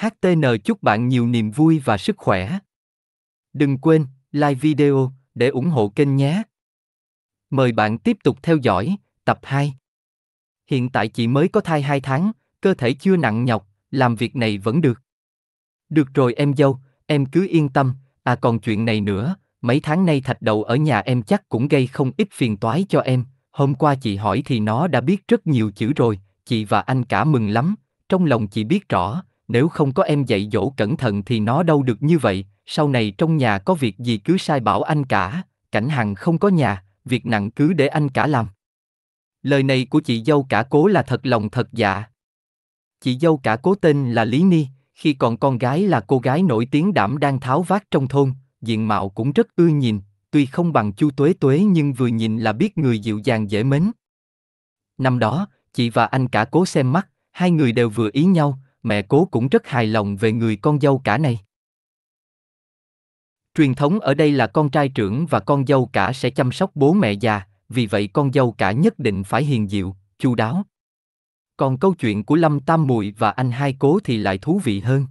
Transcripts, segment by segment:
HTN chúc bạn nhiều niềm vui và sức khỏe. Đừng quên, like video để ủng hộ kênh nhé. Mời bạn tiếp tục theo dõi tập 2. Hiện tại chị mới có thai 2 tháng, cơ thể chưa nặng nhọc, làm việc này vẫn được. Được rồi em dâu, em cứ yên tâm, à còn chuyện này nữa, mấy tháng nay thạch đầu ở nhà em chắc cũng gây không ít phiền toái cho em. Hôm qua chị hỏi thì nó đã biết rất nhiều chữ rồi, chị và anh cả mừng lắm, trong lòng chị biết rõ, nếu không có em dạy dỗ cẩn thận thì nó đâu được như vậy, sau này trong nhà có việc gì cứ sai bảo anh cả, cảnh hằng không có nhà, việc nặng cứ để anh cả làm. Lời này của chị dâu cả cố là thật lòng thật dạ. Chị dâu cả cố tên là Lý Ni, khi còn con gái là cô gái nổi tiếng đảm đang tháo vát trong thôn, diện mạo cũng rất ưa nhìn, tuy không bằng chu tuế tuế nhưng vừa nhìn là biết người dịu dàng dễ mến. Năm đó, chị và anh cả cố xem mắt, hai người đều vừa ý nhau, mẹ cố cũng rất hài lòng về người con dâu cả này. Truyền thống ở đây là con trai trưởng và con dâu cả sẽ chăm sóc bố mẹ già, vì vậy con dâu cả nhất định phải hiền dịu, chu đáo. Còn câu chuyện của Lâm Tam Muội và anh hai cố thì lại thú vị hơn.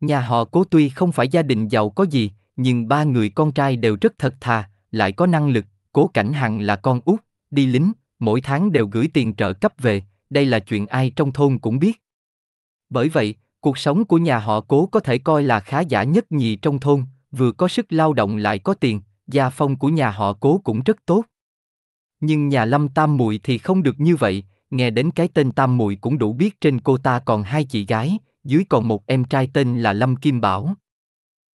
Nhà họ cố tuy không phải gia đình giàu có gì, nhưng ba người con trai đều rất thật thà, lại có năng lực, cố cảnh hằng là con út, đi lính, mỗi tháng đều gửi tiền trợ cấp về, đây là chuyện ai trong thôn cũng biết. Bởi vậy, cuộc sống của nhà họ cố có thể coi là khá giả nhất nhì trong thôn, vừa có sức lao động lại có tiền, gia phong của nhà họ cố cũng rất tốt. Nhưng nhà Lâm Tam Muội thì không được như vậy, nghe đến cái tên Tam Muội cũng đủ biết trên cô ta còn hai chị gái, dưới còn một em trai tên là Lâm Kim Bảo.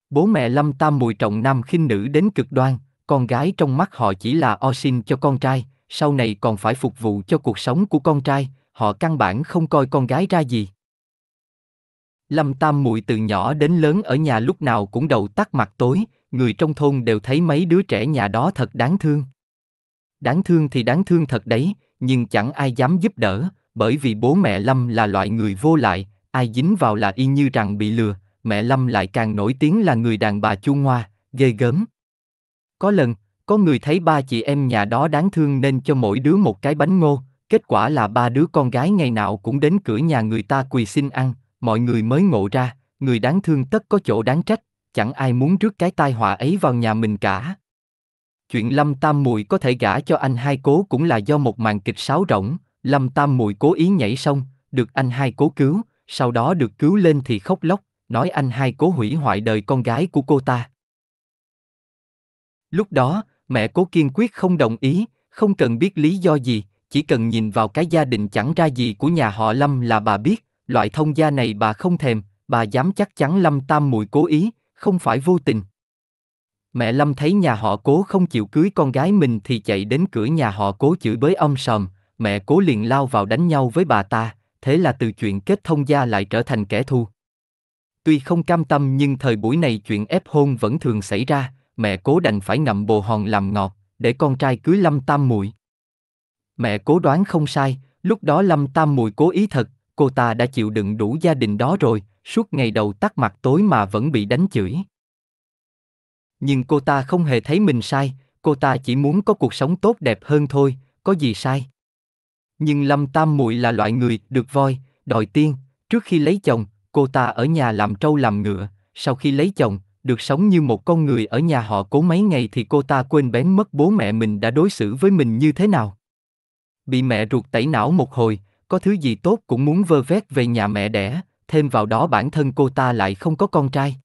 Bố mẹ Lâm Tam Mùi trọng nam khinh nữ đến cực đoan, con gái trong mắt họ chỉ là o xin cho con trai, sau này còn phải phục vụ cho cuộc sống của con trai, họ căn bản không coi con gái ra gì. Lâm Tam Muội từ nhỏ đến lớn ở nhà lúc nào cũng đầu tắt mặt tối, người trong thôn đều thấy mấy đứa trẻ nhà đó thật đáng thương. Đáng thương thì đáng thương thật đấy, nhưng chẳng ai dám giúp đỡ, bởi vì bố mẹ Lâm là loại người vô lại, ai dính vào là y như rằng bị lừa, mẹ Lâm lại càng nổi tiếng là người đàn bà chu ngoa, ghê gớm. Có lần, có người thấy ba chị em nhà đó đáng thương nên cho mỗi đứa một cái bánh ngô, kết quả là ba đứa con gái ngày nào cũng đến cửa nhà người ta quỳ xin ăn, mọi người mới ngộ ra, người đáng thương tất có chỗ đáng trách, chẳng ai muốn rước cái tai họa ấy vào nhà mình cả. Chuyện Lâm Tam Mùi có thể gả cho anh hai cố cũng là do một màn kịch sáo rỗng, Lâm Tam Mùi cố ý nhảy sông, được anh hai cố cứu, sau đó được cứu lên thì khóc lóc, nói anh hai cố hủy hoại đời con gái của cô ta. Lúc đó, mẹ cố kiên quyết không đồng ý, không cần biết lý do gì, chỉ cần nhìn vào cái gia đình chẳng ra gì của nhà họ Lâm là bà biết, loại thông gia này bà không thèm, bà dám chắc chắn Lâm Tam Muội cố ý, không phải vô tình. Mẹ Lâm thấy nhà họ cố không chịu cưới con gái mình thì chạy đến cửa nhà họ cố chửi bới ông sầm, mẹ cố liền lao vào đánh nhau với bà ta, thế là từ chuyện kết thông gia lại trở thành kẻ thù. Tuy không cam tâm nhưng thời buổi này chuyện ép hôn vẫn thường xảy ra, mẹ cố đành phải ngậm bồ hòn làm ngọt, để con trai cưới Lâm Tam Muội. Mẹ cố đoán không sai, lúc đó Lâm Tam Muội cố ý thật, cô ta đã chịu đựng đủ gia đình đó rồi, suốt ngày đầu tắt mặt tối mà vẫn bị đánh chửi. Nhưng cô ta không hề thấy mình sai, cô ta chỉ muốn có cuộc sống tốt đẹp hơn thôi, có gì sai. Nhưng Lâm Tam Muội là loại người được voi, đòi tiên, trước khi lấy chồng, cô ta ở nhà làm trâu làm ngựa, sau khi lấy chồng, được sống như một con người ở nhà họ cố mấy ngày thì cô ta quên bén mất bố mẹ mình đã đối xử với mình như thế nào. Bị mẹ ruột tẩy não một hồi, có thứ gì tốt cũng muốn vơ vét về nhà mẹ đẻ, thêm vào đó bản thân cô ta lại không có con trai.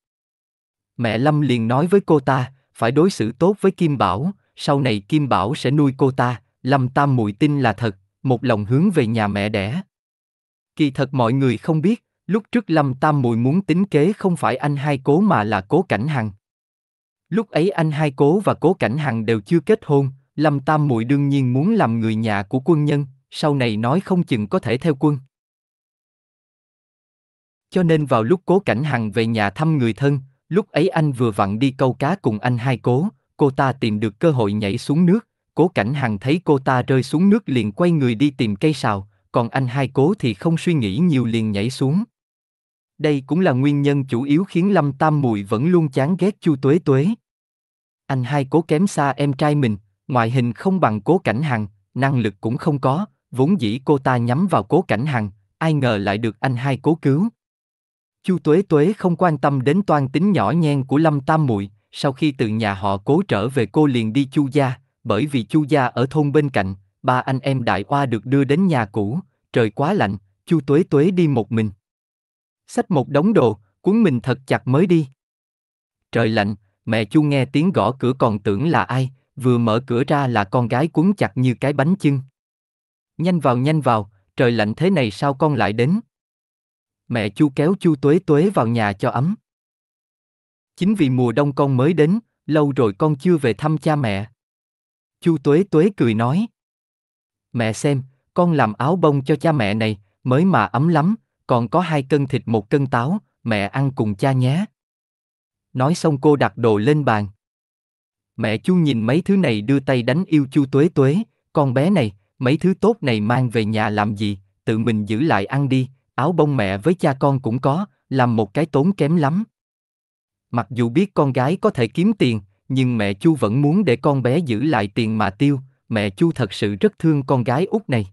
Mẹ Lâm liền nói với cô ta, phải đối xử tốt với Kim Bảo, sau này Kim Bảo sẽ nuôi cô ta, Lâm Tam mùi tin là thật, một lòng hướng về nhà mẹ đẻ. Kỳ thật mọi người không biết, lúc trước Lâm Tam mùi muốn tính kế không phải anh hai cố mà là cố cảnh hằng. Lúc ấy anh hai cố và cố cảnh hằng đều chưa kết hôn, Lâm Tam mùi đương nhiên muốn làm người nhà của quân nhân, sau này nói không chừng có thể theo quân. Cho nên vào lúc cố cảnh hằng về nhà thăm người thân, lúc ấy anh vừa vặn đi câu cá cùng anh hai cố, cô ta tìm được cơ hội nhảy xuống nước, cố cảnh hằng thấy cô ta rơi xuống nước liền quay người đi tìm cây sào, còn anh hai cố thì không suy nghĩ nhiều liền nhảy xuống. Đây cũng là nguyên nhân chủ yếu khiến Lâm Tam Mùi vẫn luôn chán ghét Chu Tuế Tuế. Anh hai cố kém xa em trai mình, ngoại hình không bằng cố cảnh hằng, năng lực cũng không có, vốn dĩ cô ta nhắm vào cố cảnh hằng, ai ngờ lại được anh hai cố cứu. Chu Tuế Tuế không quan tâm đến toan tính nhỏ nhen của Lâm Tam Muội, sau khi từ nhà họ cố trở về cô liền đi Chu gia, bởi vì Chu gia ở thôn bên cạnh, ba anh em đại oa được đưa đến nhà cũ, trời quá lạnh, Chu Tuế Tuế đi một mình. Xách một đống đồ, cuốn mình thật chặt mới đi. Trời lạnh, mẹ Chu nghe tiếng gõ cửa còn tưởng là ai, vừa mở cửa ra là con gái cuốn chặt như cái bánh chưng. Nhanh vào nhanh vào, trời lạnh thế này sao con lại đến? Mẹ chu kéo chu tuế tuế vào nhà cho ấm. Chính vì mùa đông con mới đến, lâu rồi con chưa về thăm cha mẹ. Chu tuế tuế cười nói. Mẹ xem, con làm áo bông cho cha mẹ này, mới mà ấm lắm, còn có hai cân thịt một cân táo, mẹ ăn cùng cha nhé. Nói xong cô đặt đồ lên bàn. Mẹ chu nhìn mấy thứ này đưa tay đánh yêu chu tuế tuế, con bé này, mấy thứ tốt này mang về nhà làm gì, tự mình giữ lại ăn đi, áo bông mẹ với cha con cũng có, làm một cái tốn kém lắm. Mặc dù biết con gái có thể kiếm tiền, nhưng mẹ Chu vẫn muốn để con bé giữ lại tiền mà tiêu, mẹ Chu thật sự rất thương con gái út này.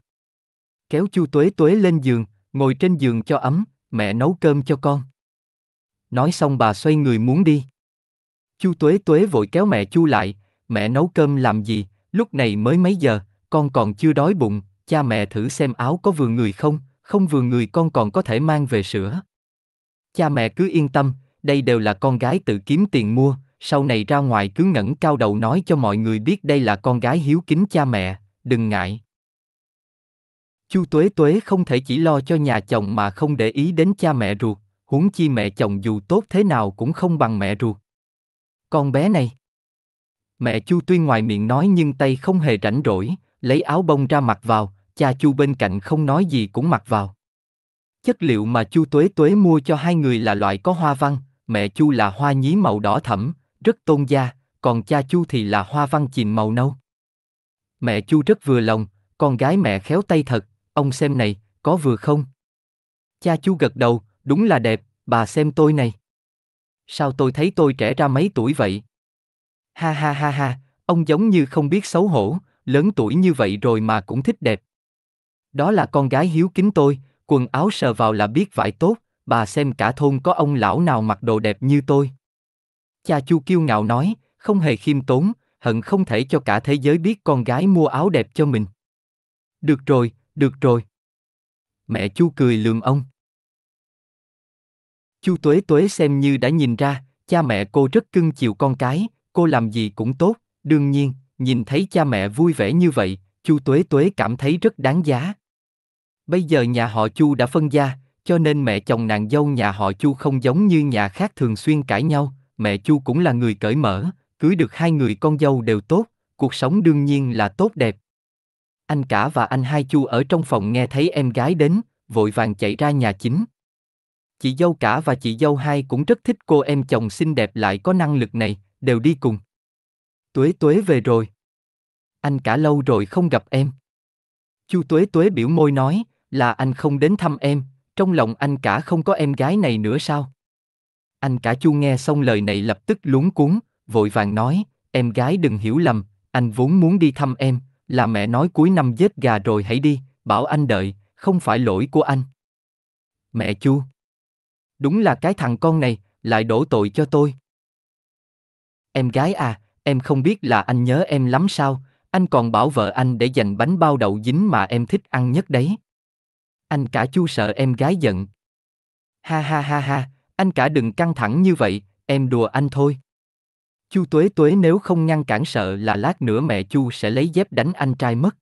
Kéo Chu Tuế Tuế lên giường, ngồi trên giường cho ấm, mẹ nấu cơm cho con. Nói xong bà xoay người muốn đi. Chu Tuế Tuế vội kéo mẹ Chu lại, mẹ nấu cơm làm gì, lúc này mới mấy giờ, con còn chưa đói bụng, cha mẹ thử xem áo có vừa người không, không vừa người con còn có thể mang về sửa Cha mẹ cứ yên tâm, đây đều là con gái tự kiếm tiền mua, sau này ra ngoài cứ ngẩng cao đầu nói cho mọi người biết đây là con gái hiếu kính cha mẹ, đừng ngại. Chu Tuế Tuế không thể chỉ lo cho nhà chồng mà không để ý đến cha mẹ ruột, huống chi mẹ chồng dù tốt thế nào cũng không bằng mẹ ruột. Con bé này. Mẹ Chu tuy ngoài miệng nói nhưng tay không hề rảnh rỗi, lấy áo bông ra mặc vào, cha Chu bên cạnh không nói gì cũng mặc vào. Chất liệu mà Chu Tuế Tuế mua cho hai người là loại có hoa văn, mẹ Chu là hoa nhí màu đỏ thẫm, rất tôn gia, còn cha Chu thì là hoa văn chìm màu nâu. Mẹ Chu rất vừa lòng, con gái mẹ khéo tay thật, ông xem này, có vừa không? Cha Chu gật đầu, đúng là đẹp, bà xem tôi này. Sao tôi thấy tôi trẻ ra mấy tuổi vậy? Ha ha ha ha, ông giống như không biết xấu hổ, lớn tuổi như vậy rồi mà cũng thích đẹp. Đó là con gái hiếu kính tôi, quần áo sờ vào là biết vải tốt, bà xem cả thôn có ông lão nào mặc đồ đẹp như tôi. Cha Chu kiêu ngạo nói, không hề khiêm tốn, hận không thể cho cả thế giới biết con gái mua áo đẹp cho mình. Được rồi, được rồi. Mẹ Chu cười lườm ông. Chu Tuế Tuế xem như đã nhìn ra, cha mẹ cô rất cưng chiều con cái, cô làm gì cũng tốt, đương nhiên, nhìn thấy cha mẹ vui vẻ như vậy chu tuế tuế cảm thấy rất đáng giá bây giờ nhà họ chu đã phân gia cho nên mẹ chồng nàng dâu nhà họ chu không giống như nhà khác thường xuyên cãi nhau mẹ chu cũng là người cởi mở cưới được hai người con dâu đều tốt cuộc sống đương nhiên là tốt đẹp anh cả và anh hai chu ở trong phòng nghe thấy em gái đến vội vàng chạy ra nhà chính chị dâu cả và chị dâu hai cũng rất thích cô em chồng xinh đẹp lại có năng lực này đều đi cùng Tuế Tuế về rồi. Anh cả lâu rồi không gặp em. Chu Tuế Tuế biểu môi nói, là anh không đến thăm em, trong lòng anh cả không có em gái này nữa sao? Anh cả Chu nghe xong lời này lập tức lúng cuống, vội vàng nói, em gái đừng hiểu lầm, anh vốn muốn đi thăm em, là mẹ nói cuối năm giết gà rồi hãy đi, bảo anh đợi, không phải lỗi của anh. Mẹ Chu. Đúng là cái thằng con này, lại đổ tội cho tôi. Em gái à, em không biết là anh nhớ em lắm sao, anh còn bảo vợ anh để dành bánh bao đậu dính mà em thích ăn nhất đấy. Anh cả chu sợ em gái giận. Ha ha ha ha, anh cả đừng căng thẳng như vậy, em đùa anh thôi. Chu Tuế Tuế nếu không ngăn cản sợ là lát nữa mẹ Chu sẽ lấy dép đánh anh trai mất.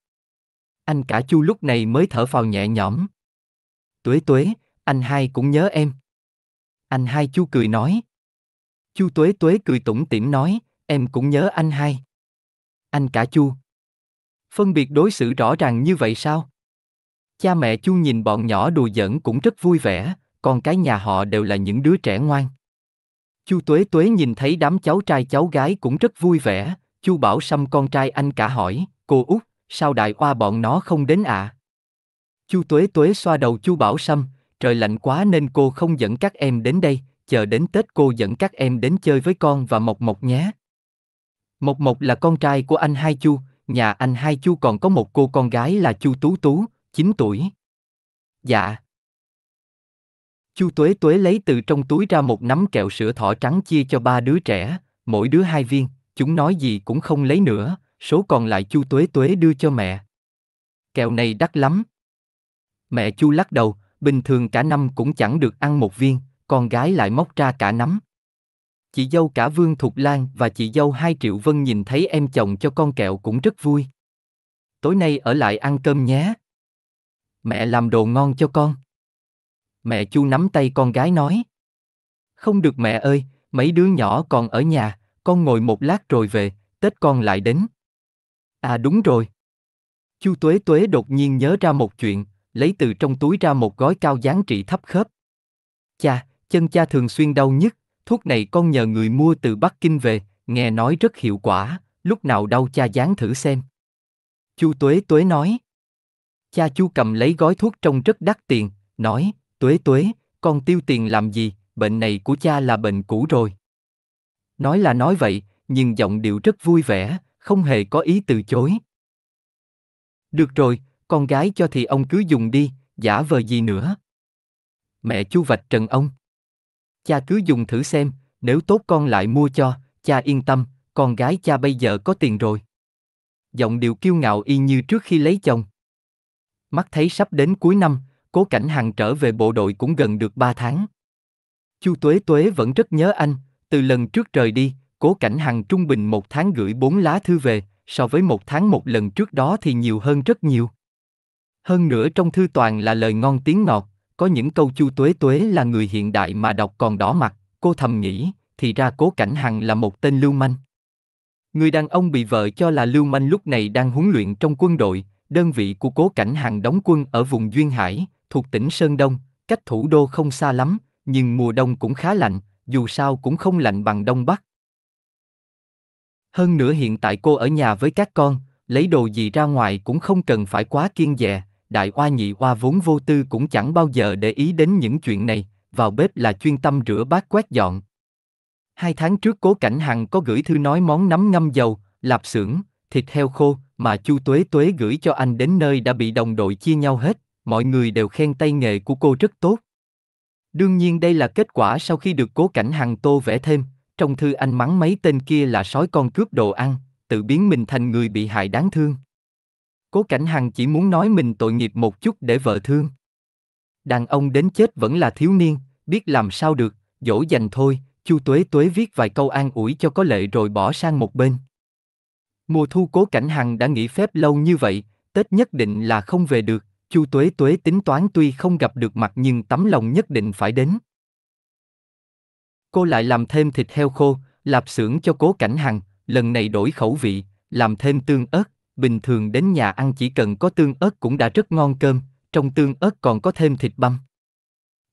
Anh cả Chu lúc này mới thở phào nhẹ nhõm. Tuế Tuế, anh hai cũng nhớ em. Anh hai Chu cười nói. Chu Tuế Tuế cười tủm tỉm nói, Em cũng nhớ anh hai. Anh cả Chu. Phân biệt đối xử rõ ràng như vậy sao? Cha mẹ Chu nhìn bọn nhỏ đùa giỡn cũng rất vui vẻ, còn cái nhà họ đều là những đứa trẻ ngoan. Chu Tuế Tuế nhìn thấy đám cháu trai cháu gái cũng rất vui vẻ, Chu Bảo Sâm con trai anh cả hỏi, cô út, sao đại oa bọn nó không đến ạ? À? Chu Tuế Tuế xoa đầu Chu Bảo Sâm, trời lạnh quá nên cô không dẫn các em đến đây, chờ đến Tết cô dẫn các em đến chơi với con và Mộc Mộc nhé. Mộc Mộc là con trai của anh Hai Chu, nhà anh Hai Chu còn có một cô con gái là Chu Tú Tú, 9 tuổi. Dạ. Chu Tuế Tuế lấy từ trong túi ra một nắm kẹo sữa thỏ trắng chia cho ba đứa trẻ, mỗi đứa hai viên, chúng nói gì cũng không lấy nữa, số còn lại Chu Tuế Tuế đưa cho mẹ. Kẹo này đắt lắm. Mẹ Chu lắc đầu, bình thường cả năm cũng chẳng được ăn một viên, con gái lại móc ra cả nắm. Chị dâu cả Vương Thục Lan và chị dâu hai Triệu Vân nhìn thấy em chồng cho con kẹo cũng rất vui. Tối nay ở lại ăn cơm nhé. Mẹ làm đồ ngon cho con. Mẹ Chu nắm tay con gái nói. Không được mẹ ơi, mấy đứa nhỏ còn ở nhà, con ngồi một lát rồi về, Tết con lại đến. À đúng rồi. Chu Tuế Tuế đột nhiên nhớ ra một chuyện, lấy từ trong túi ra một gói cao dáng trị thấp khớp. Cha, chân cha thường xuyên đau nhức, thuốc này con nhờ người mua từ Bắc Kinh về, nghe nói rất hiệu quả, lúc nào đau cha dán thử xem. Chu Tuế Tuế nói. Cha Chu cầm lấy gói thuốc trông rất đắt tiền, nói, Tuế Tuế, con tiêu tiền làm gì, bệnh này của cha là bệnh cũ rồi. Nói là nói vậy, nhưng giọng điệu rất vui vẻ, không hề có ý từ chối. Được rồi, con gái cho thì ông cứ dùng đi, giả vờ gì nữa. Mẹ Chu vạch trần ông cha cứ dùng thử xem, nếu tốt con lại mua cho, cha yên tâm, con gái cha bây giờ có tiền rồi. Giọng điệu kiêu ngạo y như trước khi lấy chồng. Mắt thấy sắp đến cuối năm, cố cảnh hằng trở về bộ đội cũng gần được 3 tháng. Chu Tuế Tuế vẫn rất nhớ anh, từ lần trước rời đi, cố cảnh hằng trung bình một tháng gửi bốn lá thư về, so với một tháng một lần trước đó thì nhiều hơn rất nhiều. Hơn nữa trong thư toàn là lời ngon tiếng ngọt, có những câu chu tuế tuế là người hiện đại mà đọc còn đỏ mặt, cô thầm nghĩ, thì ra cố cảnh hằng là một tên lưu manh. Người đàn ông bị vợ cho là lưu manh lúc này đang huấn luyện trong quân đội, đơn vị của cố cảnh hằng đóng quân ở vùng Duyên Hải, thuộc tỉnh Sơn Đông, cách thủ đô không xa lắm, nhưng mùa đông cũng khá lạnh, dù sao cũng không lạnh bằng Đông Bắc. Hơn nữa hiện tại cô ở nhà với các con, lấy đồ gì ra ngoài cũng không cần phải quá kiên dè đại oa nhị oa vốn vô tư cũng chẳng bao giờ để ý đến những chuyện này, vào bếp là chuyên tâm rửa bát quét dọn. Hai tháng trước cố cảnh hằng có gửi thư nói món nấm ngâm dầu, lạp xưởng, thịt heo khô mà Chu Tuế Tuế gửi cho anh đến nơi đã bị đồng đội chia nhau hết, mọi người đều khen tay nghề của cô rất tốt. Đương nhiên đây là kết quả sau khi được cố cảnh hằng tô vẽ thêm, trong thư anh mắng mấy tên kia là sói con cướp đồ ăn, tự biến mình thành người bị hại đáng thương. Cố Cảnh Hằng chỉ muốn nói mình tội nghiệp một chút để vợ thương. Đàn ông đến chết vẫn là thiếu niên, biết làm sao được, dỗ dành thôi, Chu Tuế Tuế viết vài câu an ủi cho có lệ rồi bỏ sang một bên. Mùa thu Cố Cảnh Hằng đã nghỉ phép lâu như vậy, Tết nhất định là không về được, Chu Tuế Tuế tính toán tuy không gặp được mặt nhưng tấm lòng nhất định phải đến. Cô lại làm thêm thịt heo khô, lạp xưởng cho Cố Cảnh Hằng, lần này đổi khẩu vị, làm thêm tương ớt, bình thường đến nhà ăn chỉ cần có tương ớt cũng đã rất ngon cơm, trong tương ớt còn có thêm thịt băm.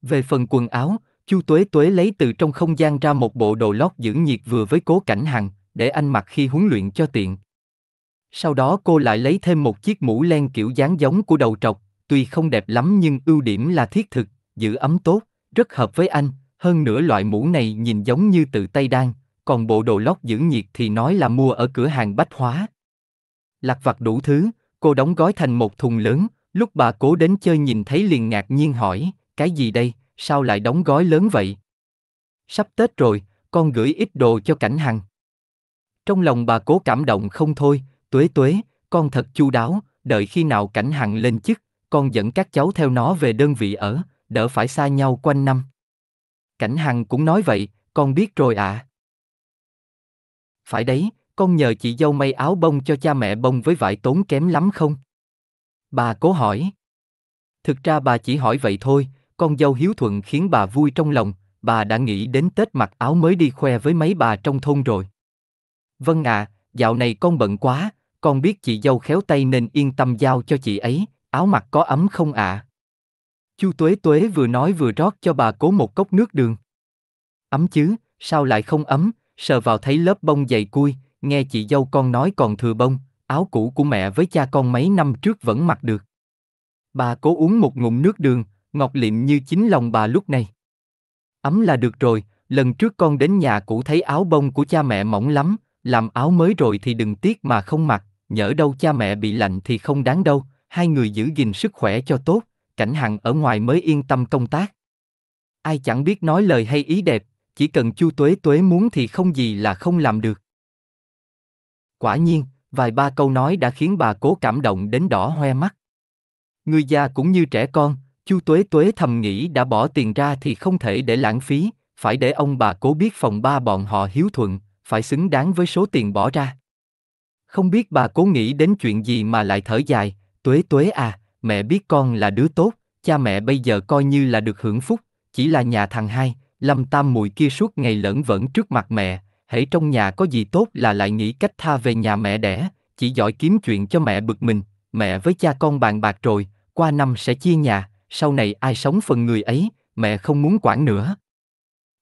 Về phần quần áo, Chu Tuế Tuế lấy từ trong không gian ra một bộ đồ lót giữ nhiệt vừa với cố cảnh hằng, để anh mặc khi huấn luyện cho tiện. Sau đó cô lại lấy thêm một chiếc mũ len kiểu dáng giống của đầu trọc, tuy không đẹp lắm nhưng ưu điểm là thiết thực, giữ ấm tốt, rất hợp với anh, hơn nữa loại mũ này nhìn giống như từ tây đan, còn bộ đồ lót giữ nhiệt thì nói là mua ở cửa hàng bách hóa, lặt vặt đủ thứ, cô đóng gói thành một thùng lớn, lúc bà cố đến chơi nhìn thấy liền ngạc nhiên hỏi, cái gì đây, sao lại đóng gói lớn vậy? Sắp Tết rồi, con gửi ít đồ cho cảnh hằng. Trong lòng bà cố cảm động không thôi, tuế tuế, con thật chu đáo, đợi khi nào cảnh hằng lên chức, con dẫn các cháu theo nó về đơn vị ở, đỡ phải xa nhau quanh năm. Cảnh hằng cũng nói vậy, con biết rồi ạ. À. Phải đấy, con nhờ chị dâu may áo bông cho cha mẹ bông với vải tốn kém lắm không? Bà cố hỏi. Thực ra bà chỉ hỏi vậy thôi, con dâu hiếu thuận khiến bà vui trong lòng, bà đã nghĩ đến Tết mặc áo mới đi khoe với mấy bà trong thôn rồi. Vâng ạ, à, dạo này con bận quá, con biết chị dâu khéo tay nên yên tâm giao cho chị ấy, áo mặc có ấm không ạ? À? Chu Tuế Tuế vừa nói vừa rót cho bà cố một cốc nước đường. Ấm chứ, sao lại không ấm, sờ vào thấy lớp bông dày cui, nghe chị dâu con nói còn thừa bông, áo cũ của mẹ với cha con mấy năm trước vẫn mặc được. Bà cố uống một ngụm nước đường, ngọt liệm như chính lòng bà lúc này. Ấm là được rồi, lần trước con đến nhà cũ thấy áo bông của cha mẹ mỏng lắm, làm áo mới rồi thì đừng tiếc mà không mặc, nhỡ đâu cha mẹ bị lạnh thì không đáng đâu, hai người giữ gìn sức khỏe cho tốt, cảnh hằng ở ngoài mới yên tâm công tác. Ai chẳng biết nói lời hay ý đẹp, chỉ cần chu tuế tuế muốn thì không gì là không làm được. Quả nhiên, vài ba câu nói đã khiến bà cố cảm động đến đỏ hoe mắt. Người già cũng như trẻ con, Chu Tuế Tuế thầm nghĩ đã bỏ tiền ra thì không thể để lãng phí, phải để ông bà cố biết phòng ba bọn họ hiếu thuận, phải xứng đáng với số tiền bỏ ra. Không biết bà cố nghĩ đến chuyện gì mà lại thở dài, Tuế Tuế à, mẹ biết con là đứa tốt, cha mẹ bây giờ coi như là được hưởng phúc, chỉ là nhà thằng hai, Lâm Tam Mùi kia suốt ngày lẫn vẫn trước mặt mẹ, hễ trong nhà có gì tốt là lại nghĩ cách tha về nhà mẹ đẻ, chỉ giỏi kiếm chuyện cho mẹ bực mình, mẹ với cha con bàn bạc rồi, qua năm sẽ chia nhà, sau này ai sống phần người ấy, mẹ không muốn quản nữa.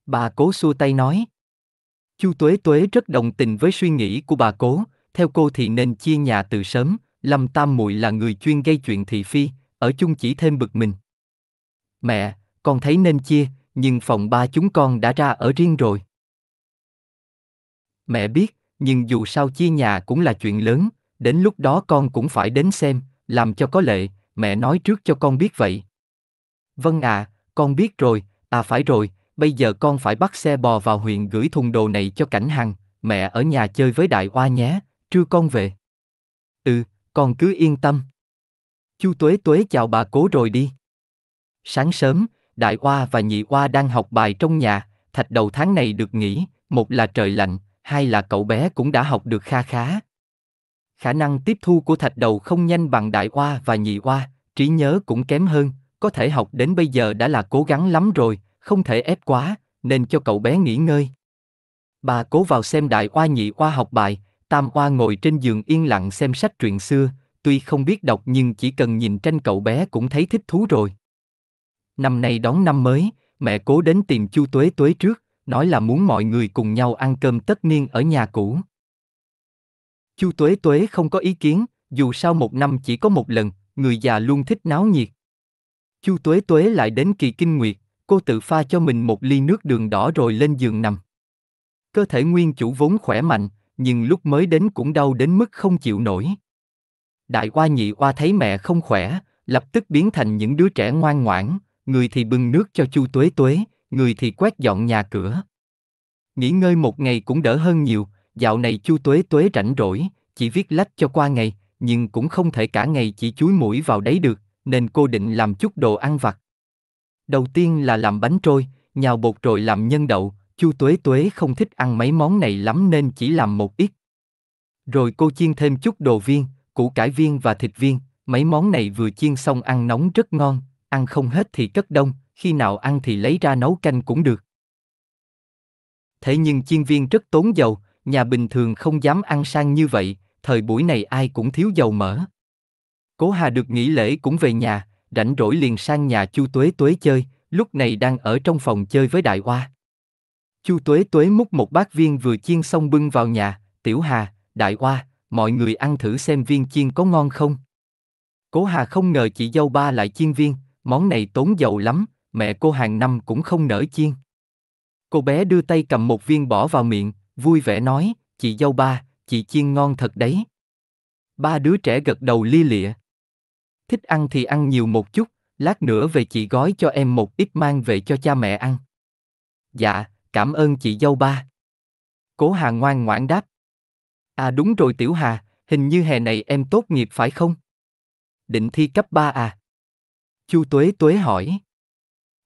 Bà cố xua tay nói. Chu Tuế Tuế rất đồng tình với suy nghĩ của bà cố, theo cô thì nên chia nhà từ sớm, Lâm Tam Muội là người chuyên gây chuyện thị phi, ở chung chỉ thêm bực mình. Mẹ, con thấy nên chia, nhưng phòng ba chúng con đã ra ở riêng rồi mẹ biết, nhưng dù sao chia nhà cũng là chuyện lớn, đến lúc đó con cũng phải đến xem, làm cho có lệ, mẹ nói trước cho con biết vậy. Vâng à, con biết rồi, à phải rồi, bây giờ con phải bắt xe bò vào huyện gửi thùng đồ này cho cảnh hằng, mẹ ở nhà chơi với đại oa nhé, trưa con về. Ừ, con cứ yên tâm. Chu Tuế Tuế chào bà cố rồi đi. Sáng sớm, đại oa và nhị oa đang học bài trong nhà, thạch đầu tháng này được nghỉ, một là trời lạnh, hai là cậu bé cũng đã học được kha khá. Khả năng tiếp thu của thạch đầu không nhanh bằng đại oa và nhị oa, trí nhớ cũng kém hơn, có thể học đến bây giờ đã là cố gắng lắm rồi, không thể ép quá, nên cho cậu bé nghỉ ngơi. Bà cố vào xem đại oa nhị oa học bài, tam oa ngồi trên giường yên lặng xem sách truyện xưa, tuy không biết đọc nhưng chỉ cần nhìn tranh cậu bé cũng thấy thích thú rồi. Năm nay đón năm mới, mẹ cố đến tìm Chu Tuế Tuế trước, nói là muốn mọi người cùng nhau ăn cơm tất niên ở nhà cũ. Chu Tuế Tuế không có ý kiến, dù sao một năm chỉ có một lần, người già luôn thích náo nhiệt. Chu Tuế Tuế lại đến kỳ kinh nguyệt, cô tự pha cho mình một ly nước đường đỏ rồi lên giường nằm. Cơ thể nguyên chủ vốn khỏe mạnh, nhưng lúc mới đến cũng đau đến mức không chịu nổi. Đại oa nhị oa thấy mẹ không khỏe, lập tức biến thành những đứa trẻ ngoan ngoãn, người thì bưng nước cho Chu Tuế Tuế, người thì quét dọn nhà cửa. Nghỉ ngơi một ngày cũng đỡ hơn nhiều, dạo này chu tuế tuế rảnh rỗi, chỉ viết lách cho qua ngày, nhưng cũng không thể cả ngày chỉ chuối mũi vào đấy được, nên cô định làm chút đồ ăn vặt. Đầu tiên là làm bánh trôi, nhào bột rồi làm nhân đậu, chu tuế tuế không thích ăn mấy món này lắm nên chỉ làm một ít. Rồi cô chiên thêm chút đồ viên, củ cải viên và thịt viên, mấy món này vừa chiên xong ăn nóng rất ngon, ăn không hết thì cất đông, khi nào ăn thì lấy ra nấu canh cũng được. Thế nhưng chiên viên rất tốn dầu, nhà bình thường không dám ăn sang như vậy, thời buổi này ai cũng thiếu dầu mỡ. Cố Hà được nghỉ lễ cũng về nhà, rảnh rỗi liền sang nhà Chu Tuế Tuế chơi, lúc này đang ở trong phòng chơi với Đại Hoa. Chu Tuế Tuế múc một bát viên vừa chiên xong bưng vào nhà, Tiểu Hà, Đại Hoa, mọi người ăn thử xem viên chiên có ngon không. Cố Hà không ngờ chị dâu ba lại chiên viên, món này tốn dầu lắm, mẹ cô hàng năm cũng không nở chiên. Cô bé đưa tay cầm một viên bỏ vào miệng, vui vẻ nói, chị dâu ba, chị chiên ngon thật đấy. Ba đứa trẻ gật đầu li lịa. Thích ăn thì ăn nhiều một chút, lát nữa về chị gói cho em một ít mang về cho cha mẹ ăn. Dạ, cảm ơn chị dâu ba. Cố Hà ngoan ngoãn đáp. À đúng rồi Tiểu Hà, hình như hè này em tốt nghiệp phải không? Định thi cấp 3 à? Chu Tuế Tuế hỏi.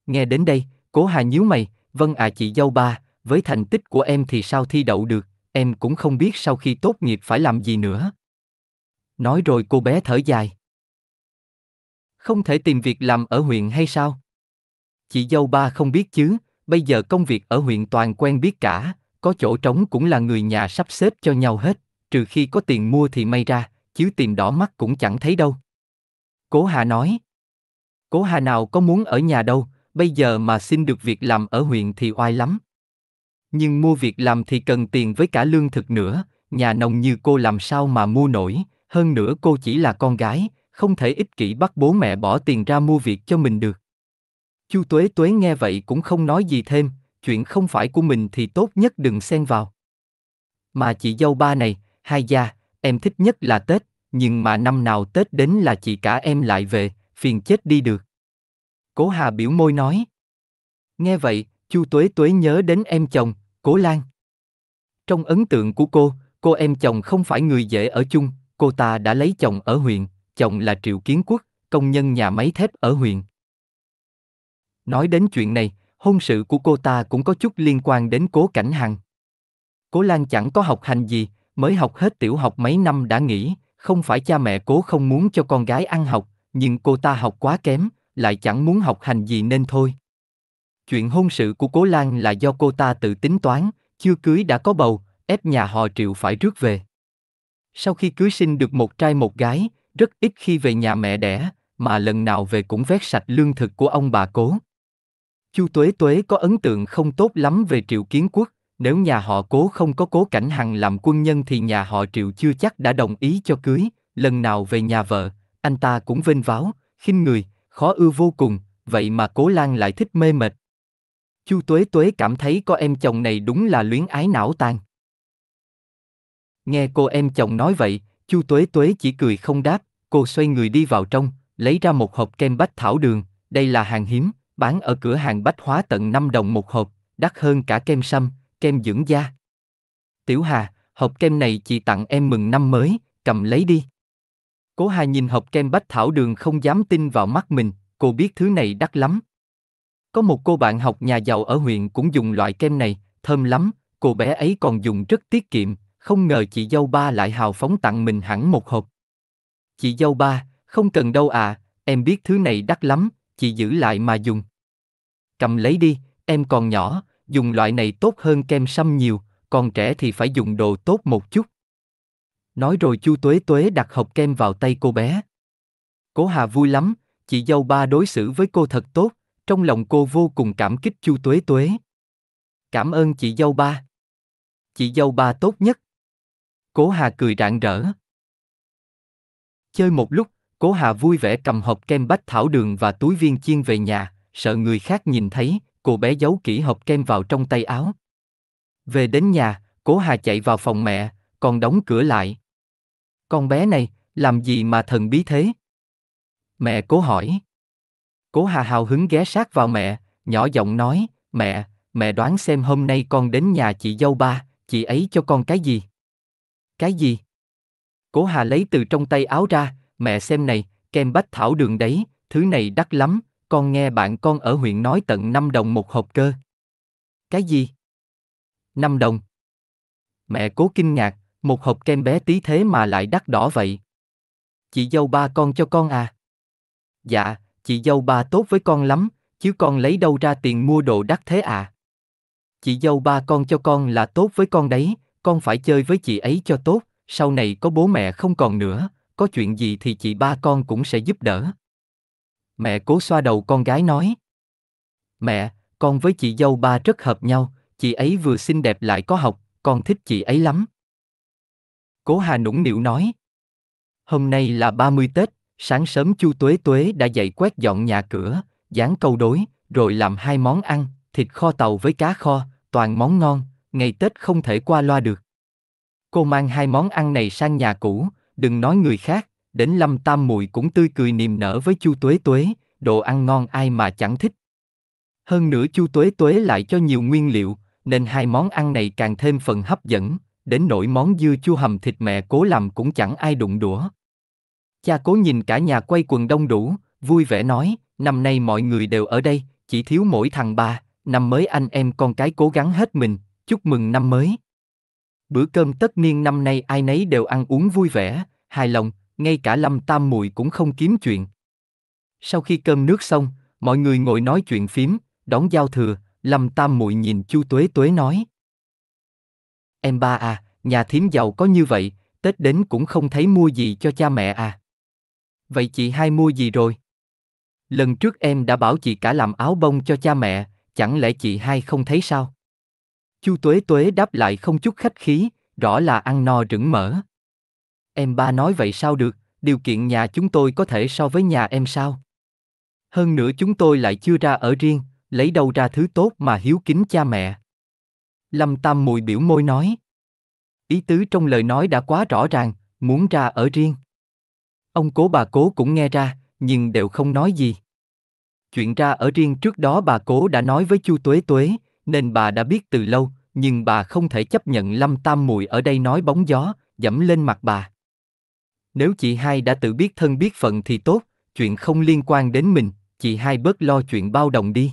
Nghe đến đây, cố Hà nhíu mày, vâng à chị dâu ba, với thành tích của em thì sao thi đậu được, em cũng không biết sau khi tốt nghiệp phải làm gì nữa. Nói rồi cô bé thở dài. Không thể tìm việc làm ở huyện hay sao? Chị dâu ba không biết chứ, bây giờ công việc ở huyện toàn quen biết cả, có chỗ trống cũng là người nhà sắp xếp cho nhau hết, trừ khi có tiền mua thì may ra, chứ tìm đỏ mắt cũng chẳng thấy đâu. Cố Hà nói. Cố Hà nào có muốn ở nhà đâu, bây giờ mà xin được việc làm ở huyện thì oai lắm. Nhưng mua việc làm thì cần tiền với cả lương thực nữa, nhà nông như cô làm sao mà mua nổi, hơn nữa cô chỉ là con gái, không thể ích kỷ bắt bố mẹ bỏ tiền ra mua việc cho mình được. Chu Tuế Tuế nghe vậy cũng không nói gì thêm, chuyện không phải của mình thì tốt nhất đừng xen vào. Mà chị dâu ba này, hai gia, em thích nhất là Tết, nhưng mà năm nào Tết đến là chị cả em lại về, phiền chết đi được. Cố Hà biểu môi nói. Nghe vậy, Chu Tuế Tuế nhớ đến em chồng, Cố Lan. Trong ấn tượng của cô, cô em chồng không phải người dễ ở chung, cô ta đã lấy chồng ở huyện, chồng là Triệu Kiến Quốc, công nhân nhà máy thép ở huyện. Nói đến chuyện này, hôn sự của cô ta cũng có chút liên quan đến Cố Cảnh Hằng. Cố Lan chẳng có học hành gì, mới học hết tiểu học mấy năm đã nghỉ, không phải cha mẹ cố không muốn cho con gái ăn học, nhưng cô ta học quá kém, lại chẳng muốn học hành gì nên thôi. Chuyện hôn sự của Cố Lan là do cô ta tự tính toán, chưa cưới đã có bầu, ép nhà họ Triệu phải rước về. Sau khi cưới sinh được một trai một gái, rất ít khi về nhà mẹ đẻ, mà lần nào về cũng vét sạch lương thực của ông bà Cố. Chu Tuế Tuế có ấn tượng không tốt lắm về Triệu Kiến Quốc, nếu nhà họ Cố không có Cố Cảnh Hằng làm quân nhân thì nhà họ Triệu chưa chắc đã đồng ý cho cưới, lần nào về nhà vợ, anh ta cũng vênh váo, khinh người, khó ưa vô cùng, vậy mà Cố Lan lại thích mê mệt. Chu Tuế Tuế cảm thấy có em chồng này đúng là luyến ái não tàn. Nghe cô em chồng nói vậy, Chu Tuế Tuế chỉ cười không đáp, cô xoay người đi vào trong, lấy ra một hộp kem bách thảo đường, đây là hàng hiếm, bán ở cửa hàng bách hóa tận 5 đồng một hộp, đắt hơn cả kem sâm, kem dưỡng da. Tiểu Hà, hộp kem này chị tặng em mừng năm mới, cầm lấy đi. Cố Hà nhìn hộp kem bách thảo đường không dám tin vào mắt mình, cô biết thứ này đắt lắm. Có một cô bạn học nhà giàu ở huyện cũng dùng loại kem này, thơm lắm, cô bé ấy còn dùng rất tiết kiệm, không ngờ chị dâu ba lại hào phóng tặng mình hẳn một hộp. Chị dâu ba, không cần đâu à, em biết thứ này đắt lắm, chị giữ lại mà dùng. Cầm lấy đi, em còn nhỏ, dùng loại này tốt hơn kem sâm nhiều, còn trẻ thì phải dùng đồ tốt một chút. Nói rồi Chu Tuế Tuế đặt hộp kem vào tay cô bé. Cố Hà vui lắm, chị dâu ba đối xử với cô thật tốt, trong lòng cô vô cùng cảm kích Chu Tuế Tuế. Cảm ơn chị dâu ba. Chị dâu ba tốt nhất. Cố Hà cười rạng rỡ. Chơi một lúc, Cố Hà vui vẻ cầm hộp kem bách thảo đường và túi viên chiên về nhà, sợ người khác nhìn thấy, cô bé giấu kỹ hộp kem vào trong tay áo. Về đến nhà, Cố Hà chạy vào phòng mẹ, còn đóng cửa lại. Con bé này, làm gì mà thần bí thế? Mẹ cố hỏi. Cố Hà hào hứng ghé sát vào mẹ, nhỏ giọng nói, mẹ, mẹ đoán xem hôm nay con đến nhà chị dâu ba, chị ấy cho con cái gì? Cái gì? Cố Hà lấy từ trong tay áo ra, mẹ xem này, kem bách thảo đường đấy, thứ này đắt lắm, con nghe bạn con ở huyện nói tận năm đồng một hộp cơ. Cái gì? năm đồng. Mẹ cố kinh ngạc, một hộp kem bé tí thế mà lại đắt đỏ vậy. Chị dâu ba con cho con à? Dạ, chị dâu ba tốt với con lắm, chứ con lấy đâu ra tiền mua đồ đắt thế à? Chị dâu ba con cho con là tốt với con đấy, con phải chơi với chị ấy cho tốt, sau này có bố mẹ không còn nữa, có chuyện gì thì chị ba con cũng sẽ giúp đỡ. Mẹ cố xoa đầu con gái nói. Mẹ, con với chị dâu ba rất hợp nhau, chị ấy vừa xinh đẹp lại có học, con thích chị ấy lắm. Cố Hà nũng nịu nói. Hôm nay là 30 Tết, sáng sớm Chu Tuế Tuế đã dậy quét dọn nhà cửa, dán câu đối, rồi làm hai món ăn, thịt kho tàu với cá kho, toàn món ngon, ngày Tết không thể qua loa được. Cô mang hai món ăn này sang nhà cũ, đừng nói người khác, đến Lâm Tam Mùi cũng tươi cười niềm nở với Chu Tuế Tuế, đồ ăn ngon ai mà chẳng thích. Hơn nữa Chu Tuế Tuế lại cho nhiều nguyên liệu, nên hai món ăn này càng thêm phần hấp dẫn, đến nỗi món dưa chua hầm thịt mẹ cố làm cũng chẳng ai đụng đũa. Cha cố nhìn cả nhà quay quần đông đủ, vui vẻ nói, năm nay mọi người đều ở đây, chỉ thiếu mỗi thằng ba, năm mới anh em con cái cố gắng hết mình, chúc mừng năm mới. Bữa cơm tất niên năm nay ai nấy đều ăn uống vui vẻ, hài lòng, ngay cả Lâm Tam Mùi cũng không kiếm chuyện. Sau khi cơm nước xong, mọi người ngồi nói chuyện phím, đón giao thừa, Lâm Tam Mùi nhìn Chu Tuế Tuế nói. Em ba à, nhà thím giàu có như vậy, Tết đến cũng không thấy mua gì cho cha mẹ à. Vậy chị hai mua gì rồi? Lần trước em đã bảo chị cả làm áo bông cho cha mẹ, chẳng lẽ chị hai không thấy sao? Chu Tuế Tuế đáp lại không chút khách khí, rõ là ăn no rửng mỡ. Em ba nói vậy sao được, điều kiện nhà chúng tôi có thể so với nhà em sao? Hơn nữa chúng tôi lại chưa ra ở riêng, lấy đâu ra thứ tốt mà hiếu kính cha mẹ. Lâm Tam Mùi biểu môi nói. Ý tứ trong lời nói đã quá rõ ràng, muốn ra ở riêng. Ông cố bà cố cũng nghe ra, nhưng đều không nói gì. Chuyện ra ở riêng trước đó bà cố đã nói với Chu Tuế Tuế, nên bà đã biết từ lâu, nhưng bà không thể chấp nhận Lâm Tam Mùi ở đây nói bóng gió, dẫm lên mặt bà. Nếu chị hai đã tự biết thân biết phận thì tốt, chuyện không liên quan đến mình, chị hai bớt lo chuyện bao đồng đi.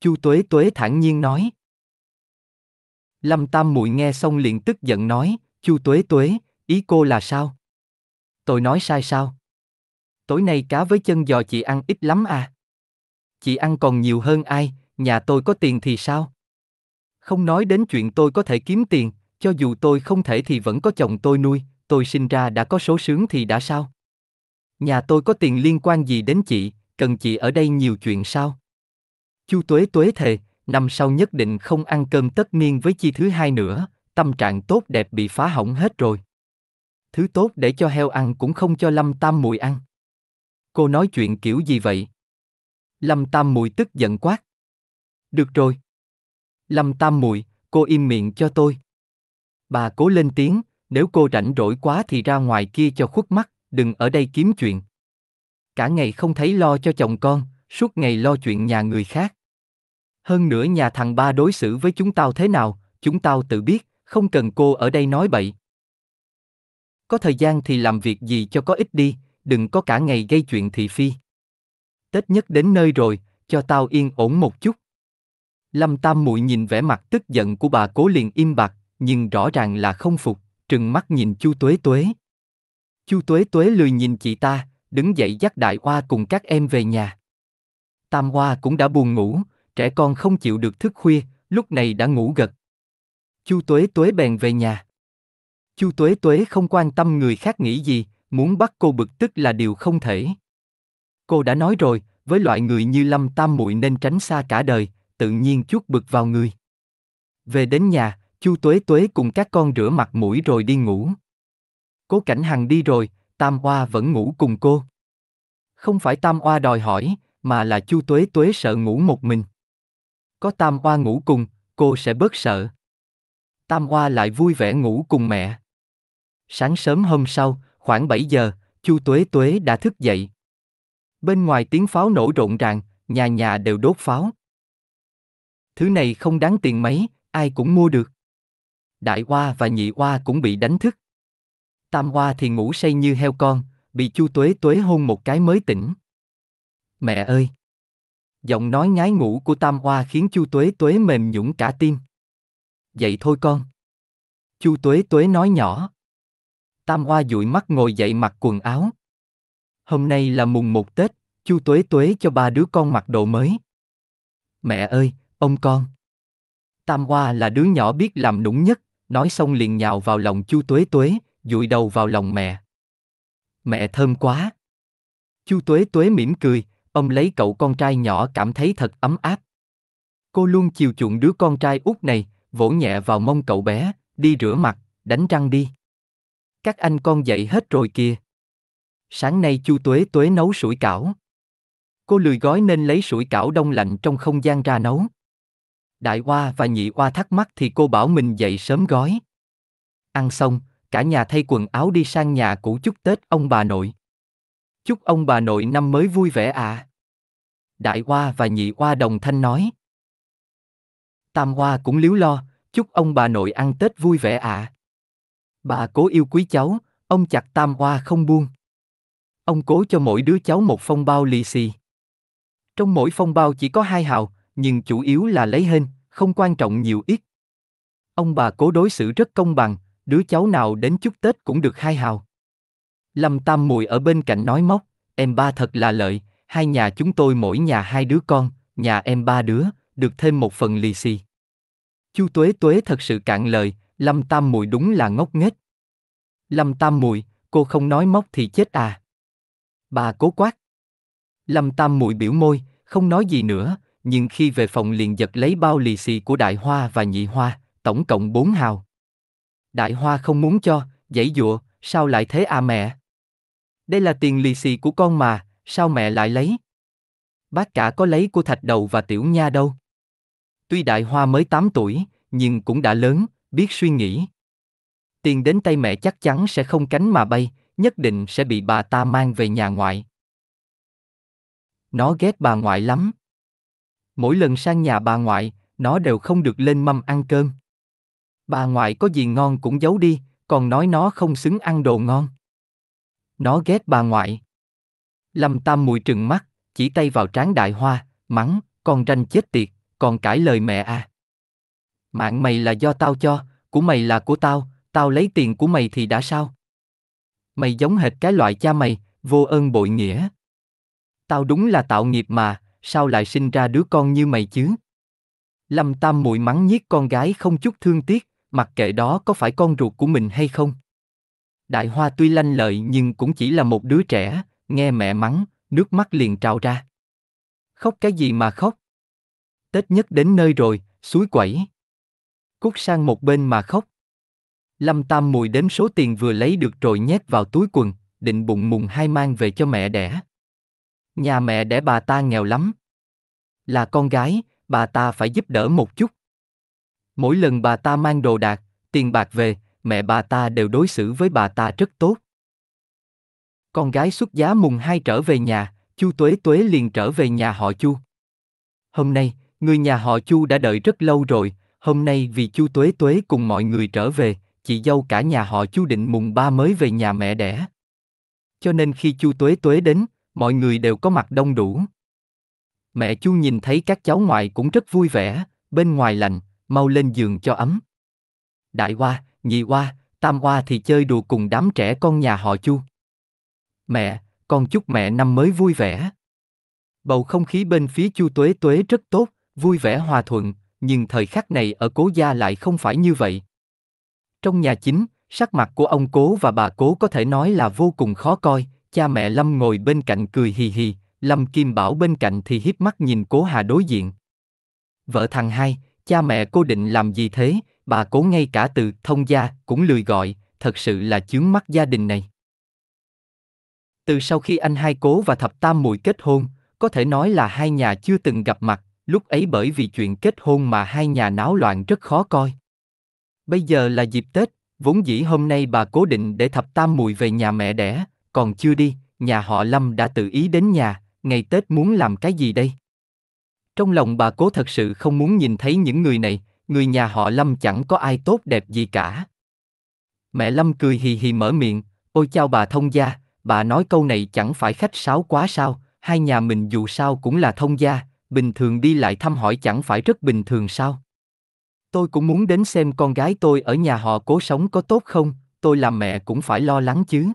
Chu Tuế Tuế thản nhiên nói. Lâm Tam Muội nghe xong liền tức giận nói, Chu Tuế Tuế, ý cô là sao? Tôi nói sai sao? Tối nay cá với chân giò chị ăn ít lắm à? Chị ăn còn nhiều hơn ai, nhà tôi có tiền thì sao? Không nói đến chuyện tôi có thể kiếm tiền, cho dù tôi không thể thì vẫn có chồng tôi nuôi, tôi sinh ra đã có số sướng thì đã sao? Nhà tôi có tiền liên quan gì đến chị, cần chị ở đây nhiều chuyện sao? Chu Tuế Tuế thề, năm sau nhất định không ăn cơm tất niên với chi thứ hai nữa, tâm trạng tốt đẹp bị phá hỏng hết rồi. Thứ tốt để cho heo ăn cũng không cho Lâm Tam Mùi ăn. Cô nói chuyện kiểu gì vậy? Lâm Tam Mùi tức giận quát. Được rồi. Lâm Tam Mùi, cô im miệng cho tôi. Bà cố lên tiếng, nếu cô rảnh rỗi quá thì ra ngoài kia cho khuất mắt, đừng ở đây kiếm chuyện. Cả ngày không thấy lo cho chồng con, suốt ngày lo chuyện nhà người khác. Hơn nữa nhà thằng ba đối xử với chúng tao thế nào, chúng tao tự biết, không cần cô ở đây nói bậy. Có thời gian thì làm việc gì cho có ích đi, đừng có cả ngày gây chuyện thị phi. Tết nhất đến nơi rồi, cho tao yên ổn một chút. Lâm Tam Muội nhìn vẻ mặt tức giận của bà cố liền im bặt, nhưng rõ ràng là không phục, trừng mắt nhìn Chu Tuế Tuế. Chu Tuế Tuế lười nhìn chị ta, đứng dậy dắt Đại Hoa cùng các em về nhà. Tam Hoa cũng đã buồn ngủ, trẻ con không chịu được thức khuya, lúc này đã ngủ gật. Chu Tuế Tuế bèn về nhà. Chu Tuế Tuế không quan tâm người khác nghĩ gì, muốn bắt cô bực tức là điều không thể. Cô đã nói rồi, với loại người như Lâm Tam Muội nên tránh xa cả đời, tự nhiên chút bực vào người. Về đến nhà, Chu Tuế Tuế cùng các con rửa mặt mũi rồi đi ngủ. Cố Cảnh Hằng đi rồi, Tam Hoa vẫn ngủ cùng cô. Không phải Tam Hoa đòi hỏi, mà là Chu Tuế Tuế sợ ngủ một mình có tam oa ngủ cùng, cô sẽ bớt sợ. Tam oa lại vui vẻ ngủ cùng mẹ. Sáng sớm hôm sau, khoảng 7 giờ, Chu Tuế Tuế đã thức dậy. Bên ngoài tiếng pháo nổ rộn ràng, nhà nhà đều đốt pháo. Thứ này không đáng tiền mấy, ai cũng mua được. Đại Hoa và Nhị Hoa cũng bị đánh thức. Tam Hoa thì ngủ say như heo con, bị Chu Tuế Tuế hôn một cái mới tỉnh. Mẹ ơi! Giọng nói ngái ngủ của Tam Hoa khiến Chu Tuế Tuế mềm nhũn cả tim. Dậy thôi con. Chu Tuế Tuế nói nhỏ. Tam Hoa dụi mắt ngồi dậy mặc quần áo. Hôm nay là mùng một Tết, Chu Tuế Tuế cho ba đứa con mặc đồ mới. Mẹ ơi, ông con. Tam Hoa là đứa nhỏ biết làm đúng nhất, nói xong liền nhào vào lòng Chu Tuế Tuế, dụi đầu vào lòng mẹ. Mẹ thơm quá. Chu Tuế Tuế mỉm cười, ôm lấy cậu con trai nhỏ cảm thấy thật ấm áp. Cô luôn chiều chuộng đứa con trai út này, vỗ nhẹ vào mông cậu bé, đi rửa mặt, đánh răng đi. Các anh con dậy hết rồi kìa. Sáng nay Chu Tuế Tuế nấu sủi cảo. Cô lười gói nên lấy sủi cảo đông lạnh trong không gian ra nấu. Đại Hoa và Nhị Hoa thắc mắc thì cô bảo mình dậy sớm gói. Ăn xong, cả nhà thay quần áo đi sang nhà cũ chúc Tết ông bà nội. Chúc ông bà nội năm mới vui vẻ ạ. À. Đại Hoa và Nhị Hoa đồng thanh nói. Tam Hoa cũng liếu lo, chúc ông bà nội ăn Tết vui vẻ ạ. À. Bà cố yêu quý cháu, ông chặt Tam Hoa không buông. Ông cố cho mỗi đứa cháu một phong bao lì xì. Trong mỗi phong bao chỉ có hai hào, nhưng chủ yếu là lấy hên, không quan trọng nhiều ít. Ông bà cố đối xử rất công bằng, đứa cháu nào đến chúc Tết cũng được hai hào. Lâm Tam Mùi ở bên cạnh nói móc, em ba thật là lợi, hai nhà chúng tôi mỗi nhà hai đứa con, nhà em ba đứa, được thêm một phần lì xì. Chu Tuế Tuế thật sự cạn lời, Lâm Tam Mùi đúng là ngốc nghếch. Lâm Tam Mùi, cô không nói móc thì chết à. Bà cố quát. Lâm Tam Mùi biểu môi, không nói gì nữa, nhưng khi về phòng liền giật lấy bao lì xì của Đại Hoa và Nhị Hoa, tổng cộng bốn hào. Đại Hoa không muốn cho, dãy dụa, sao lại thế à mẹ? Đây là tiền lì xì của con mà, sao mẹ lại lấy? Bác cả có lấy của thạch đầu và tiểu nha đâu. Tuy đại hoa mới 8 tuổi, nhưng cũng đã lớn, biết suy nghĩ. Tiền đến tay mẹ chắc chắn sẽ không cánh mà bay, nhất định sẽ bị bà ta mang về nhà ngoại. Nó ghét bà ngoại lắm. Mỗi lần sang nhà bà ngoại, nó đều không được lên mâm ăn cơm. Bà ngoại có gì ngon cũng giấu đi, còn nói nó không xứng ăn đồ ngon. Nó ghét bà ngoại. Lâm Tam Mùi trừng mắt, chỉ tay vào trán đại hoa, mắng, con ranh chết tiệt, còn cãi lời mẹ à. Mạng mày là do tao cho, của mày là của tao, tao lấy tiền của mày thì đã sao? Mày giống hệt cái loại cha mày, vô ơn bội nghĩa. Tao đúng là tạo nghiệp mà, sao lại sinh ra đứa con như mày chứ? Lâm Tam Mùi mắng nhiếc con gái không chút thương tiếc, mặc kệ đó có phải con ruột của mình hay không. Đại Hoa tuy lanh lợi nhưng cũng chỉ là một đứa trẻ, nghe mẹ mắng, nước mắt liền trào ra. Khóc cái gì mà khóc? Tết nhất đến nơi rồi, suối quẩy. Cút sang một bên mà khóc. Lâm Tam Mùi đếm số tiền vừa lấy được rồi nhét vào túi quần, định bụng mùng hai mang về cho mẹ đẻ. Nhà mẹ đẻ bà ta nghèo lắm. Là con gái, bà ta phải giúp đỡ một chút. Mỗi lần bà ta mang đồ đạc, tiền bạc về, mẹ bà ta đều đối xử với bà ta rất tốt. Con gái xuất giá mùng hai trở về nhà, Chu Tuế Tuế liền trở về nhà họ Chu. Hôm nay, người nhà họ Chu đã đợi rất lâu rồi, hôm nay vì Chu Tuế Tuế cùng mọi người trở về, chị dâu cả nhà họ Chu định mùng ba mới về nhà mẹ đẻ. Cho nên khi Chu Tuế Tuế đến, mọi người đều có mặt đông đủ. Mẹ Chu nhìn thấy các cháu ngoại cũng rất vui vẻ, bên ngoài lạnh, mau lên giường cho ấm. Đại Hoa, nhị oa, tam oa thì chơi đùa cùng đám trẻ con nhà họ Chu. Mẹ, con chúc mẹ năm mới vui vẻ. Bầu không khí bên phía Chu Tuế Tuế rất tốt, vui vẻ hòa thuận, nhưng thời khắc này ở Cố gia lại không phải như vậy. Trong nhà chính, sắc mặt của ông Cố và bà Cố có thể nói là vô cùng khó coi, cha mẹ Lâm ngồi bên cạnh cười hì hì, Lâm Kim Bảo bên cạnh thì híp mắt nhìn Cố Hà đối diện. Vợ thằng hai, cha mẹ cô định làm gì thế, bà cố ngay cả từ thông gia cũng lười gọi, thật sự là chướng mắt gia đình này. Từ sau khi anh hai cố và thập tam mùi kết hôn, có thể nói là hai nhà chưa từng gặp mặt, lúc ấy bởi vì chuyện kết hôn mà hai nhà náo loạn rất khó coi. Bây giờ là dịp Tết, vốn dĩ hôm nay bà cố định để thập tam mùi về nhà mẹ đẻ, còn chưa đi, nhà họ Lâm đã tự ý đến nhà, ngày Tết muốn làm cái gì đây? Trong lòng bà cố thật sự không muốn nhìn thấy những người này, người nhà họ Lâm chẳng có ai tốt đẹp gì cả. Mẹ Lâm cười hì hì mở miệng, ôi chào bà thông gia, bà nói câu này chẳng phải khách sáo quá sao, hai nhà mình dù sao cũng là thông gia, bình thường đi lại thăm hỏi chẳng phải rất bình thường sao. Tôi cũng muốn đến xem con gái tôi ở nhà họ cố sống có tốt không, tôi làm mẹ cũng phải lo lắng chứ.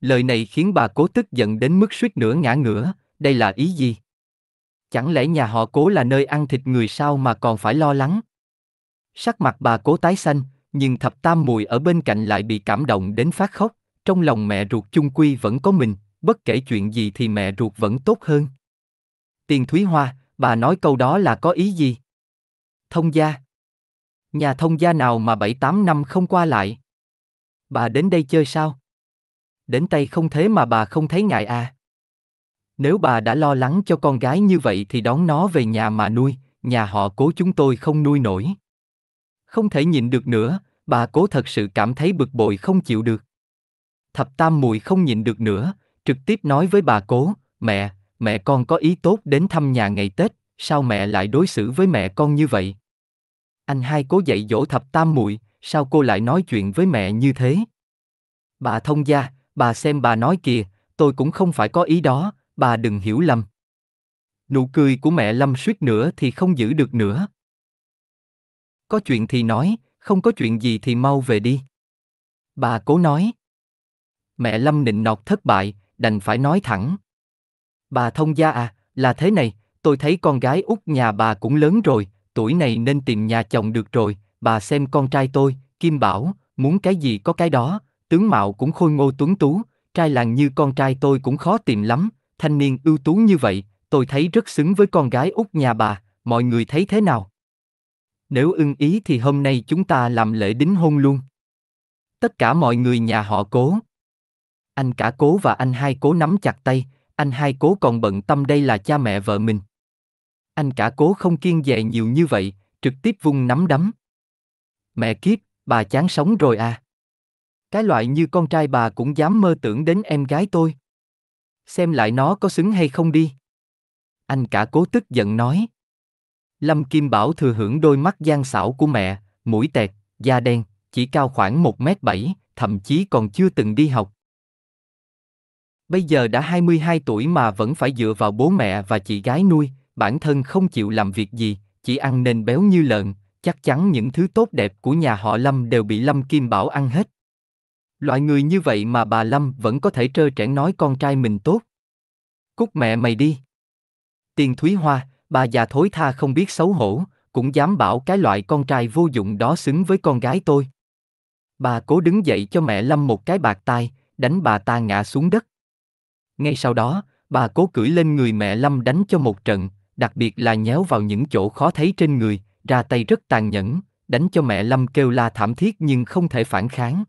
Lời này khiến bà cố tức giận đến mức suýt nữa ngã ngửa, đây là ý gì? Chẳng lẽ nhà họ cố là nơi ăn thịt người sao mà còn phải lo lắng? Sắc mặt bà cố tái xanh, nhưng thập tam mùi ở bên cạnh lại bị cảm động đến phát khóc, trong lòng mẹ ruột chung quy vẫn có mình, bất kể chuyện gì thì mẹ ruột vẫn tốt hơn. Tiền Thúy Hoa, bà nói câu đó là có ý gì? Thông gia. Nhà thông gia nào mà bảy tám năm không qua lại? Bà đến đây chơi sao? Đến tay không thế mà bà không thấy ngại à? Nếu bà đã lo lắng cho con gái như vậy thì đón nó về nhà mà nuôi, nhà họ cố chúng tôi không nuôi nổi. Không thể nhịn được nữa, bà cố thật sự cảm thấy bực bội không chịu được. Thập Tam Mùi không nhịn được nữa, trực tiếp nói với bà cố, mẹ, mẹ con có ý tốt đến thăm nhà ngày Tết, sao mẹ lại đối xử với mẹ con như vậy? Anh hai cố dạy dỗ Thập Tam muội, sao cô lại nói chuyện với mẹ như thế? Bà thông gia, bà xem bà nói kìa, tôi cũng không phải có ý đó, bà đừng hiểu lầm. Nụ cười của mẹ Lâm suýt nữa thì không giữ được nữa. Có chuyện thì nói, không có chuyện gì thì mau về đi. Bà cố nói. Mẹ Lâm nịnh nọt thất bại, đành phải nói thẳng. Bà thông gia à, là thế này, tôi thấy con gái út nhà bà cũng lớn rồi, tuổi này nên tìm nhà chồng được rồi, bà xem con trai tôi, Kim Bảo, muốn cái gì có cái đó, tướng mạo cũng khôi ngô tuấn tú, trai làng như con trai tôi cũng khó tìm lắm, thanh niên ưu tú như vậy, tôi thấy rất xứng với con gái út nhà bà, mọi người thấy thế nào? Nếu ưng ý thì hôm nay chúng ta làm lễ đính hôn luôn. Tất cả mọi người nhà họ cố. Anh cả cố và anh hai cố nắm chặt tay, anh hai cố còn bận tâm đây là cha mẹ vợ mình. Anh cả cố không kiên dè nhiều như vậy, trực tiếp vung nắm đấm. Mẹ kiếp, bà chán sống rồi à. Cái loại như con trai bà cũng dám mơ tưởng đến em gái tôi xem lại nó có xứng hay không đi. Anh cả cố tức giận nói. Lâm Kim Bảo thừa hưởng đôi mắt gian xảo của mẹ, mũi tẹt, da đen, chỉ cao khoảng 1m7, thậm chí còn chưa từng đi học. Bây giờ đã 22 tuổi mà vẫn phải dựa vào bố mẹ và chị gái nuôi, bản thân không chịu làm việc gì, chỉ ăn nên béo như lợn, chắc chắn những thứ tốt đẹp của nhà họ Lâm đều bị Lâm Kim Bảo ăn hết. Loại người như vậy mà bà Lâm vẫn có thể trơ trẽn nói con trai mình tốt. Cút mẹ mày đi. Tiền Thúy Hoa, bà già thối tha không biết xấu hổ, cũng dám bảo cái loại con trai vô dụng đó xứng với con gái tôi. Bà cố đứng dậy cho mẹ Lâm một cái bạc tai, đánh bà ta ngã xuống đất. Ngay sau đó, bà cố cưỡi lên người mẹ Lâm đánh cho một trận, đặc biệt là nhéo vào những chỗ khó thấy trên người, ra tay rất tàn nhẫn, đánh cho mẹ Lâm kêu la thảm thiết nhưng không thể phản kháng.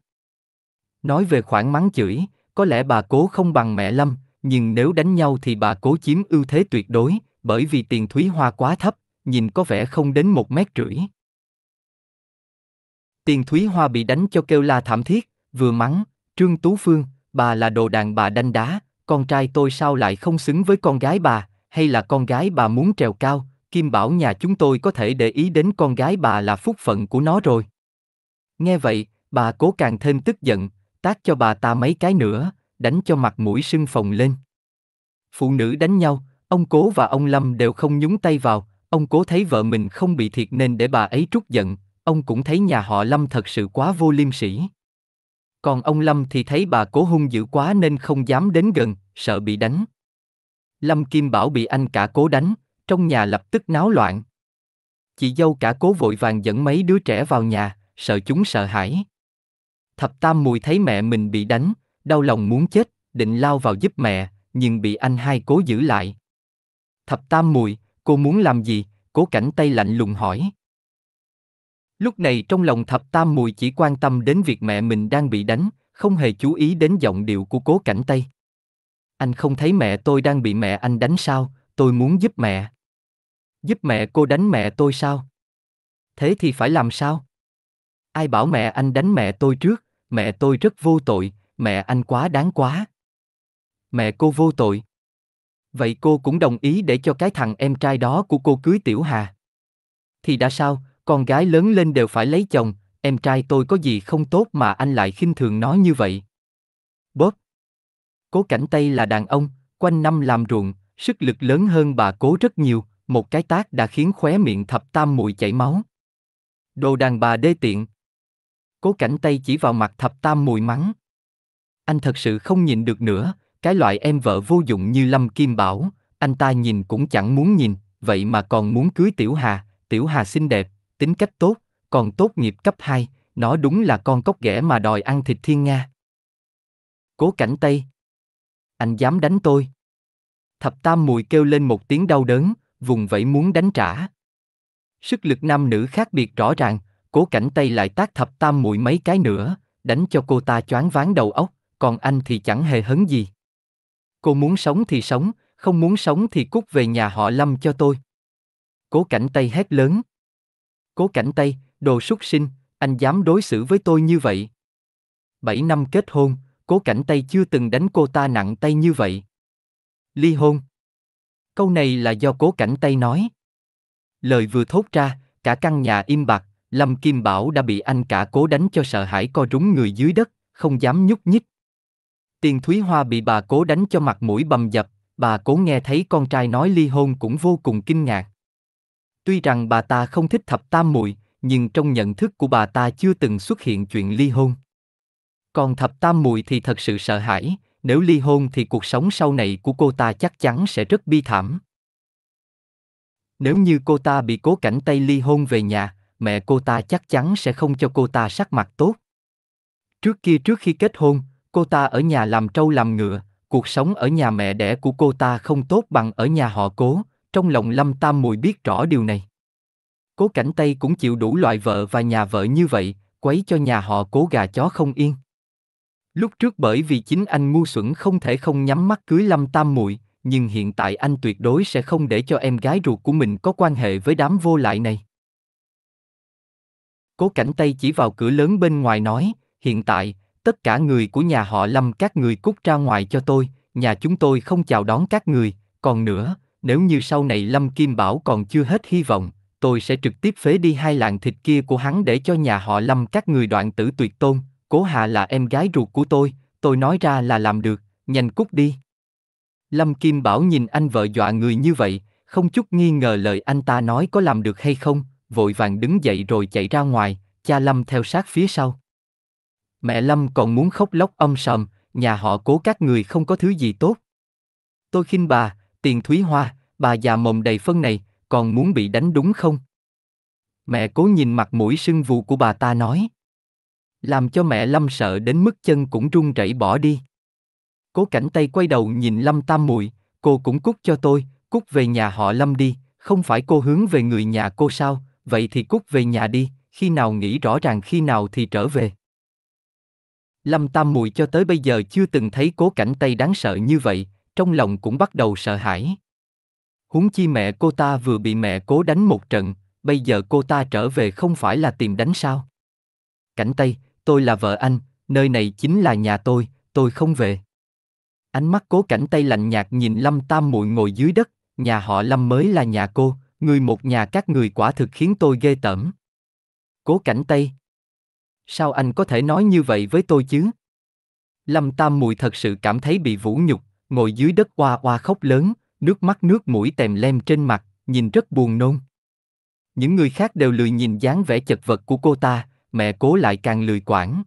Nói về khoản mắng chửi, có lẽ bà cố không bằng mẹ Lâm, nhưng nếu đánh nhau thì bà cố chiếm ưu thế tuyệt đối, bởi vì tiền Thúy Hoa quá thấp, nhìn có vẻ không đến một mét rưỡi. Tiền Thúy Hoa bị đánh cho kêu la thảm thiết, vừa mắng, Trương Tú Phương, bà là đồ đàn bà đanh đá, con trai tôi sao lại không xứng với con gái bà, hay là con gái bà muốn trèo cao, Kim Bảo nhà chúng tôi có thể để ý đến con gái bà là phúc phận của nó rồi. Nghe vậy, bà cố càng thêm tức giận, tát cho bà ta mấy cái nữa, đánh cho mặt mũi sưng phồng lên. Phụ nữ đánh nhau, ông Cố và ông Lâm đều không nhúng tay vào, ông Cố thấy vợ mình không bị thiệt nên để bà ấy trút giận, ông cũng thấy nhà họ Lâm thật sự quá vô liêm sỉ. Còn ông Lâm thì thấy bà Cố hung dữ quá nên không dám đến gần, sợ bị đánh. Lâm Kim Bảo bị anh cả Cố đánh, trong nhà lập tức náo loạn. Chị dâu cả Cố vội vàng dẫn mấy đứa trẻ vào nhà, sợ chúng sợ hãi. Thập Tam Mùi thấy mẹ mình bị đánh, đau lòng muốn chết, định lao vào giúp mẹ, nhưng bị anh hai cố giữ lại. Thập Tam Mùi, cô muốn làm gì? Cố cảnh tay lạnh lùng hỏi. Lúc này trong lòng Thập Tam Mùi chỉ quan tâm đến việc mẹ mình đang bị đánh, không hề chú ý đến giọng điệu của cố cảnh Tây. Anh không thấy mẹ tôi đang bị mẹ anh đánh sao, tôi muốn giúp mẹ. Giúp mẹ cô đánh mẹ tôi sao? Thế thì phải làm sao? Ai bảo mẹ anh đánh mẹ tôi trước, mẹ tôi rất vô tội, mẹ anh quá đáng quá. Mẹ cô vô tội. Vậy cô cũng đồng ý để cho cái thằng em trai đó của cô cưới Tiểu Hà. Thì đã sao, con gái lớn lên đều phải lấy chồng, em trai tôi có gì không tốt mà anh lại khinh thường nó như vậy. Bóp. Cố cảnh Tây là đàn ông, quanh năm làm ruộng, sức lực lớn hơn bà cố rất nhiều, một cái tác đã khiến khóe miệng thập tam mùi chảy máu. Đồ đàn bà đê tiện cố cảnh Tây chỉ vào mặt thập tam mùi mắng. Anh thật sự không nhìn được nữa, cái loại em vợ vô dụng như Lâm Kim Bảo, anh ta nhìn cũng chẳng muốn nhìn, vậy mà còn muốn cưới Tiểu Hà, Tiểu Hà xinh đẹp, tính cách tốt, còn tốt nghiệp cấp 2, nó đúng là con cóc ghẻ mà đòi ăn thịt thiên Nga. Cố cảnh Tây Anh dám đánh tôi. Thập tam mùi kêu lên một tiếng đau đớn, vùng vẫy muốn đánh trả. Sức lực nam nữ khác biệt rõ ràng, cố cảnh tây lại tác thập tam mũi mấy cái nữa, đánh cho cô ta choáng váng đầu óc, còn anh thì chẳng hề hấn gì. Cô muốn sống thì sống, không muốn sống thì cút về nhà họ lâm cho tôi. Cố cảnh tây hét lớn. Cố cảnh tây, đồ súc sinh, anh dám đối xử với tôi như vậy. Bảy năm kết hôn, cố cảnh tây chưa từng đánh cô ta nặng tay như vậy. Ly hôn. Câu này là do cố cảnh tây nói. Lời vừa thốt ra, cả căn nhà im bặt, Lâm Kim Bảo đã bị anh cả cố đánh cho sợ hãi co rúng người dưới đất, không dám nhúc nhích. Tiền Thúy Hoa bị bà cố đánh cho mặt mũi bầm dập, bà cố nghe thấy con trai nói ly hôn cũng vô cùng kinh ngạc. Tuy rằng bà ta không thích thập tam muội, nhưng trong nhận thức của bà ta chưa từng xuất hiện chuyện ly hôn. Còn thập tam muội thì thật sự sợ hãi, nếu ly hôn thì cuộc sống sau này của cô ta chắc chắn sẽ rất bi thảm. Nếu như cô ta bị cố cảnh tay ly hôn về nhà, mẹ cô ta chắc chắn sẽ không cho cô ta sắc mặt tốt. Trước kia trước khi kết hôn, cô ta ở nhà làm trâu làm ngựa, cuộc sống ở nhà mẹ đẻ của cô ta không tốt bằng ở nhà họ cố, trong lòng Lâm Tam Mùi biết rõ điều này. Cố Cảnh Tây cũng chịu đủ loại vợ và nhà vợ như vậy, quấy cho nhà họ cố gà chó không yên. Lúc trước bởi vì chính anh ngu xuẩn không thể không nhắm mắt cưới Lâm Tam Muội, nhưng hiện tại anh tuyệt đối sẽ không để cho em gái ruột của mình có quan hệ với đám vô lại này. Cố cảnh Tây chỉ vào cửa lớn bên ngoài nói, hiện tại, tất cả người của nhà họ lâm các người cút ra ngoài cho tôi, nhà chúng tôi không chào đón các người, còn nữa, nếu như sau này lâm kim bảo còn chưa hết hy vọng, tôi sẽ trực tiếp phế đi hai lạng thịt kia của hắn để cho nhà họ lâm các người đoạn tử tuyệt tôn, cố Hạ là em gái ruột của tôi, tôi nói ra là làm được, nhanh cút đi. Lâm Kim Bảo nhìn anh vợ dọa người như vậy, không chút nghi ngờ lời anh ta nói có làm được hay không, vội vàng đứng dậy rồi chạy ra ngoài, cha Lâm theo sát phía sau. Mẹ Lâm còn muốn khóc lóc âm sầm, nhà họ cố các người không có thứ gì tốt. Tôi khinh bà, tiền thúy hoa, bà già mồm đầy phân này, còn muốn bị đánh đúng không? Mẹ cố nhìn mặt mũi sưng vụ của bà ta nói. Làm cho mẹ Lâm sợ đến mức chân cũng run rẩy bỏ đi. Cố cảnh tay quay đầu nhìn Lâm Tam Muội, cô cũng cút cho tôi, cút về nhà họ Lâm đi, không phải cô hướng về người nhà cô sao, vậy thì cút về nhà đi, khi nào nghĩ rõ ràng khi nào thì trở về. Lâm Tam Mùi cho tới bây giờ chưa từng thấy cố cảnh Tây đáng sợ như vậy, trong lòng cũng bắt đầu sợ hãi. Huống chi mẹ cô ta vừa bị mẹ cố đánh một trận, bây giờ cô ta trở về không phải là tìm đánh sao. Cảnh Tây, tôi là vợ anh, nơi này chính là nhà tôi, tôi không về. Ánh mắt cố cảnh Tây lạnh nhạt nhìn Lâm Tam Mùi ngồi dưới đất, nhà họ Lâm mới là nhà cô, người một nhà các người quả thực khiến tôi ghê tởm. Cố cảnh Tây. Sao anh có thể nói như vậy với tôi chứ? Lâm Tam Mùi thật sự cảm thấy bị vũ nhục, ngồi dưới đất oa oa khóc lớn, nước mắt nước mũi tèm lem trên mặt, nhìn rất buồn nôn. Những người khác đều lười nhìn dáng vẻ chật vật của cô ta, mẹ cố lại càng lười quản.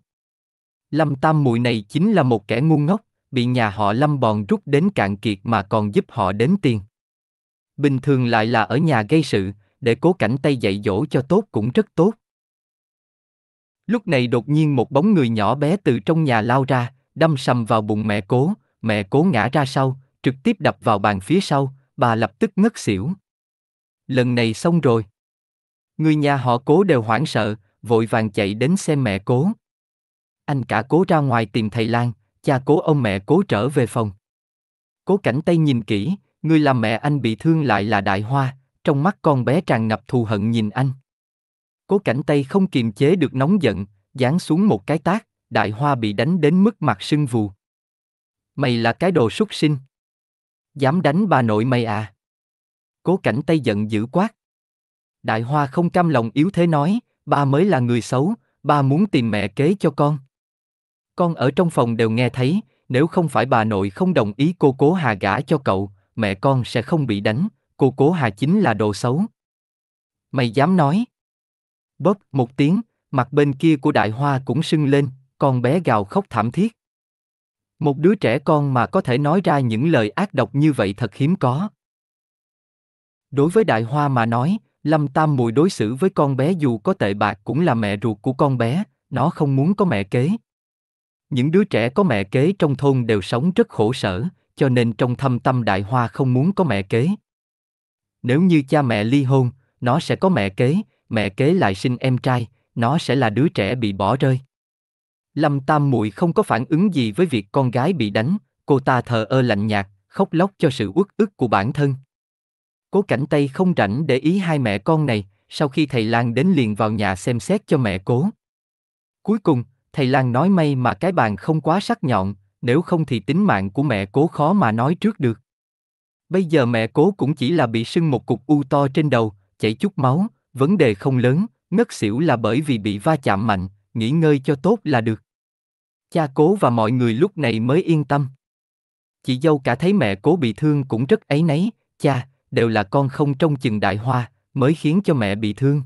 Lâm Tam Mùi này chính là một kẻ ngu ngốc, bị nhà họ Lâm Bòn rút đến cạn kiệt mà còn giúp họ đến tiền bình thường lại là ở nhà gây sự, để cố cảnh tay dạy dỗ cho tốt cũng rất tốt. Lúc này đột nhiên một bóng người nhỏ bé từ trong nhà lao ra, đâm sầm vào bụng mẹ cố, mẹ cố ngã ra sau, trực tiếp đập vào bàn phía sau, bà lập tức ngất xỉu. Lần này xong rồi. Người nhà họ cố đều hoảng sợ, vội vàng chạy đến xem mẹ cố. Anh cả cố ra ngoài tìm thầy lang cha cố ông mẹ cố trở về phòng. Cố cảnh tay nhìn kỹ, ngươi làm mẹ anh bị thương lại là đại hoa, trong mắt con bé tràn ngập thù hận nhìn anh. Cố cảnh tay không kiềm chế được nóng giận, giáng xuống một cái tát. đại hoa bị đánh đến mức mặt sưng vù. Mày là cái đồ súc sinh. Dám đánh bà nội mày à? Cố cảnh tay giận dữ quát. Đại hoa không cam lòng yếu thế nói, ba mới là người xấu, ba muốn tìm mẹ kế cho con. Con ở trong phòng đều nghe thấy, nếu không phải bà nội không đồng ý cô cố hà gả cho cậu, mẹ con sẽ không bị đánh, cô cố Hà chính là đồ xấu. Mày dám nói. Bóp một tiếng, mặt bên kia của đại hoa cũng sưng lên, con bé gào khóc thảm thiết. Một đứa trẻ con mà có thể nói ra những lời ác độc như vậy thật hiếm có. Đối với đại hoa mà nói, Lâm Tam Mùi đối xử với con bé dù có tệ bạc cũng là mẹ ruột của con bé, nó không muốn có mẹ kế. Những đứa trẻ có mẹ kế trong thôn đều sống rất khổ sở, cho nên trong thâm tâm đại hoa không muốn có mẹ kế. Nếu như cha mẹ ly hôn, nó sẽ có mẹ kế, mẹ kế lại sinh em trai, nó sẽ là đứa trẻ bị bỏ rơi. Lâm Tam Muội không có phản ứng gì với việc con gái bị đánh, cô ta thờ ơ lạnh nhạt, khóc lóc cho sự uất ức của bản thân. Cố Cảnh Tây không rảnh để ý hai mẹ con này, sau khi thầy Lan đến liền vào nhà xem xét cho mẹ cố. Cuối cùng, thầy Lan nói may mà cái bàn không quá sắc nhọn, nếu không thì tính mạng của mẹ cố khó mà nói trước được. Bây giờ mẹ cố cũng chỉ là bị sưng một cục u to trên đầu, chảy chút máu, vấn đề không lớn, ngất xỉu là bởi vì bị va chạm mạnh, nghỉ ngơi cho tốt là được. Cha cố và mọi người lúc này mới yên tâm. Chị dâu cả thấy mẹ cố bị thương cũng rất ấy nấy, cha, đều là con không trông chừng đại hoa, mới khiến cho mẹ bị thương.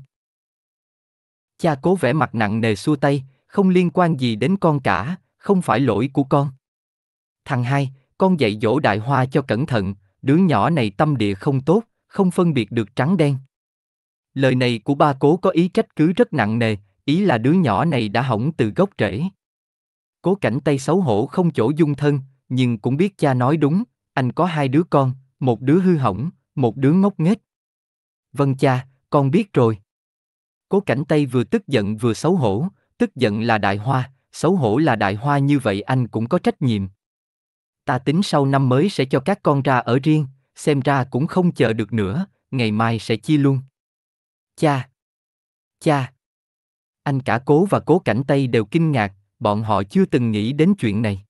Cha cố vẻ mặt nặng nề xua tay, không liên quan gì đến con cả, không phải lỗi của con. Thằng hai, con dạy dỗ đại hoa cho cẩn thận, đứa nhỏ này tâm địa không tốt, không phân biệt được trắng đen. Lời này của ba cố có ý trách cứ rất nặng nề, ý là đứa nhỏ này đã hỏng từ gốc rễ. Cố cảnh tay xấu hổ không chỗ dung thân, nhưng cũng biết cha nói đúng, anh có hai đứa con, một đứa hư hỏng, một đứa ngốc nghếch. Vâng cha, con biết rồi. Cố cảnh tay vừa tức giận vừa xấu hổ, tức giận là đại hoa, xấu hổ là đại hoa như vậy anh cũng có trách nhiệm ta tính sau năm mới sẽ cho các con ra ở riêng, xem ra cũng không chờ được nữa, ngày mai sẽ chia luôn. Cha! Cha! Anh cả cố và cố cảnh Tây đều kinh ngạc, bọn họ chưa từng nghĩ đến chuyện này.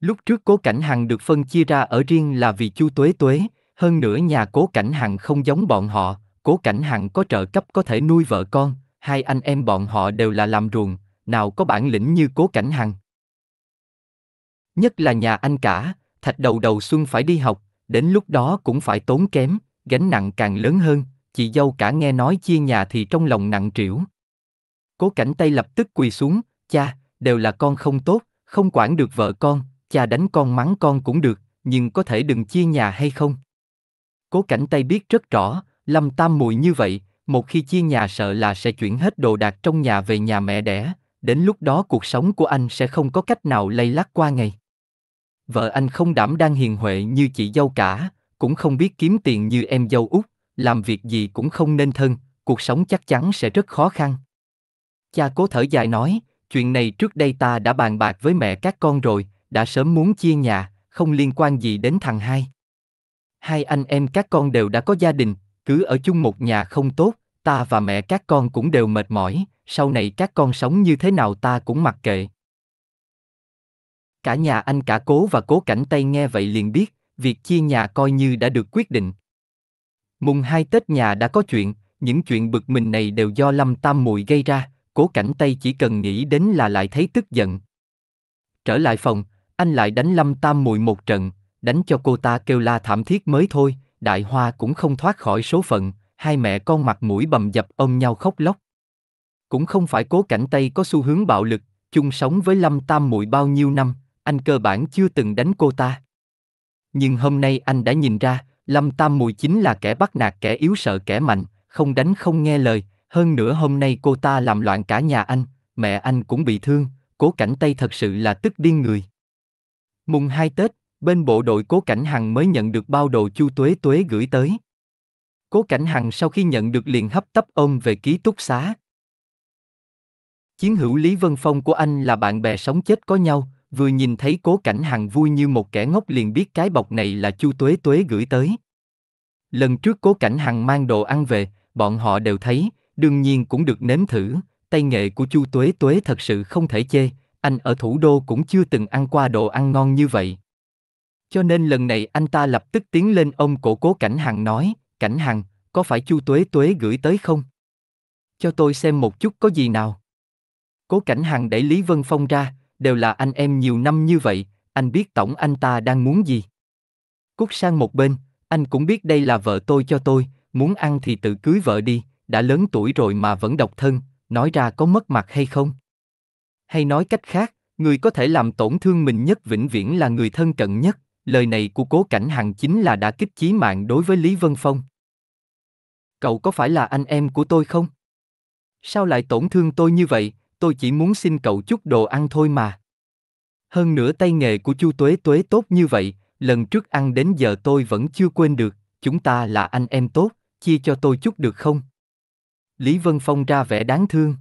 Lúc trước cố cảnh hằng được phân chia ra ở riêng là vì chu tuế tuế, hơn nữa nhà cố cảnh hằng không giống bọn họ, cố cảnh hằng có trợ cấp có thể nuôi vợ con, hai anh em bọn họ đều là làm ruồng, nào có bản lĩnh như cố cảnh hằng nhất là nhà anh cả, thạch đầu đầu xuân phải đi học, đến lúc đó cũng phải tốn kém, gánh nặng càng lớn hơn, chị dâu cả nghe nói chia nhà thì trong lòng nặng trĩu. Cố cảnh tay lập tức quỳ xuống, cha, đều là con không tốt, không quản được vợ con, cha đánh con mắng con cũng được, nhưng có thể đừng chia nhà hay không? Cố cảnh tay biết rất rõ, Lâm Tam Mùi như vậy, một khi chia nhà sợ là sẽ chuyển hết đồ đạc trong nhà về nhà mẹ đẻ, đến lúc đó cuộc sống của anh sẽ không có cách nào lây lắc qua ngày vợ anh không đảm đang hiền huệ như chị dâu cả, cũng không biết kiếm tiền như em dâu út, làm việc gì cũng không nên thân, cuộc sống chắc chắn sẽ rất khó khăn. Cha cố thở dài nói, chuyện này trước đây ta đã bàn bạc với mẹ các con rồi, đã sớm muốn chia nhà, không liên quan gì đến thằng hai. Hai anh em các con đều đã có gia đình, cứ ở chung một nhà không tốt, ta và mẹ các con cũng đều mệt mỏi, sau này các con sống như thế nào ta cũng mặc kệ. Cả nhà anh cả cố và cố cảnh Tây nghe vậy liền biết, việc chia nhà coi như đã được quyết định. Mùng hai Tết nhà đã có chuyện, những chuyện bực mình này đều do Lâm Tam Mùi gây ra, cố cảnh Tây chỉ cần nghĩ đến là lại thấy tức giận. Trở lại phòng, anh lại đánh Lâm Tam Mùi một trận, đánh cho cô ta kêu la thảm thiết mới thôi, đại hoa cũng không thoát khỏi số phận, hai mẹ con mặt mũi bầm dập ôm nhau khóc lóc. Cũng không phải cố cảnh Tây có xu hướng bạo lực, chung sống với Lâm Tam Mùi bao nhiêu năm, anh cơ bản chưa từng đánh cô ta. Nhưng hôm nay anh đã nhìn ra, Lâm Tam Mùi chính là kẻ bắt nạt kẻ yếu sợ kẻ mạnh, không đánh không nghe lời, hơn nữa hôm nay cô ta làm loạn cả nhà anh, mẹ anh cũng bị thương, cố cảnh Tây thật sự là tức điên người. Mùng 2 Tết, bên bộ đội cố cảnh Hằng mới nhận được bao đồ chu tuế tuế gửi tới. Cố cảnh Hằng sau khi nhận được liền hấp tấp ôm về ký túc xá. Chiến hữu Lý Vân Phong của anh là bạn bè sống chết có nhau, vừa nhìn thấy cố cảnh hằng vui như một kẻ ngốc liền biết cái bọc này là chu tuế tuế gửi tới lần trước cố cảnh hằng mang đồ ăn về bọn họ đều thấy đương nhiên cũng được nếm thử tay nghệ của chu tuế tuế thật sự không thể chê anh ở thủ đô cũng chưa từng ăn qua đồ ăn ngon như vậy cho nên lần này anh ta lập tức tiến lên ông cổ cố cảnh hằng nói cảnh hằng có phải chu tuế tuế gửi tới không cho tôi xem một chút có gì nào cố cảnh hằng đẩy lý vân phong ra đều là anh em nhiều năm như vậy, anh biết tổng anh ta đang muốn gì. Cút sang một bên, anh cũng biết đây là vợ tôi cho tôi, muốn ăn thì tự cưới vợ đi, đã lớn tuổi rồi mà vẫn độc thân, nói ra có mất mặt hay không? Hay nói cách khác, người có thể làm tổn thương mình nhất vĩnh viễn là người thân cận nhất, lời này của cố cảnh hằng chính là đã kích chí mạng đối với Lý Vân Phong. Cậu có phải là anh em của tôi không? Sao lại tổn thương tôi như vậy, tôi chỉ muốn xin cậu chút đồ ăn thôi mà. Hơn nữa tay nghề của Chu Tuế Tuế tốt như vậy, lần trước ăn đến giờ tôi vẫn chưa quên được, chúng ta là anh em tốt, chia cho tôi chút được không? Lý Vân Phong ra vẻ đáng thương.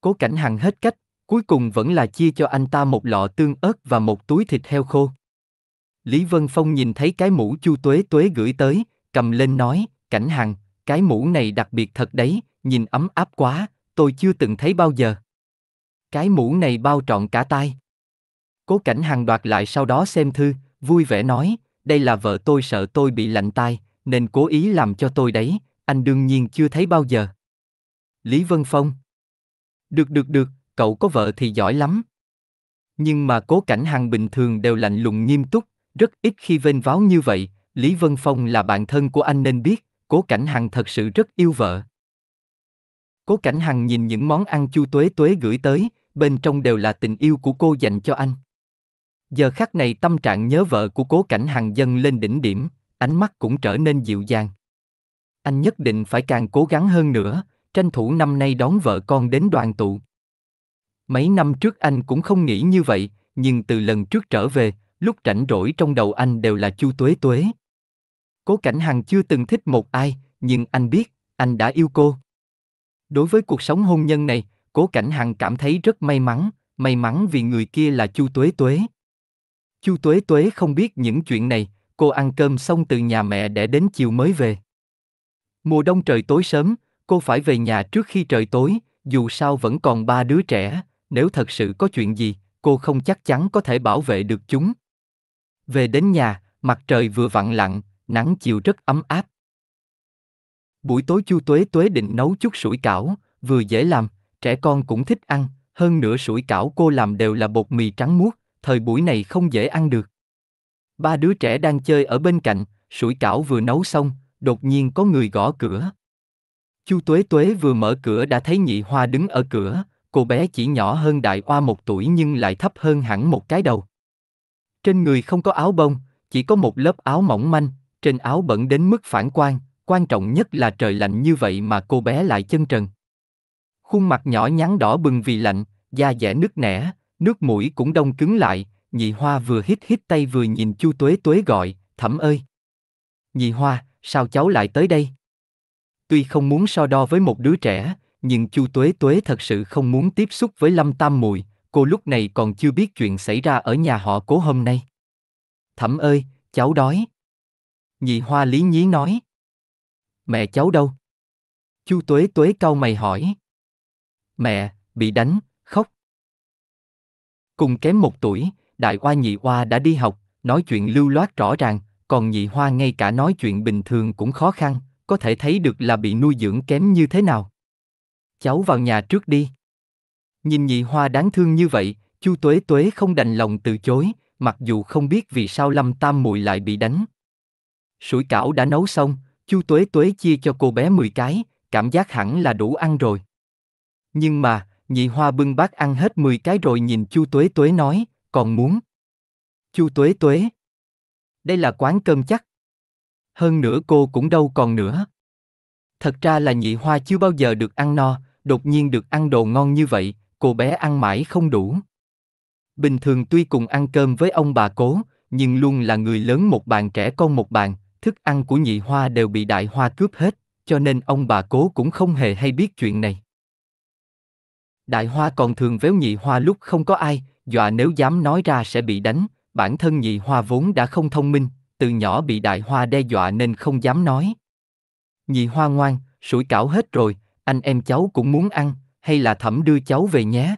Cố Cảnh Hằng hết cách, cuối cùng vẫn là chia cho anh ta một lọ tương ớt và một túi thịt heo khô. Lý Vân Phong nhìn thấy cái mũ Chu Tuế Tuế gửi tới, cầm lên nói, Cảnh Hằng, cái mũ này đặc biệt thật đấy, nhìn ấm áp quá, tôi chưa từng thấy bao giờ. Cái mũ này bao trọn cả tai. Cố cảnh hàng đoạt lại sau đó xem thư, vui vẻ nói, đây là vợ tôi sợ tôi bị lạnh tai, nên cố ý làm cho tôi đấy, anh đương nhiên chưa thấy bao giờ. Lý Vân Phong Được được được, cậu có vợ thì giỏi lắm. Nhưng mà cố cảnh hàng bình thường đều lạnh lùng nghiêm túc, rất ít khi vênh váo như vậy, Lý Vân Phong là bạn thân của anh nên biết, cố cảnh hằng thật sự rất yêu vợ Cố Cảnh Hằng nhìn những món ăn Chu Tuế Tuế gửi tới, bên trong đều là tình yêu của cô dành cho anh. Giờ khắc này tâm trạng nhớ vợ của Cố Cảnh Hằng dâng lên đỉnh điểm, ánh mắt cũng trở nên dịu dàng. Anh nhất định phải càng cố gắng hơn nữa, tranh thủ năm nay đón vợ con đến đoàn tụ. Mấy năm trước anh cũng không nghĩ như vậy, nhưng từ lần trước trở về, lúc rảnh rỗi trong đầu anh đều là Chu Tuế Tuế. Cố Cảnh Hằng chưa từng thích một ai, nhưng anh biết, anh đã yêu cô. Đối với cuộc sống hôn nhân này, Cố Cảnh Hằng cảm thấy rất may mắn, may mắn vì người kia là Chu Tuế Tuế. Chu Tuế Tuế không biết những chuyện này, cô ăn cơm xong từ nhà mẹ để đến chiều mới về. Mùa đông trời tối sớm, cô phải về nhà trước khi trời tối, dù sao vẫn còn ba đứa trẻ, nếu thật sự có chuyện gì, cô không chắc chắn có thể bảo vệ được chúng. Về đến nhà, mặt trời vừa vặn lặng, nắng chiều rất ấm áp, Buổi tối Chu Tuế Tuế định nấu chút sủi cảo, vừa dễ làm, trẻ con cũng thích ăn, hơn nữa sủi cảo cô làm đều là bột mì trắng muốt, thời buổi này không dễ ăn được. Ba đứa trẻ đang chơi ở bên cạnh, sủi cảo vừa nấu xong, đột nhiên có người gõ cửa. Chu Tuế Tuế vừa mở cửa đã thấy Nhị Hoa đứng ở cửa, cô bé chỉ nhỏ hơn Đại Hoa một tuổi nhưng lại thấp hơn hẳn một cái đầu. Trên người không có áo bông, chỉ có một lớp áo mỏng manh, trên áo bẩn đến mức phản quang, quan trọng nhất là trời lạnh như vậy mà cô bé lại chân trần. Khuôn mặt nhỏ nhắn đỏ bừng vì lạnh, da dẻ nứt nẻ, nước mũi cũng đông cứng lại, nhị hoa vừa hít hít tay vừa nhìn chu tuế tuế gọi, thẩm ơi. Nhị hoa, sao cháu lại tới đây? Tuy không muốn so đo với một đứa trẻ, nhưng chu tuế tuế thật sự không muốn tiếp xúc với lâm tam mùi, cô lúc này còn chưa biết chuyện xảy ra ở nhà họ cố hôm nay. Thẩm ơi, cháu đói. Nhị hoa lý nhí nói. Mẹ cháu đâu? Chu Tuế Tuế cau mày hỏi. Mẹ, bị đánh, khóc. Cùng kém một tuổi, đại hoa nhị hoa đã đi học, nói chuyện lưu loát rõ ràng, còn nhị hoa ngay cả nói chuyện bình thường cũng khó khăn, có thể thấy được là bị nuôi dưỡng kém như thế nào. Cháu vào nhà trước đi. Nhìn nhị hoa đáng thương như vậy, Chu Tuế Tuế không đành lòng từ chối, mặc dù không biết vì sao Lâm Tam Muội lại bị đánh. Sủi cảo đã nấu xong, Chu Tuế Tuế chia cho cô bé 10 cái, cảm giác hẳn là đủ ăn rồi. Nhưng mà, nhị hoa bưng bát ăn hết 10 cái rồi nhìn Chu Tuế Tuế nói, còn muốn. Chu Tuế Tuế. Đây là quán cơm chắc. Hơn nữa cô cũng đâu còn nữa. Thật ra là nhị hoa chưa bao giờ được ăn no, đột nhiên được ăn đồ ngon như vậy, cô bé ăn mãi không đủ. Bình thường tuy cùng ăn cơm với ông bà cố, nhưng luôn là người lớn một bàn trẻ con một bàn, thức ăn của nhị hoa đều bị đại hoa cướp hết, cho nên ông bà cố cũng không hề hay biết chuyện này. Đại hoa còn thường véo nhị hoa lúc không có ai, dọa nếu dám nói ra sẽ bị đánh, bản thân nhị hoa vốn đã không thông minh, từ nhỏ bị đại hoa đe dọa nên không dám nói. Nhị hoa ngoan, sủi cảo hết rồi, anh em cháu cũng muốn ăn, hay là thẩm đưa cháu về nhé.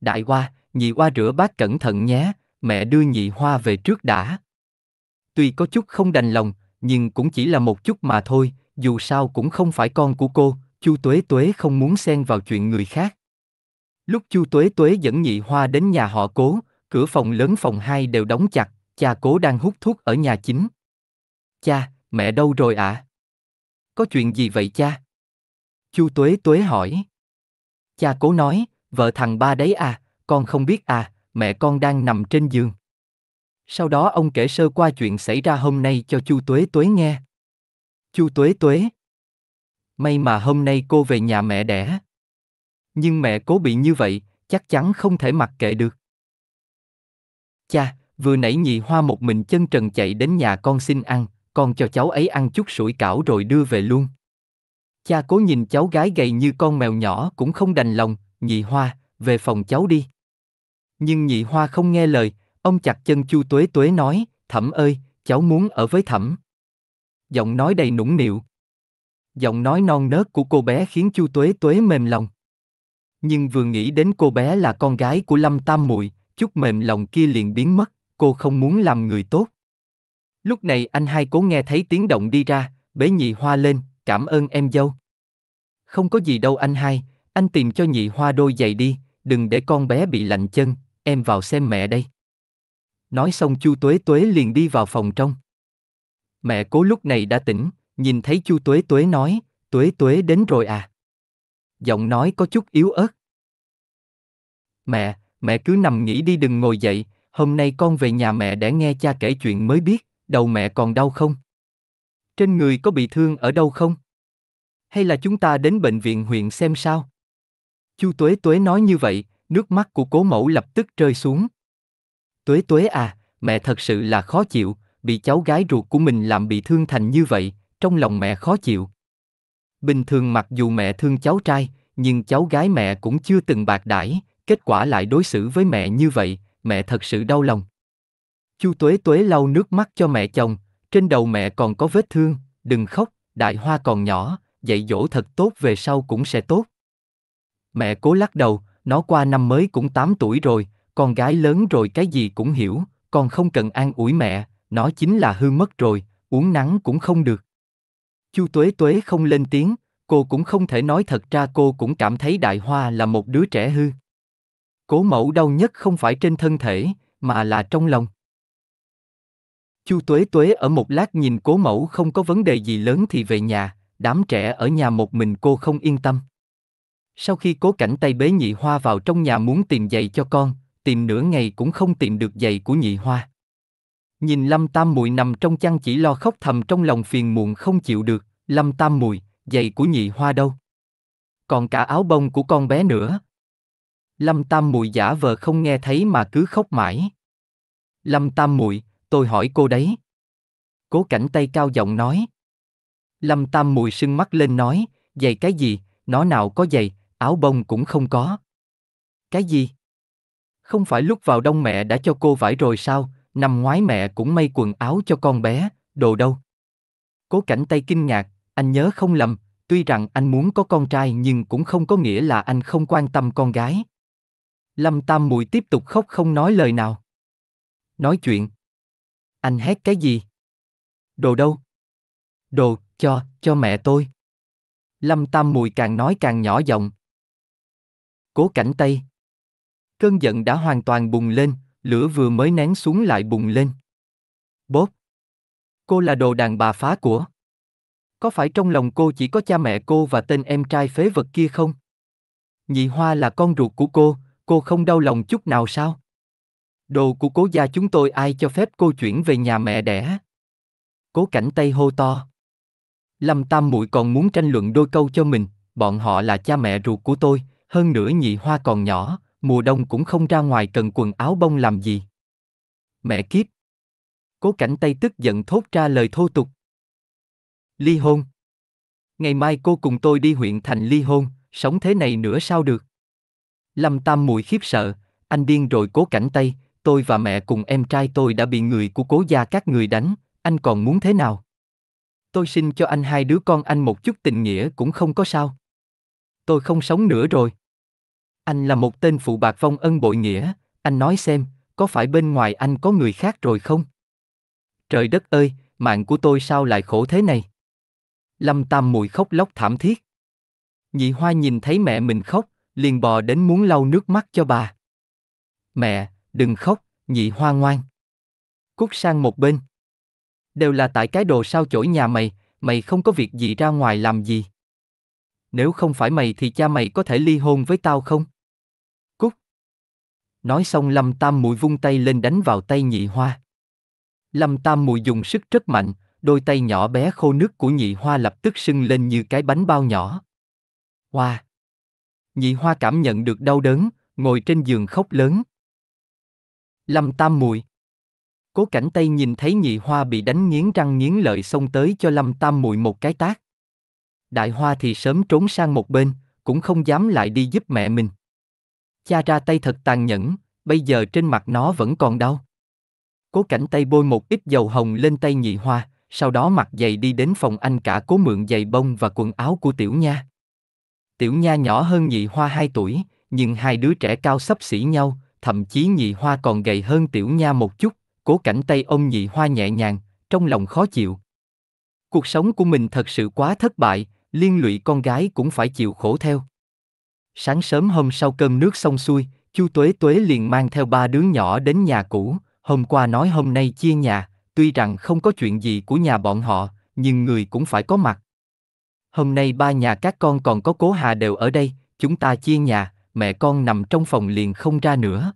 Đại hoa, nhị hoa rửa bát cẩn thận nhé, mẹ đưa nhị hoa về trước đã tuy có chút không đành lòng, nhưng cũng chỉ là một chút mà thôi, dù sao cũng không phải con của cô, Chu Tuế Tuế không muốn xen vào chuyện người khác. Lúc Chu Tuế Tuế dẫn nhị hoa đến nhà họ cố, cửa phòng lớn phòng hai đều đóng chặt, cha cố đang hút thuốc ở nhà chính. Cha, mẹ đâu rồi ạ? À? Có chuyện gì vậy cha? Chu Tuế Tuế hỏi. Cha cố nói, vợ thằng ba đấy à, con không biết à, mẹ con đang nằm trên giường. Sau đó ông kể sơ qua chuyện xảy ra hôm nay cho Chu Tuế Tuế nghe. Chu Tuế Tuế. May mà hôm nay cô về nhà mẹ đẻ. Nhưng mẹ cố bị như vậy, chắc chắn không thể mặc kệ được. Cha, vừa nãy nhị hoa một mình chân trần chạy đến nhà con xin ăn, con cho cháu ấy ăn chút sủi cảo rồi đưa về luôn. Cha cố nhìn cháu gái gầy như con mèo nhỏ cũng không đành lòng, nhị hoa, về phòng cháu đi. Nhưng nhị hoa không nghe lời, Ông chặt chân Chu Tuế Tuế nói, Thẩm ơi, cháu muốn ở với Thẩm. Giọng nói đầy nũng nịu. Giọng nói non nớt của cô bé khiến Chu Tuế Tuế mềm lòng. Nhưng vừa nghĩ đến cô bé là con gái của Lâm Tam Muội, chút mềm lòng kia liền biến mất, cô không muốn làm người tốt. Lúc này anh hai cố nghe thấy tiếng động đi ra, bế nhị hoa lên, cảm ơn em dâu. Không có gì đâu anh hai, anh tìm cho nhị hoa đôi giày đi, đừng để con bé bị lạnh chân, em vào xem mẹ đây. Nói xong Chu Tuế Tuế liền đi vào phòng trong. Mẹ cố lúc này đã tỉnh, nhìn thấy Chu Tuế Tuế nói, Tuế Tuế đến rồi à. Giọng nói có chút yếu ớt. Mẹ, mẹ cứ nằm nghỉ đi đừng ngồi dậy, hôm nay con về nhà mẹ để nghe cha kể chuyện mới biết, đầu mẹ còn đau không? Trên người có bị thương ở đâu không? Hay là chúng ta đến bệnh viện huyện xem sao? Chu Tuế Tuế nói như vậy, nước mắt của cố mẫu lập tức rơi xuống. Tuế tuế à, mẹ thật sự là khó chịu, bị cháu gái ruột của mình làm bị thương thành như vậy, trong lòng mẹ khó chịu. Bình thường mặc dù mẹ thương cháu trai, nhưng cháu gái mẹ cũng chưa từng bạc đãi, kết quả lại đối xử với mẹ như vậy, mẹ thật sự đau lòng. Chu Tuế Tuế lau nước mắt cho mẹ chồng, trên đầu mẹ còn có vết thương, đừng khóc, đại hoa còn nhỏ, dạy dỗ thật tốt về sau cũng sẽ tốt. Mẹ cố lắc đầu, nó qua năm mới cũng 8 tuổi rồi, con gái lớn rồi cái gì cũng hiểu, con không cần an ủi mẹ, nó chính là hư mất rồi, uống nắng cũng không được. Chu Tuế Tuế không lên tiếng, cô cũng không thể nói thật ra cô cũng cảm thấy Đại Hoa là một đứa trẻ hư. Cố mẫu đau nhất không phải trên thân thể, mà là trong lòng. Chu Tuế Tuế ở một lát nhìn cố mẫu không có vấn đề gì lớn thì về nhà, đám trẻ ở nhà một mình cô không yên tâm. Sau khi cố cảnh tay bế nhị hoa vào trong nhà muốn tìm giày cho con, tìm nửa ngày cũng không tìm được giày của nhị hoa. Nhìn Lâm Tam mùi nằm trong chăn chỉ lo khóc thầm trong lòng phiền muộn không chịu được, Lâm Tam mùi giày của nhị hoa đâu? Còn cả áo bông của con bé nữa. Lâm Tam mùi giả vờ không nghe thấy mà cứ khóc mãi. Lâm Tam mùi tôi hỏi cô đấy. Cố cảnh tay cao giọng nói. Lâm Tam mùi sưng mắt lên nói, giày cái gì, nó nào có giày, áo bông cũng không có. Cái gì? Không phải lúc vào đông mẹ đã cho cô vải rồi sao, năm ngoái mẹ cũng may quần áo cho con bé, đồ đâu. Cố cảnh tay kinh ngạc, anh nhớ không lầm, tuy rằng anh muốn có con trai nhưng cũng không có nghĩa là anh không quan tâm con gái. Lâm Tam Mùi tiếp tục khóc không nói lời nào. Nói chuyện. Anh hét cái gì? Đồ đâu? Đồ, cho, cho mẹ tôi. Lâm Tam Mùi càng nói càng nhỏ giọng. Cố cảnh tay, cơn giận đã hoàn toàn bùng lên, lửa vừa mới nén xuống lại bùng lên. Bốp! Cô là đồ đàn bà phá của. Có phải trong lòng cô chỉ có cha mẹ cô và tên em trai phế vật kia không? Nhị Hoa là con ruột của cô, cô không đau lòng chút nào sao? Đồ của cố gia chúng tôi ai cho phép cô chuyển về nhà mẹ đẻ? Cố cảnh Tây hô to. Lâm Tam Muội còn muốn tranh luận đôi câu cho mình, bọn họ là cha mẹ ruột của tôi, hơn nữa nhị hoa còn nhỏ, mùa đông cũng không ra ngoài cần quần áo bông làm gì. Mẹ kiếp. Cố cảnh Tây tức giận thốt ra lời thô tục. Ly hôn. Ngày mai cô cùng tôi đi huyện thành ly hôn, sống thế này nữa sao được. Lâm Tam Mùi khiếp sợ, anh điên rồi cố cảnh Tây, tôi và mẹ cùng em trai tôi đã bị người của cố gia các người đánh, anh còn muốn thế nào? Tôi xin cho anh hai đứa con anh một chút tình nghĩa cũng không có sao. Tôi không sống nữa rồi. Anh là một tên phụ bạc vong ân bội nghĩa, anh nói xem, có phải bên ngoài anh có người khác rồi không? Trời đất ơi, mạng của tôi sao lại khổ thế này? Lâm Tam Mùi khóc lóc thảm thiết. Nhị Hoa nhìn thấy mẹ mình khóc, liền bò đến muốn lau nước mắt cho bà. Mẹ, đừng khóc, nhị Hoa ngoan. Cút sang một bên. Đều là tại cái đồ sao chổi nhà mày, mày không có việc gì ra ngoài làm gì. Nếu không phải mày thì cha mày có thể ly hôn với tao không? Nói xong Lâm Tam Mùi vung tay lên đánh vào tay nhị hoa. Lâm Tam Mùi dùng sức rất mạnh, đôi tay nhỏ bé khô nước của nhị hoa lập tức sưng lên như cái bánh bao nhỏ. Hoa! Wow. Nhị hoa cảm nhận được đau đớn, ngồi trên giường khóc lớn. Lâm Tam Mùi Cố cảnh tay nhìn thấy nhị hoa bị đánh nghiến răng nghiến lợi xông tới cho Lâm Tam Mùi một cái tác. Đại hoa thì sớm trốn sang một bên, cũng không dám lại đi giúp mẹ mình. Cha ra tay thật tàn nhẫn, bây giờ trên mặt nó vẫn còn đau. Cố cảnh tay bôi một ít dầu hồng lên tay nhị hoa, sau đó mặc giày đi đến phòng anh cả cố mượn giày bông và quần áo của tiểu nha. Tiểu nha nhỏ hơn nhị hoa 2 tuổi, nhưng hai đứa trẻ cao sấp xỉ nhau, thậm chí nhị hoa còn gầy hơn tiểu nha một chút, cố cảnh tay ôm nhị hoa nhẹ nhàng, trong lòng khó chịu. Cuộc sống của mình thật sự quá thất bại, liên lụy con gái cũng phải chịu khổ theo. Sáng sớm hôm sau cơm nước xong xuôi, Chu Tuế Tuế liền mang theo ba đứa nhỏ đến nhà cũ, hôm qua nói hôm nay chia nhà, tuy rằng không có chuyện gì của nhà bọn họ, nhưng người cũng phải có mặt. Hôm nay ba nhà các con còn có cố hà đều ở đây, chúng ta chia nhà, mẹ con nằm trong phòng liền không ra nữa.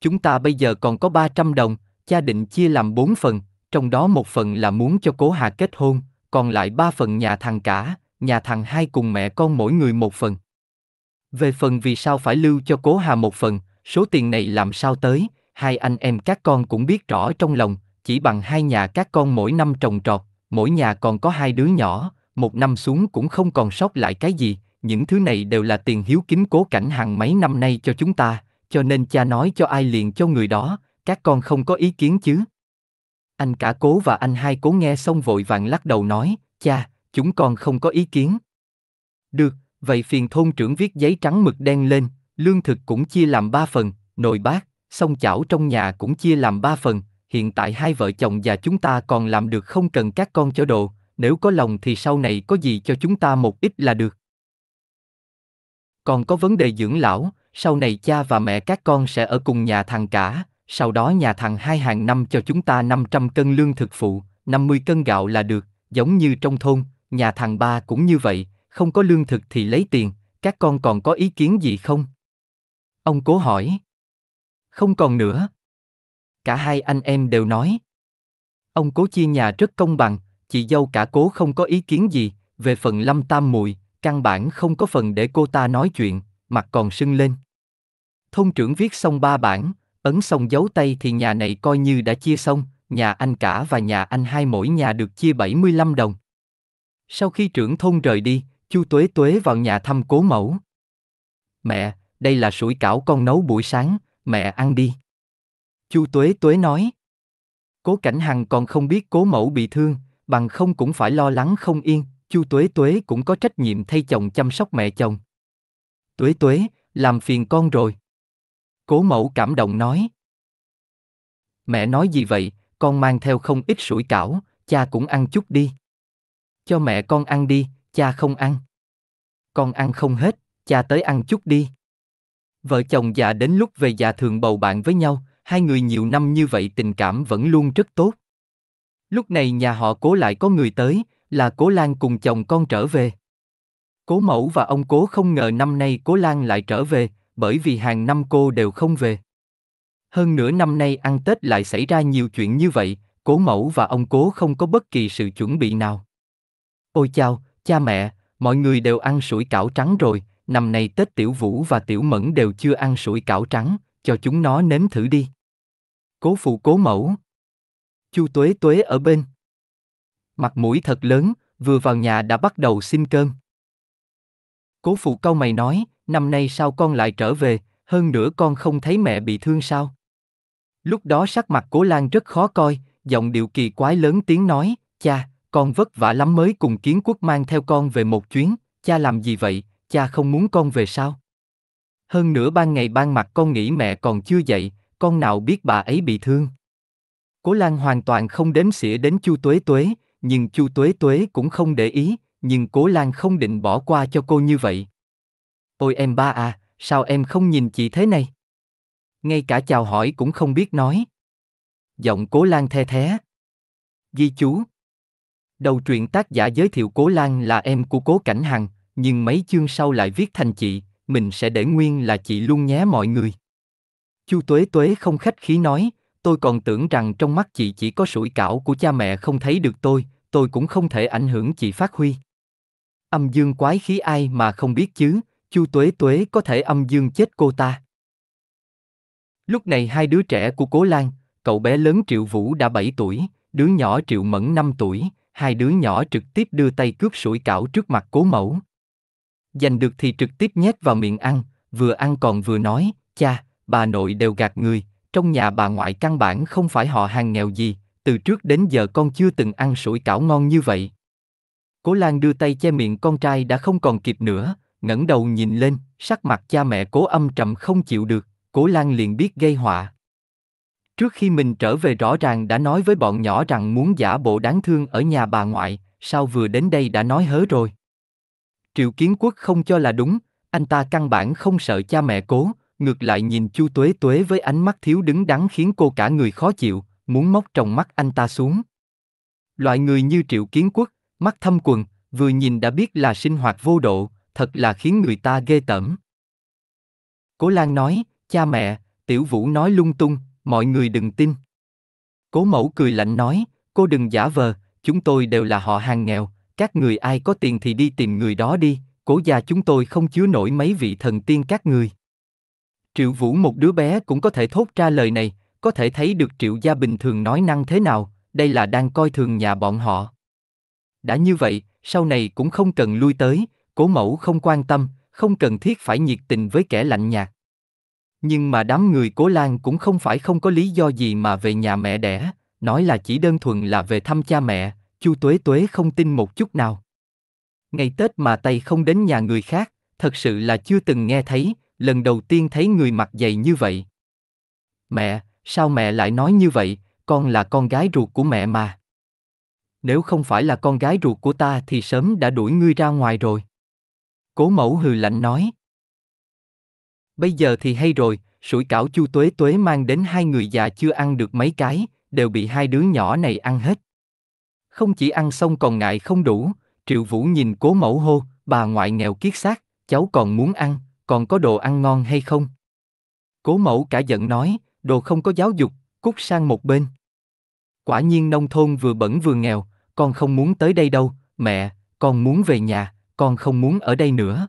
Chúng ta bây giờ còn có 300 đồng, cha định chia làm 4 phần, trong đó một phần là muốn cho cố hà kết hôn, còn lại 3 phần nhà thằng cả, nhà thằng hai cùng mẹ con mỗi người một phần. Về phần vì sao phải lưu cho cố hà một phần, số tiền này làm sao tới, hai anh em các con cũng biết rõ trong lòng, chỉ bằng hai nhà các con mỗi năm trồng trọt, mỗi nhà còn có hai đứa nhỏ, một năm xuống cũng không còn sót lại cái gì, những thứ này đều là tiền hiếu kính cố cảnh hàng mấy năm nay cho chúng ta, cho nên cha nói cho ai liền cho người đó, các con không có ý kiến chứ. Anh cả cố và anh hai cố nghe xong vội vàng lắc đầu nói, cha, chúng con không có ý kiến. Được, vậy phiền thôn trưởng viết giấy trắng mực đen lên, lương thực cũng chia làm ba phần, nồi bát, xong chảo trong nhà cũng chia làm ba phần, hiện tại hai vợ chồng và chúng ta còn làm được không cần các con cho đồ, nếu có lòng thì sau này có gì cho chúng ta một ít là được. Còn có vấn đề dưỡng lão, sau này cha và mẹ các con sẽ ở cùng nhà thằng cả, sau đó nhà thằng hai hàng năm cho chúng ta 500 cân lương thực phụ, 50 cân gạo là được, giống như trong thôn, nhà thằng ba cũng như vậy, không có lương thực thì lấy tiền, các con còn có ý kiến gì không? Ông cố hỏi. Không còn nữa. Cả hai anh em đều nói. Ông cố chia nhà rất công bằng, chị dâu cả cố không có ý kiến gì, về phần lâm tam mùi, căn bản không có phần để cô ta nói chuyện, mặt còn sưng lên. Thôn trưởng viết xong ba bản, ấn xong dấu tay thì nhà này coi như đã chia xong, nhà anh cả và nhà anh hai mỗi nhà được chia 75 đồng. Sau khi trưởng thôn rời đi, Chu Tuế Tuế vào nhà thăm cố mẫu. Mẹ, đây là sủi cảo con nấu buổi sáng, mẹ ăn đi. Chu Tuế Tuế nói. Cố Cảnh Hằng còn không biết cố mẫu bị thương, bằng không cũng phải lo lắng không yên, Chu Tuế Tuế cũng có trách nhiệm thay chồng chăm sóc mẹ chồng. Tuế Tuế, làm phiền con rồi. Cố mẫu cảm động nói. Mẹ nói gì vậy, con mang theo không ít sủi cảo, cha cũng ăn chút đi. Cho mẹ con ăn đi, cha không ăn. Con ăn không hết, cha tới ăn chút đi. Vợ chồng già đến lúc về già thường bầu bạn với nhau, hai người nhiều năm như vậy tình cảm vẫn luôn rất tốt. Lúc này nhà họ cố lại có người tới, là cố Lan cùng chồng con trở về. Cố mẫu và ông cố không ngờ năm nay cố Lan lại trở về, bởi vì hàng năm cô đều không về. Hơn nửa năm nay ăn Tết lại xảy ra nhiều chuyện như vậy, cố mẫu và ông cố không có bất kỳ sự chuẩn bị nào. Ôi chào, cha mẹ, mọi người đều ăn sủi cảo trắng rồi, năm nay Tết Tiểu Vũ và Tiểu Mẫn đều chưa ăn sủi cảo trắng, cho chúng nó nếm thử đi. Cố phụ cố mẫu. Chu Tuế Tuế ở bên. Mặt mũi thật lớn, vừa vào nhà đã bắt đầu xin cơm. Cố phụ câu mày nói, năm nay sao con lại trở về, hơn nữa con không thấy mẹ bị thương sao? Lúc đó sắc mặt cố Lan rất khó coi, giọng điệu kỳ quái lớn tiếng nói, cha, con vất vả lắm mới cùng kiến quốc mang theo con về một chuyến, cha làm gì vậy, cha không muốn con về sao? Hơn nữa ban ngày ban mặt con nghĩ mẹ còn chưa dậy, con nào biết bà ấy bị thương. Cố Lan hoàn toàn không đếm xỉa đến Chu Tuế Tuế, nhưng Chu Tuế Tuế cũng không để ý, nhưng Cố Lan không định bỏ qua cho cô như vậy. Ôi em ba à, sao em không nhìn chị thế này? Ngay cả chào hỏi cũng không biết nói. Giọng Cố Lan the thé. Di chú, Đầu truyện tác giả giới thiệu Cố Lan là em của Cố Cảnh Hằng, nhưng mấy chương sau lại viết thành chị, mình sẽ để nguyên là chị luôn nhé mọi người. Chu Tuế Tuế không khách khí nói, tôi còn tưởng rằng trong mắt chị chỉ có sủi cảo của cha mẹ không thấy được tôi, tôi cũng không thể ảnh hưởng chị phát huy. Âm dương quái khí ai mà không biết chứ, Chu Tuế Tuế có thể âm dương chết cô ta. Lúc này hai đứa trẻ của Cố Lan, cậu bé lớn Triệu Vũ đã 7 tuổi, đứa nhỏ Triệu Mẫn 5 tuổi, hai đứa nhỏ trực tiếp đưa tay cướp sủi cảo trước mặt cố mẫu. Giành được thì trực tiếp nhét vào miệng ăn, vừa ăn còn vừa nói, cha, bà nội đều gạt người, trong nhà bà ngoại căn bản không phải họ hàng nghèo gì, từ trước đến giờ con chưa từng ăn sủi cảo ngon như vậy. Cố Lan đưa tay che miệng con trai đã không còn kịp nữa, ngẩng đầu nhìn lên, sắc mặt cha mẹ cố âm trầm không chịu được, Cố Lan liền biết gây họa, Trước khi mình trở về rõ ràng đã nói với bọn nhỏ rằng muốn giả bộ đáng thương ở nhà bà ngoại, sao vừa đến đây đã nói hớ rồi. Triệu Kiến Quốc không cho là đúng, anh ta căn bản không sợ cha mẹ cố, ngược lại nhìn Chu Tuế Tuế với ánh mắt thiếu đứng đắn khiến cô cả người khó chịu, muốn móc tròng mắt anh ta xuống. Loại người như Triệu Kiến Quốc, mắt thâm quần, vừa nhìn đã biết là sinh hoạt vô độ, thật là khiến người ta ghê tởm. Cố Lan nói, cha mẹ, Tiểu Vũ nói lung tung, mọi người đừng tin. Cố mẫu cười lạnh nói, cô đừng giả vờ, chúng tôi đều là họ hàng nghèo, các người ai có tiền thì đi tìm người đó đi, cố gia chúng tôi không chứa nổi mấy vị thần tiên các người. Triệu Vũ một đứa bé cũng có thể thốt ra lời này, có thể thấy được Triệu gia bình thường nói năng thế nào, đây là đang coi thường nhà bọn họ. Đã như vậy, sau này cũng không cần lui tới, cố mẫu không quan tâm, không cần thiết phải nhiệt tình với kẻ lạnh nhạt. Nhưng mà đám người Cố Lan cũng không phải không có lý do gì mà về nhà mẹ đẻ, nói là chỉ đơn thuần là về thăm cha mẹ, Chu Tuế Tuế không tin một chút nào. Ngày Tết mà tay không đến nhà người khác, thật sự là chưa từng nghe thấy, lần đầu tiên thấy người mặc dày như vậy. Mẹ, sao mẹ lại nói như vậy, con là con gái ruột của mẹ mà. Nếu không phải là con gái ruột của ta thì sớm đã đuổi ngươi ra ngoài rồi. Cố mẫu hừ lạnh nói. Bây giờ thì hay rồi, sủi cảo chu tuế tuế mang đến hai người già chưa ăn được mấy cái, đều bị hai đứa nhỏ này ăn hết. Không chỉ ăn xong còn ngại không đủ, Triệu Vũ nhìn cố mẫu hô, bà ngoại nghèo kiết xác, cháu còn muốn ăn, còn có đồ ăn ngon hay không? Cố mẫu cả giận nói, đồ không có giáo dục, cút sang một bên. Quả nhiên nông thôn vừa bẩn vừa nghèo, con không muốn tới đây đâu, mẹ, con muốn về nhà, con không muốn ở đây nữa.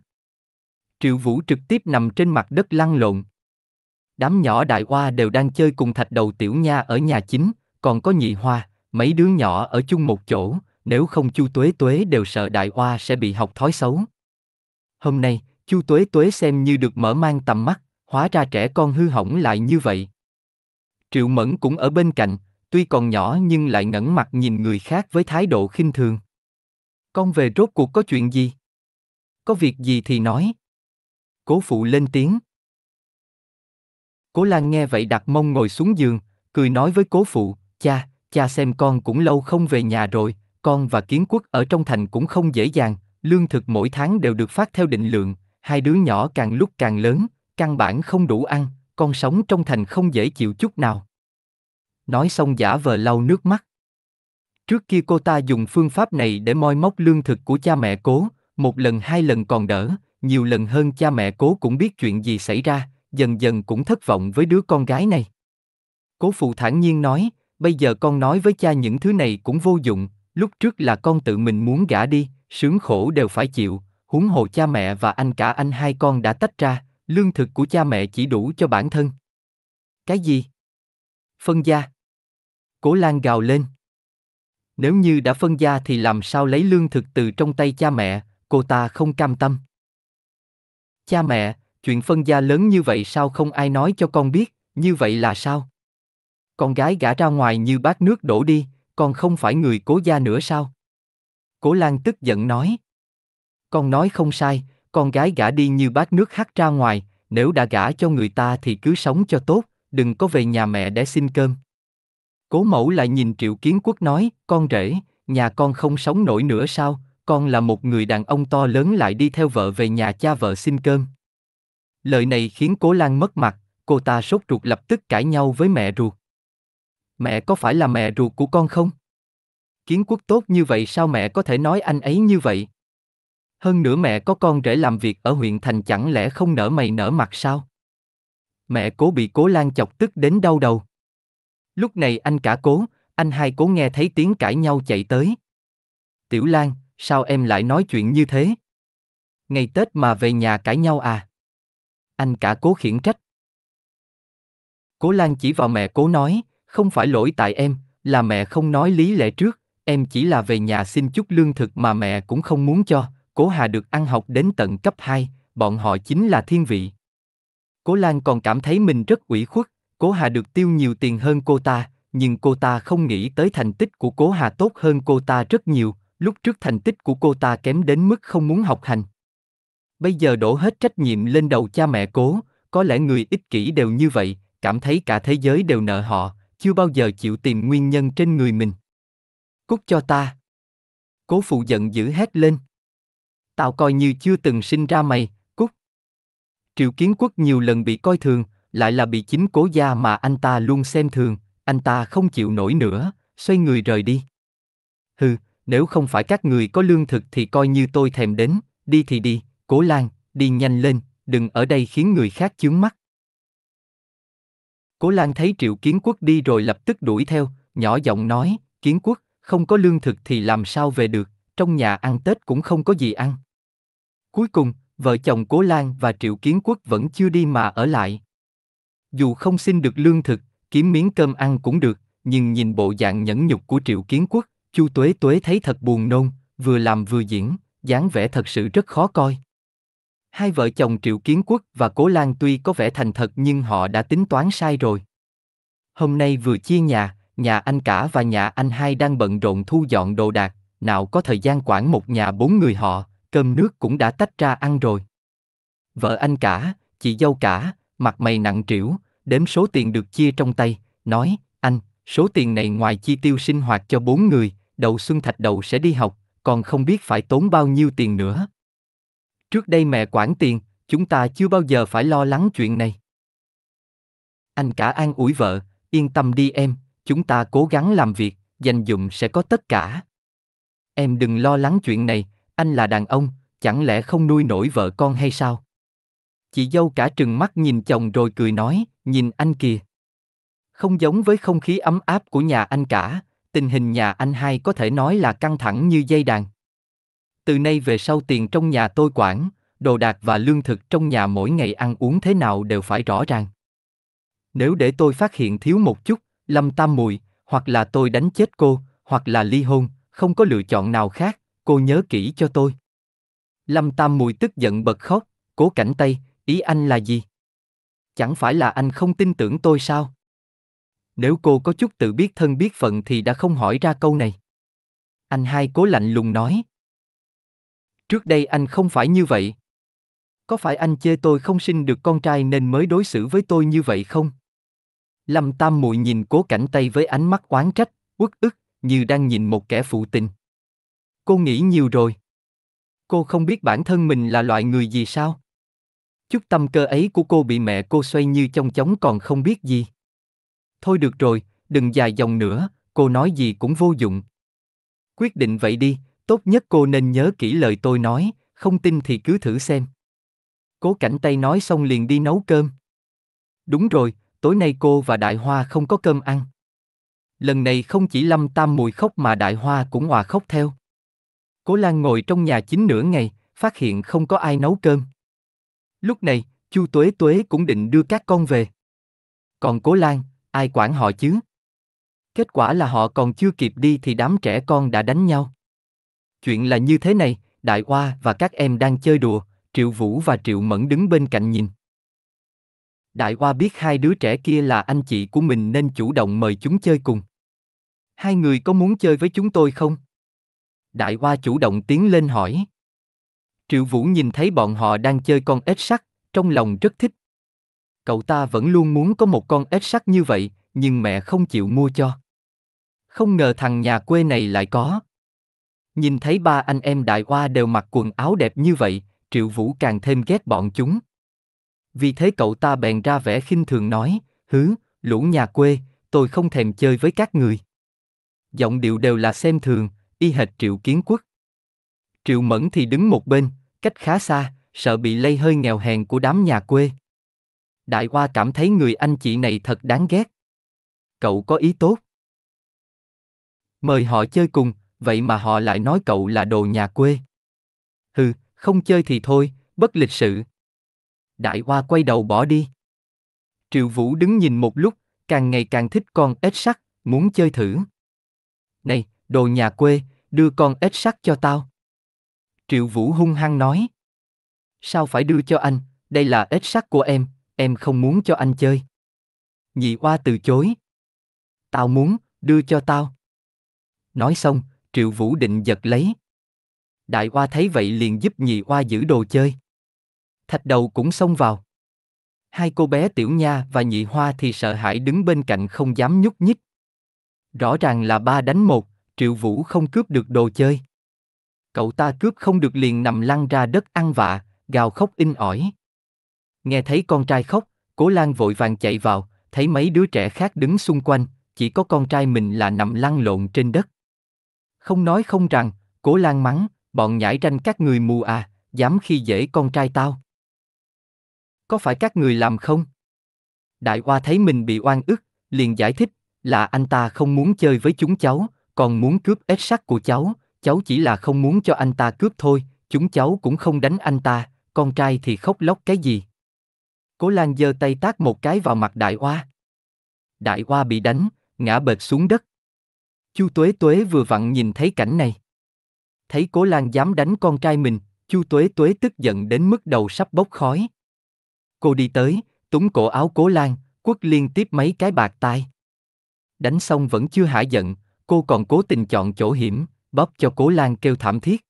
Triệu Vũ trực tiếp nằm trên mặt đất lăn lộn. Đám nhỏ đại hoa đều đang chơi cùng thạch đầu tiểu nha ở nhà chính, còn có nhị hoa, mấy đứa nhỏ ở chung một chỗ, nếu không chu tuế tuế đều sợ đại hoa sẽ bị học thói xấu. Hôm nay, chu tuế tuế xem như được mở mang tầm mắt, hóa ra trẻ con hư hỏng lại như vậy. Triệu Mẫn cũng ở bên cạnh, tuy còn nhỏ nhưng lại ngẩn mặt nhìn người khác với thái độ khinh thường. Con về rốt cuộc có chuyện gì? Có việc gì thì nói, Cố phụ lên tiếng. Cố Lan nghe vậy đặt mông ngồi xuống giường, cười nói với cố phụ, cha, cha xem con cũng lâu không về nhà rồi, con và kiến quốc ở trong thành cũng không dễ dàng, lương thực mỗi tháng đều được phát theo định lượng, hai đứa nhỏ càng lúc càng lớn, căn bản không đủ ăn, con sống trong thành không dễ chịu chút nào. Nói xong giả vờ lau nước mắt. Trước kia cô ta dùng phương pháp này để moi móc lương thực của cha mẹ cố, một lần hai lần còn đỡ, nhiều lần hơn cha mẹ cố cũng biết chuyện gì xảy ra, dần dần cũng thất vọng với đứa con gái này. Cố phụ thản nhiên nói, bây giờ con nói với cha những thứ này cũng vô dụng, lúc trước là con tự mình muốn gả đi, sướng khổ đều phải chịu, huống hồ cha mẹ và anh cả anh hai con đã tách ra, lương thực của cha mẹ chỉ đủ cho bản thân. Cái gì? Phân gia. Cố Lan gào lên. Nếu như đã phân gia thì làm sao lấy lương thực từ trong tay cha mẹ, cô ta không cam tâm. Cha mẹ, chuyện phân gia lớn như vậy sao không ai nói cho con biết, như vậy là sao? Con gái gả ra ngoài như bát nước đổ đi, con không phải người cố gia nữa sao? Cố Lan tức giận nói. Con nói không sai, con gái gả đi như bát nước hắt ra ngoài, nếu đã gả cho người ta thì cứ sống cho tốt, đừng có về nhà mẹ để xin cơm. Cố mẫu lại nhìn Triệu Kiến Quốc nói, con rể, nhà con không sống nổi nữa sao, con là một người đàn ông to lớn lại đi theo vợ về nhà cha vợ xin cơm. Lời này khiến Cố Lan mất mặt, cô ta sốt ruột lập tức cãi nhau với mẹ ruột. Mẹ có phải là mẹ ruột của con không? Kiến quốc tốt như vậy sao mẹ có thể nói anh ấy như vậy? Hơn nữa mẹ có con rể làm việc ở huyện thành chẳng lẽ không nở mày nở mặt sao? Mẹ cố bị cố lan chọc tức đến đau đầu. Lúc này anh cả cố, anh hai cố nghe thấy tiếng cãi nhau chạy tới. Tiểu Lan, sao em lại nói chuyện như thế? Ngày Tết mà về nhà cãi nhau à? Anh cả cố khiển trách. Cố Lan chỉ vào mẹ cố nói, không phải lỗi tại em, là mẹ không nói lý lẽ trước, em chỉ là về nhà xin chút lương thực mà mẹ cũng không muốn cho, cố Hà được ăn học đến tận cấp 2, bọn họ chính là thiên vị. Cố Lan còn cảm thấy mình rất ủy khuất, Cố Hà được tiêu nhiều tiền hơn cô ta, nhưng cô ta không nghĩ tới thành tích của Cố Hà tốt hơn cô ta rất nhiều, Lúc trước thành tích của cô ta kém đến mức không muốn học hành. Bây giờ đổ hết trách nhiệm lên đầu cha mẹ cố, có lẽ người ích kỷ đều như vậy, cảm thấy cả thế giới đều nợ họ, chưa bao giờ chịu tìm nguyên nhân trên người mình. Cút cho ta. Cố phụ giận dữ hét lên. Tao coi như chưa từng sinh ra mày, cút. Triệu kiến quốc nhiều lần bị coi thường, lại là bị chính cố gia mà anh ta luôn xem thường, anh ta không chịu nổi nữa, xoay người rời đi. Hừ, nếu không phải các người có lương thực thì coi như tôi thèm đến, đi thì đi, cố lan, đi nhanh lên, đừng ở đây khiến người khác chướng mắt. Cố Lan thấy Triệu Kiến Quốc đi rồi lập tức đuổi theo, nhỏ giọng nói, Kiến Quốc, không có lương thực thì làm sao về được, trong nhà ăn Tết cũng không có gì ăn. Cuối cùng, vợ chồng Cố Lan và Triệu Kiến Quốc vẫn chưa đi mà ở lại. Dù không xin được lương thực, kiếm miếng cơm ăn cũng được, nhưng nhìn bộ dạng nhẫn nhục của Triệu Kiến Quốc, Chu Tuế Tuế thấy thật buồn nôn, vừa làm vừa diễn, dáng vẻ thật sự rất khó coi. Hai vợ chồng Triệu Kiến Quốc và Cố Lan tuy có vẻ thành thật nhưng họ đã tính toán sai rồi. Hôm nay vừa chia nhà, nhà anh cả và nhà anh hai đang bận rộn thu dọn đồ đạc, nào có thời gian quản một nhà bốn người họ, cơm nước cũng đã tách ra ăn rồi. Vợ anh cả, chị dâu cả, mặt mày nặng trĩu, đếm số tiền được chia trong tay, nói, anh, số tiền này ngoài chi tiêu sinh hoạt cho bốn người, đậu xuân thạch đầu sẽ đi học, còn không biết phải tốn bao nhiêu tiền nữa. Trước đây mẹ quản tiền, chúng ta chưa bao giờ phải lo lắng chuyện này. Anh cả an ủi vợ, yên tâm đi em, chúng ta cố gắng làm việc, dành dụm sẽ có tất cả. Em đừng lo lắng chuyện này, anh là đàn ông, chẳng lẽ không nuôi nổi vợ con hay sao? Chị dâu cả trừng mắt nhìn chồng rồi cười nói, nhìn anh kìa. Không giống với không khí ấm áp của nhà anh cả, tình hình nhà anh hai có thể nói là căng thẳng như dây đàn. Từ nay về sau tiền trong nhà tôi quản, đồ đạc và lương thực trong nhà mỗi ngày ăn uống thế nào đều phải rõ ràng. Nếu để tôi phát hiện thiếu một chút, Lâm Tam Mùi, hoặc là tôi đánh chết cô, hoặc là ly hôn, không có lựa chọn nào khác, cô nhớ kỹ cho tôi. Lâm Tam Mùi tức giận bật khóc, cố cảnh tay, ý anh là gì? Chẳng phải là anh không tin tưởng tôi sao? nếu cô có chút tự biết thân biết phận thì đã không hỏi ra câu này. Anh hai cố lạnh lùng nói. Trước đây anh không phải như vậy. Có phải anh chê tôi không sinh được con trai nên mới đối xử với tôi như vậy không? Lâm Tam Muội nhìn cố cảnh tay với ánh mắt oán trách, uất ức, như đang nhìn một kẻ phụ tình. Cô nghĩ nhiều rồi. Cô không biết bản thân mình là loại người gì sao? Chút tâm cơ ấy của cô bị mẹ cô xoay như trong chóng còn không biết gì. Thôi được rồi, đừng dài dòng nữa, cô nói gì cũng vô dụng. Quyết định vậy đi, tốt nhất cô nên nhớ kỹ lời tôi nói, không tin thì cứ thử xem. Cố cảnh tay nói xong liền đi nấu cơm. Đúng rồi, tối nay cô và Đại Hoa không có cơm ăn. Lần này không chỉ Lâm Tam mùi khóc mà Đại Hoa cũng hòa khóc theo. Cố Lan ngồi trong nhà chính nửa ngày, phát hiện không có ai nấu cơm. Lúc này, Chu Tuế Tuế cũng định đưa các con về. Còn Cố Lan, ai quản họ chứ? Kết quả là họ còn chưa kịp đi thì đám trẻ con đã đánh nhau. Chuyện là như thế này, Đại Hoa và các em đang chơi đùa, Triệu Vũ và Triệu Mẫn đứng bên cạnh nhìn. Đại Hoa biết hai đứa trẻ kia là anh chị của mình nên chủ động mời chúng chơi cùng. Hai người có muốn chơi với chúng tôi không? Đại Hoa chủ động tiến lên hỏi. Triệu Vũ nhìn thấy bọn họ đang chơi con ếch sắt, trong lòng rất thích Cậu ta vẫn luôn muốn có một con ếch sắt như vậy, nhưng mẹ không chịu mua cho. Không ngờ thằng nhà quê này lại có. Nhìn thấy ba anh em đại hoa đều mặc quần áo đẹp như vậy, Triệu Vũ càng thêm ghét bọn chúng. Vì thế cậu ta bèn ra vẻ khinh thường nói, hứ, lũ nhà quê, tôi không thèm chơi với các người. Giọng điệu đều là xem thường, y hệt Triệu Kiến Quốc. Triệu Mẫn thì đứng một bên, cách khá xa, sợ bị lây hơi nghèo hèn của đám nhà quê. Đại Hoa cảm thấy người anh chị này thật đáng ghét. Cậu có ý tốt. Mời họ chơi cùng, vậy mà họ lại nói cậu là đồ nhà quê. Hừ, không chơi thì thôi, bất lịch sự. Đại Hoa quay đầu bỏ đi. Triệu Vũ đứng nhìn một lúc, càng ngày càng thích con ếch sắt, muốn chơi thử. Này, đồ nhà quê, đưa con ếch sắt cho tao. Triệu Vũ hung hăng nói. Sao phải đưa cho anh, đây là ếch sắt của em, em không muốn cho anh chơi. Nhị oa từ chối. Tao muốn, đưa cho tao. Nói xong, Triệu Vũ định giật lấy. Đại oa thấy vậy liền giúp nhị oa giữ đồ chơi. Thạch đầu cũng xông vào. Hai cô bé Tiểu Nha và Nhị Hoa thì sợ hãi đứng bên cạnh không dám nhúc nhích. Rõ ràng là ba đánh một, Triệu Vũ không cướp được đồ chơi. Cậu ta cướp không được liền nằm lăn ra đất ăn vạ, gào khóc in ỏi. Nghe thấy con trai khóc, Cố Lan vội vàng chạy vào, thấy mấy đứa trẻ khác đứng xung quanh, chỉ có con trai mình là nằm lăn lộn trên đất. Không nói không rằng, Cố Lan mắng, bọn nhãi ranh các người mù à, dám khi dễ con trai tao. Có phải các người làm không? Đại Hoa thấy mình bị oan ức, liền giải thích, là anh ta không muốn chơi với chúng cháu, còn muốn cướp ếch sắt của cháu, cháu chỉ là không muốn cho anh ta cướp thôi, chúng cháu cũng không đánh anh ta, con trai thì khóc lóc cái gì. Cố Lan giơ tay tác một cái vào mặt đại Hoa. Đại Hoa bị đánh, ngã bệt xuống đất. Chu Tuế Tuế vừa vặn nhìn thấy cảnh này. Thấy Cố Lan dám đánh con trai mình, Chu Tuế Tuế tức giận đến mức đầu sắp bốc khói. Cô đi tới, túng cổ áo Cố Lan, quất liên tiếp mấy cái bạc tai. Đánh xong vẫn chưa hả giận, cô còn cố tình chọn chỗ hiểm, bóp cho Cố Lan kêu thảm thiết.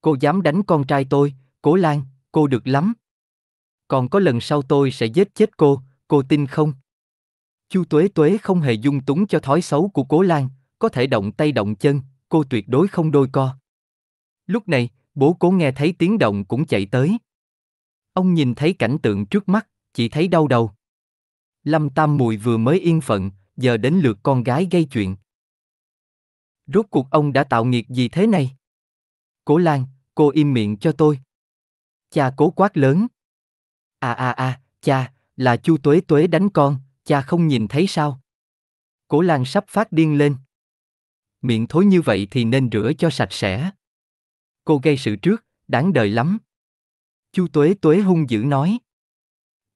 Cô dám đánh con trai tôi, Cố Lan, cô được lắm còn có lần sau tôi sẽ giết chết cô, cô tin không? Chu Tuế Tuế không hề dung túng cho thói xấu của Cố Lan, có thể động tay động chân, cô tuyệt đối không đôi co. Lúc này, bố cố nghe thấy tiếng động cũng chạy tới. Ông nhìn thấy cảnh tượng trước mắt, chỉ thấy đau đầu. Lâm Tam Mùi vừa mới yên phận, giờ đến lượt con gái gây chuyện. Rốt cuộc ông đã tạo nghiệt gì thế này? Cố Lan, cô im miệng cho tôi. Cha cố quát lớn. A a a, cha, là Chu Tuế Tuế đánh con, cha không nhìn thấy sao? Cố Lan sắp phát điên lên. Miệng thối như vậy thì nên rửa cho sạch sẽ. Cô gây sự trước, đáng đời lắm. Chu Tuế Tuế hung dữ nói.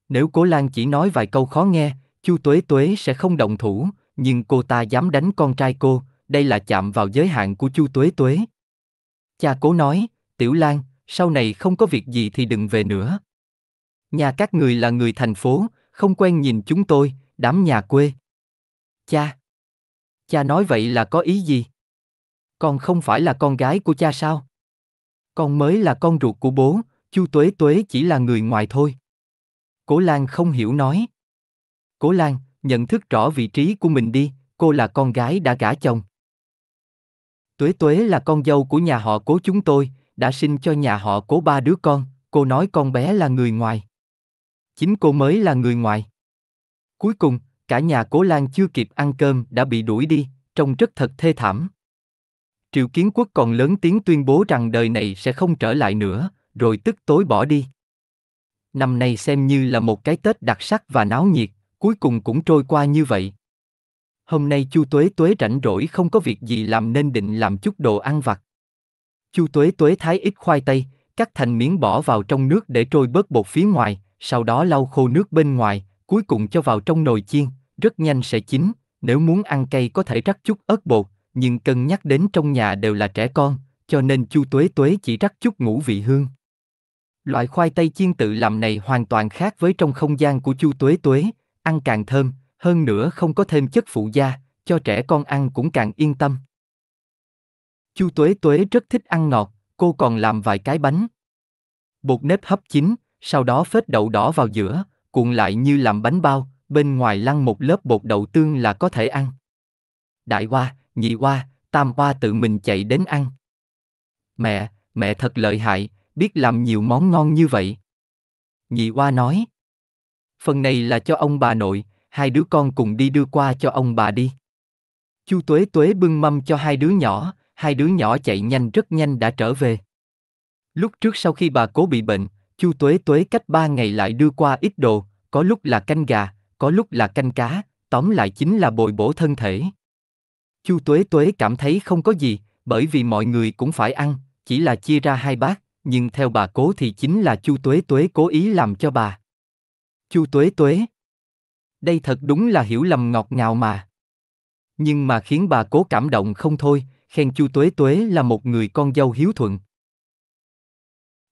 Nếu Cố Lan chỉ nói vài câu khó nghe, Chu Tuế Tuế sẽ không động thủ, nhưng cô ta dám đánh con trai cô, đây là chạm vào giới hạn của Chu Tuế Tuế. Cha Cố nói, Tiểu Lan, sau này không có việc gì thì đừng về nữa. Nhà các người là người thành phố, không quen nhìn chúng tôi, đám nhà quê. Cha. Cha nói vậy là có ý gì? Con không phải là con gái của cha sao? Con mới là con ruột của bố, Chu Tuế Tuế chỉ là người ngoài thôi. Cố Lan không hiểu nói. Cố Lan, nhận thức rõ vị trí của mình đi, cô là con gái đã gả chồng. Tuế Tuế là con dâu của nhà họ cố chúng tôi, đã sinh cho nhà họ cố ba đứa con, cô nói con bé là người ngoài chính cô mới là người ngoài Cuối cùng, cả nhà Cố Lan chưa kịp ăn cơm đã bị đuổi đi, trông rất thật thê thảm. Triệu Kiến Quốc còn lớn tiếng tuyên bố rằng đời này sẽ không trở lại nữa, rồi tức tối bỏ đi. Năm nay xem như là một cái Tết đặc sắc và náo nhiệt, cuối cùng cũng trôi qua như vậy. Hôm nay Chu Tuế Tuế rảnh rỗi không có việc gì làm nên định làm chút đồ ăn vặt. Chu Tuế Tuế thái ít khoai tây, cắt thành miếng bỏ vào trong nước để trôi bớt bột phía ngoài, sau đó lau khô nước bên ngoài, cuối cùng cho vào trong nồi chiên, rất nhanh sẽ chín, nếu muốn ăn cay có thể rắc chút ớt bột, nhưng cân nhắc đến trong nhà đều là trẻ con, cho nên Chu Tuế Tuế chỉ rắc chút ngũ vị hương. Loại khoai tây chiên tự làm này hoàn toàn khác với trong không gian của Chu Tuế Tuế, ăn càng thơm, hơn nữa không có thêm chất phụ gia, cho trẻ con ăn cũng càng yên tâm. Chu Tuế Tuế rất thích ăn ngọt, cô còn làm vài cái bánh. Bột nếp hấp chín, sau đó phết đậu đỏ vào giữa, cuộn lại như làm bánh bao, bên ngoài lăn một lớp bột đậu tương là có thể ăn. Đại hoa, nhị hoa, tam hoa tự mình chạy đến ăn. Mẹ, mẹ thật lợi hại, biết làm nhiều món ngon như vậy. Nhị hoa nói. Phần này là cho ông bà nội, hai đứa con cùng đi đưa qua cho ông bà đi. Chu Tuế Tuế bưng mâm cho hai đứa nhỏ, hai đứa nhỏ chạy nhanh rất nhanh đã trở về. Lúc trước sau khi bà cố bị bệnh, Chu Tuế Tuế cách ba ngày lại đưa qua ít đồ, có lúc là canh gà, có lúc là canh cá, tóm lại chính là bồi bổ thân thể. Chu Tuế Tuế cảm thấy không có gì, bởi vì mọi người cũng phải ăn, chỉ là chia ra hai bát, nhưng theo bà cố thì chính là Chu Tuế Tuế cố ý làm cho bà. Chu Tuế Tuế Đây thật đúng là hiểu lầm ngọt ngào mà. Nhưng mà khiến bà cố cảm động không thôi, khen Chu Tuế Tuế là một người con dâu hiếu thuận.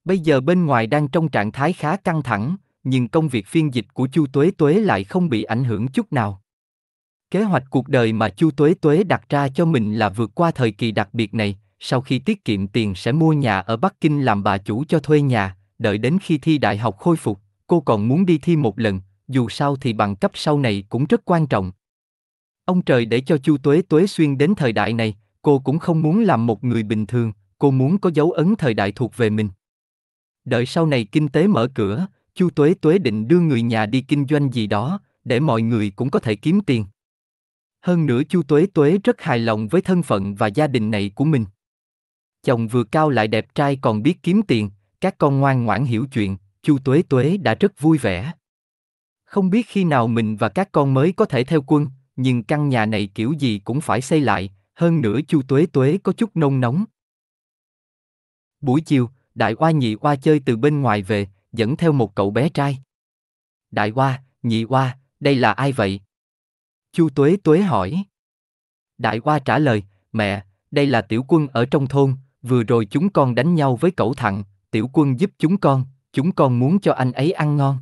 Bây giờ bên ngoài đang trong trạng thái khá căng thẳng, nhưng công việc phiên dịch của Chu Tuế Tuế lại không bị ảnh hưởng chút nào. Kế hoạch cuộc đời mà Chu Tuế Tuế đặt ra cho mình là vượt qua thời kỳ đặc biệt này, sau khi tiết kiệm tiền sẽ mua nhà ở Bắc Kinh làm bà chủ cho thuê nhà, đợi đến khi thi đại học khôi phục, cô còn muốn đi thi một lần, dù sao thì bằng cấp sau này cũng rất quan trọng. Ông trời để cho Chu Tuế Tuế xuyên đến thời đại này, cô cũng không muốn làm một người bình thường, cô muốn có dấu ấn thời đại thuộc về mình. Đợi sau này kinh tế mở cửa, Chu Tuế Tuế định đưa người nhà đi kinh doanh gì đó, để mọi người cũng có thể kiếm tiền. Hơn nữa Chu Tuế Tuế rất hài lòng với thân phận và gia đình này của mình. Chồng vừa cao lại đẹp trai còn biết kiếm tiền, các con ngoan ngoãn hiểu chuyện, Chu Tuế Tuế đã rất vui vẻ. Không biết khi nào mình và các con mới có thể theo quân, nhưng căn nhà này kiểu gì cũng phải xây lại, hơn nữa Chu Tuế Tuế có chút nông nóng. Buổi chiều, đại qua nhị qua chơi từ bên ngoài về, dẫn theo một cậu bé trai. Đại qua, nhị qua, đây là ai vậy? Chu Tuế Tuế hỏi. Đại qua trả lời, mẹ, đây là tiểu quân ở trong thôn, vừa rồi chúng con đánh nhau với cậu thằng, tiểu quân giúp chúng con, chúng con muốn cho anh ấy ăn ngon.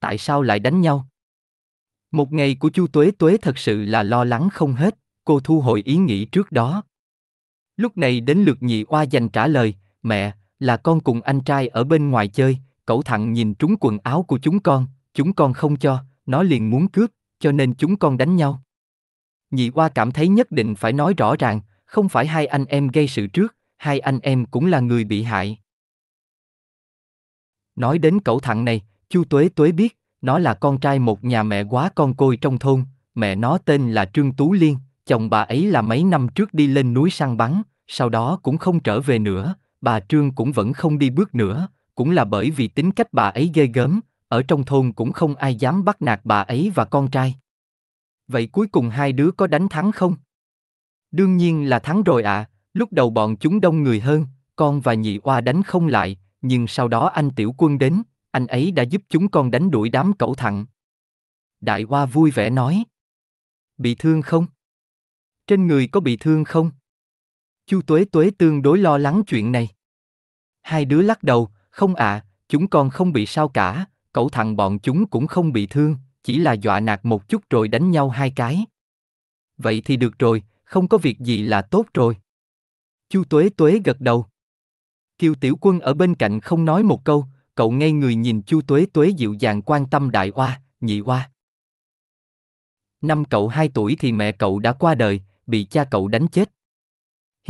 Tại sao lại đánh nhau? Một ngày của Chu Tuế Tuế thật sự là lo lắng không hết, cô thu hồi ý nghĩ trước đó. Lúc này đến lượt nhị oa dành trả lời, mẹ, là con cùng anh trai ở bên ngoài chơi, cậu thằng nhìn trúng quần áo của chúng con, chúng con không cho, nó liền muốn cướp, cho nên chúng con đánh nhau. Nhị Hoa cảm thấy nhất định phải nói rõ ràng, không phải hai anh em gây sự trước, hai anh em cũng là người bị hại. Nói đến cậu thằng này, Chu Tuế Tuế biết, nó là con trai một nhà mẹ quá con côi trong thôn, mẹ nó tên là Trương Tú Liên, chồng bà ấy là mấy năm trước đi lên núi săn bắn, sau đó cũng không trở về nữa, bà Trương cũng vẫn không đi bước nữa, cũng là bởi vì tính cách bà ấy ghê gớm, ở trong thôn cũng không ai dám bắt nạt bà ấy và con trai. Vậy cuối cùng hai đứa có đánh thắng không? Đương nhiên là thắng rồi ạ, à. lúc đầu bọn chúng đông người hơn, con và nhị oa đánh không lại, nhưng sau đó anh tiểu quân đến, anh ấy đã giúp chúng con đánh đuổi đám cẩu thặng. Đại oa vui vẻ nói. Bị thương không? Trên người có bị thương không? Chu Tuế Tuế tương đối lo lắng chuyện này. Hai đứa lắc đầu, không ạ, à, chúng con không bị sao cả, cậu thằng bọn chúng cũng không bị thương, chỉ là dọa nạt một chút rồi đánh nhau hai cái. Vậy thì được rồi, không có việc gì là tốt rồi. Chu Tuế Tuế gật đầu. Kiều Tiểu Quân ở bên cạnh không nói một câu, cậu ngay người nhìn Chu Tuế Tuế dịu dàng quan tâm đại oa, nhị oa. Năm cậu hai tuổi thì mẹ cậu đã qua đời, bị cha cậu đánh chết.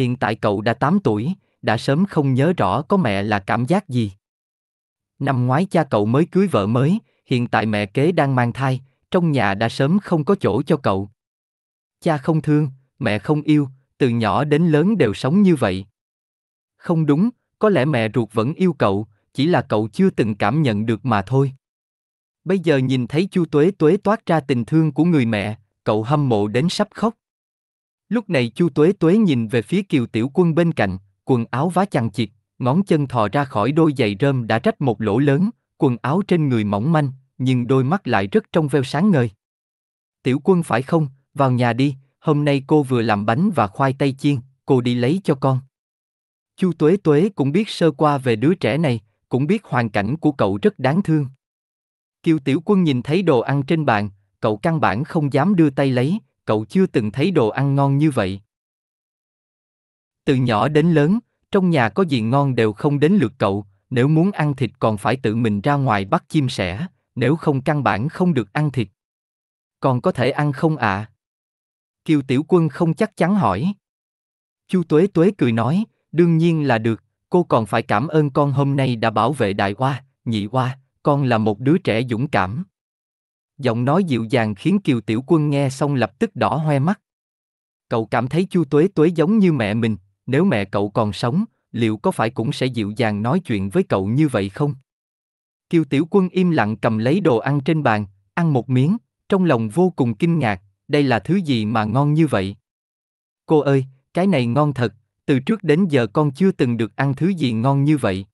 Hiện tại cậu đã 8 tuổi, đã sớm không nhớ rõ có mẹ là cảm giác gì. Năm ngoái cha cậu mới cưới vợ mới, hiện tại mẹ kế đang mang thai, trong nhà đã sớm không có chỗ cho cậu. Cha không thương, mẹ không yêu, từ nhỏ đến lớn đều sống như vậy. Không đúng, có lẽ mẹ ruột vẫn yêu cậu, chỉ là cậu chưa từng cảm nhận được mà thôi. Bây giờ nhìn thấy Chu Tuế Tuế toát ra tình thương của người mẹ, cậu hâm mộ đến sắp khóc. Lúc này Chu Tuế Tuế nhìn về phía Kiều Tiểu Quân bên cạnh, quần áo vá chằng chịt, ngón chân thò ra khỏi đôi giày rơm đã rách một lỗ lớn, quần áo trên người mỏng manh, nhưng đôi mắt lại rất trong veo sáng ngời. Tiểu Quân phải không, vào nhà đi, hôm nay cô vừa làm bánh và khoai tây chiên, cô đi lấy cho con. Chu Tuế Tuế cũng biết sơ qua về đứa trẻ này, cũng biết hoàn cảnh của cậu rất đáng thương. Kiều Tiểu Quân nhìn thấy đồ ăn trên bàn, cậu căn bản không dám đưa tay lấy, cậu chưa từng thấy đồ ăn ngon như vậy. Từ nhỏ đến lớn, trong nhà có gì ngon đều không đến lượt cậu, nếu muốn ăn thịt còn phải tự mình ra ngoài bắt chim sẻ, nếu không căn bản không được ăn thịt. Còn có thể ăn không ạ? À? Kiều Tiểu Quân không chắc chắn hỏi. Chu Tuế Tuế cười nói, đương nhiên là được, cô còn phải cảm ơn con hôm nay đã bảo vệ đại hoa, nhị hoa, con là một đứa trẻ dũng cảm giọng nói dịu dàng khiến Kiều Tiểu Quân nghe xong lập tức đỏ hoe mắt. Cậu cảm thấy Chu Tuế Tuế giống như mẹ mình, nếu mẹ cậu còn sống, liệu có phải cũng sẽ dịu dàng nói chuyện với cậu như vậy không? Kiều Tiểu Quân im lặng cầm lấy đồ ăn trên bàn, ăn một miếng, trong lòng vô cùng kinh ngạc, đây là thứ gì mà ngon như vậy? Cô ơi, cái này ngon thật, từ trước đến giờ con chưa từng được ăn thứ gì ngon như vậy.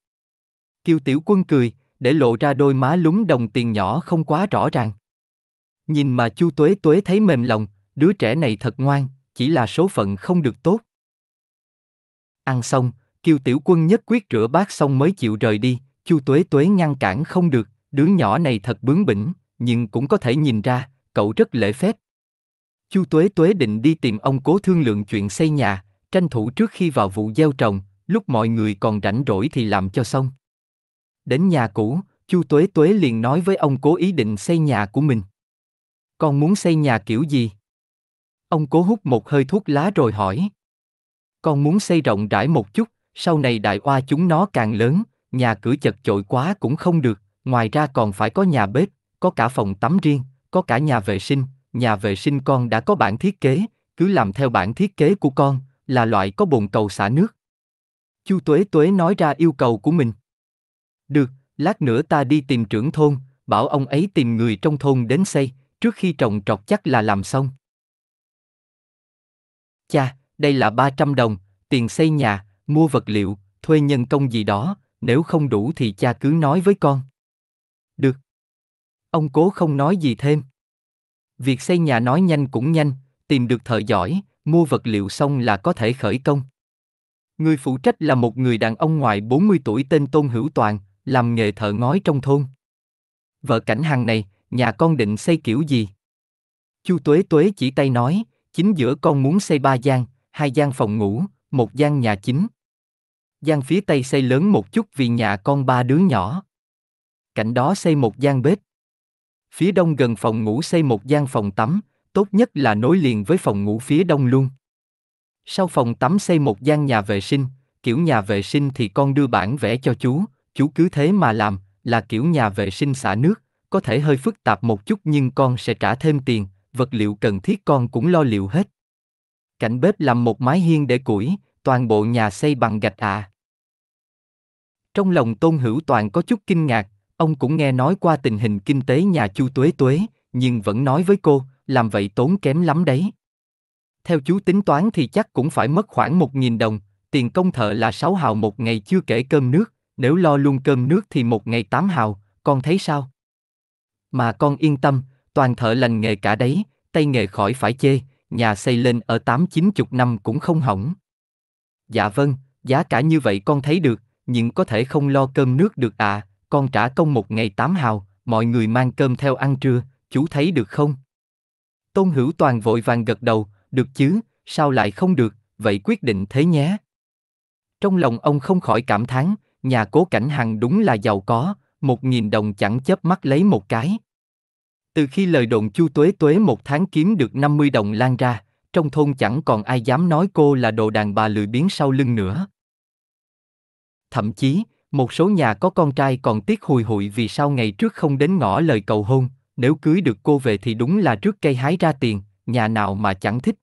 Kiều Tiểu Quân cười, để lộ ra đôi má lúng đồng tiền nhỏ không quá rõ ràng. Nhìn mà Chu Tuế Tuế thấy mềm lòng, đứa trẻ này thật ngoan, chỉ là số phận không được tốt. Ăn xong, Kiều Tiểu Quân nhất quyết rửa bát xong mới chịu rời đi, Chu Tuế Tuế ngăn cản không được, đứa nhỏ này thật bướng bỉnh, nhưng cũng có thể nhìn ra, cậu rất lễ phép. Chu Tuế Tuế định đi tìm ông cố thương lượng chuyện xây nhà, tranh thủ trước khi vào vụ gieo trồng, lúc mọi người còn rảnh rỗi thì làm cho xong. Đến nhà cũ, Chu Tuế Tuế liền nói với ông cố ý định xây nhà của mình. Con muốn xây nhà kiểu gì? Ông cố hút một hơi thuốc lá rồi hỏi. Con muốn xây rộng rãi một chút, sau này đại oa chúng nó càng lớn, nhà cửa chật chội quá cũng không được, ngoài ra còn phải có nhà bếp, có cả phòng tắm riêng, có cả nhà vệ sinh, nhà vệ sinh con đã có bản thiết kế, cứ làm theo bản thiết kế của con, là loại có bồn cầu xả nước. Chu Tuế Tuế nói ra yêu cầu của mình. Được, lát nữa ta đi tìm trưởng thôn, bảo ông ấy tìm người trong thôn đến xây, trước khi trồng trọt chắc là làm xong. Cha, đây là 300 đồng, tiền xây nhà, mua vật liệu, thuê nhân công gì đó, nếu không đủ thì cha cứ nói với con. Được. Ông cố không nói gì thêm. Việc xây nhà nói nhanh cũng nhanh, tìm được thợ giỏi, mua vật liệu xong là có thể khởi công. Người phụ trách là một người đàn ông ngoài 40 tuổi tên Tôn Hữu Toàn, làm nghề thợ ngói trong thôn. Vợ cảnh hàng này, nhà con định xây kiểu gì? Chu Tuế Tuế chỉ tay nói, chính giữa con muốn xây ba gian, hai gian phòng ngủ, một gian nhà chính. Gian phía tây xây lớn một chút vì nhà con ba đứa nhỏ. Cạnh đó xây một gian bếp. Phía đông gần phòng ngủ xây một gian phòng tắm, tốt nhất là nối liền với phòng ngủ phía đông luôn. Sau phòng tắm xây một gian nhà vệ sinh, kiểu nhà vệ sinh thì con đưa bản vẽ cho chú, chú cứ thế mà làm, là kiểu nhà vệ sinh xả nước, có thể hơi phức tạp một chút nhưng con sẽ trả thêm tiền, vật liệu cần thiết con cũng lo liệu hết. Cảnh bếp làm một mái hiên để củi, toàn bộ nhà xây bằng gạch à. Trong lòng Tôn Hữu Toàn có chút kinh ngạc, ông cũng nghe nói qua tình hình kinh tế nhà Chu Tuế Tuế, nhưng vẫn nói với cô, làm vậy tốn kém lắm đấy. Theo chú tính toán thì chắc cũng phải mất khoảng 1.000 đồng, tiền công thợ là 6 hào một ngày chưa kể cơm nước, nếu lo luôn cơm nước thì một ngày 8 hào, con thấy sao? Mà con yên tâm, toàn thợ lành nghề cả đấy, tay nghề khỏi phải chê, nhà xây lên ở tám chín chục năm cũng không hỏng. Dạ vâng, giá cả như vậy con thấy được, nhưng có thể không lo cơm nước được à, con trả công một ngày tám hào, mọi người mang cơm theo ăn trưa, chú thấy được không? Tôn Hữu Toàn vội vàng gật đầu, được chứ, sao lại không được, vậy quyết định thế nhé. Trong lòng ông không khỏi cảm thán, nhà cố cảnh hằng đúng là giàu có, một nghìn đồng chẳng chớp mắt lấy một cái. Từ khi lời đồn Chu Tuế Tuế một tháng kiếm được 50 đồng lan ra, trong thôn chẳng còn ai dám nói cô là đồ đàn bà lười biếng sau lưng nữa. Thậm chí, một số nhà có con trai còn tiếc hùi hụi vì sao ngày trước không đến ngõ lời cầu hôn, nếu cưới được cô về thì đúng là trước cây hái ra tiền, nhà nào mà chẳng thích.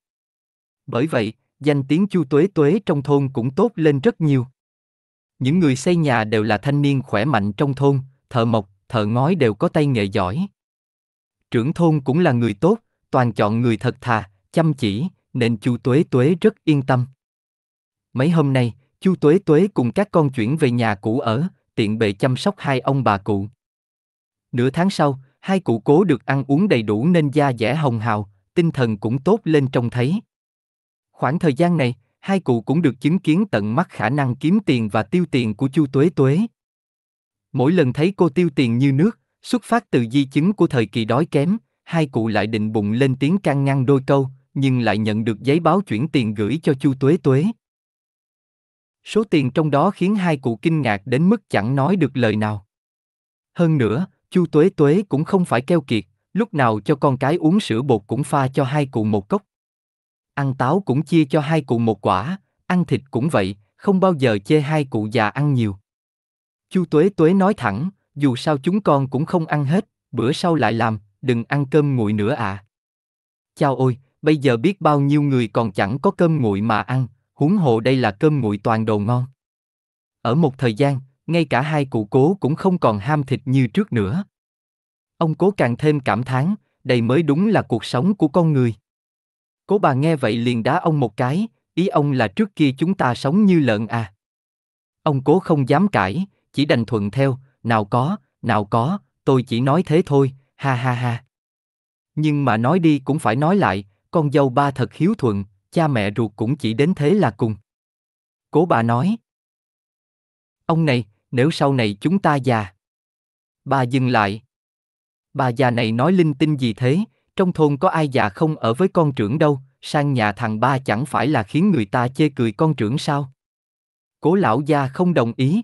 Bởi vậy, danh tiếng Chu Tuế Tuế trong thôn cũng tốt lên rất nhiều. Những người xây nhà đều là thanh niên khỏe mạnh trong thôn, thợ mộc, thợ ngói đều có tay nghề giỏi trưởng thôn cũng là người tốt, toàn chọn người thật thà, chăm chỉ, nên chu Tuế Tuế rất yên tâm. Mấy hôm nay, chu Tuế Tuế cùng các con chuyển về nhà cũ ở, tiện bề chăm sóc hai ông bà cụ. Nửa tháng sau, hai cụ cố được ăn uống đầy đủ nên da dẻ hồng hào, tinh thần cũng tốt lên trông thấy. Khoảng thời gian này, hai cụ cũng được chứng kiến tận mắt khả năng kiếm tiền và tiêu tiền của Chu Tuế Tuế. Mỗi lần thấy cô tiêu tiền như nước, Xuất phát từ di chứng của thời kỳ đói kém, hai cụ lại định bụng lên tiếng can ngăn đôi câu, nhưng lại nhận được giấy báo chuyển tiền gửi cho Chu Tuế Tuế. Số tiền trong đó khiến hai cụ kinh ngạc đến mức chẳng nói được lời nào. Hơn nữa, Chu Tuế Tuế cũng không phải keo kiệt, lúc nào cho con cái uống sữa bột cũng pha cho hai cụ một cốc. Ăn táo cũng chia cho hai cụ một quả, ăn thịt cũng vậy, không bao giờ chê hai cụ già ăn nhiều. Chu Tuế Tuế nói thẳng, dù sao chúng con cũng không ăn hết, bữa sau lại làm, đừng ăn cơm nguội nữa à. Chao ôi, bây giờ biết bao nhiêu người còn chẳng có cơm nguội mà ăn, huống hồ đây là cơm nguội toàn đồ ngon. Ở một thời gian, ngay cả hai cụ cố cũng không còn ham thịt như trước nữa. Ông cố càng thêm cảm thán, đây mới đúng là cuộc sống của con người. Cố bà nghe vậy liền đá ông một cái, ý ông là trước kia chúng ta sống như lợn à. Ông cố không dám cãi, chỉ đành thuận theo, nào có, nào có, tôi chỉ nói thế thôi, ha ha ha. Nhưng mà nói đi cũng phải nói lại, con dâu ba thật hiếu thuận, cha mẹ ruột cũng chỉ đến thế là cùng. Cố bà nói. Ông này, nếu sau này chúng ta già. Bà dừng lại. Bà già này nói linh tinh gì thế, trong thôn có ai già không ở với con trưởng đâu, sang nhà thằng ba chẳng phải là khiến người ta chê cười con trưởng sao? Cố lão gia không đồng ý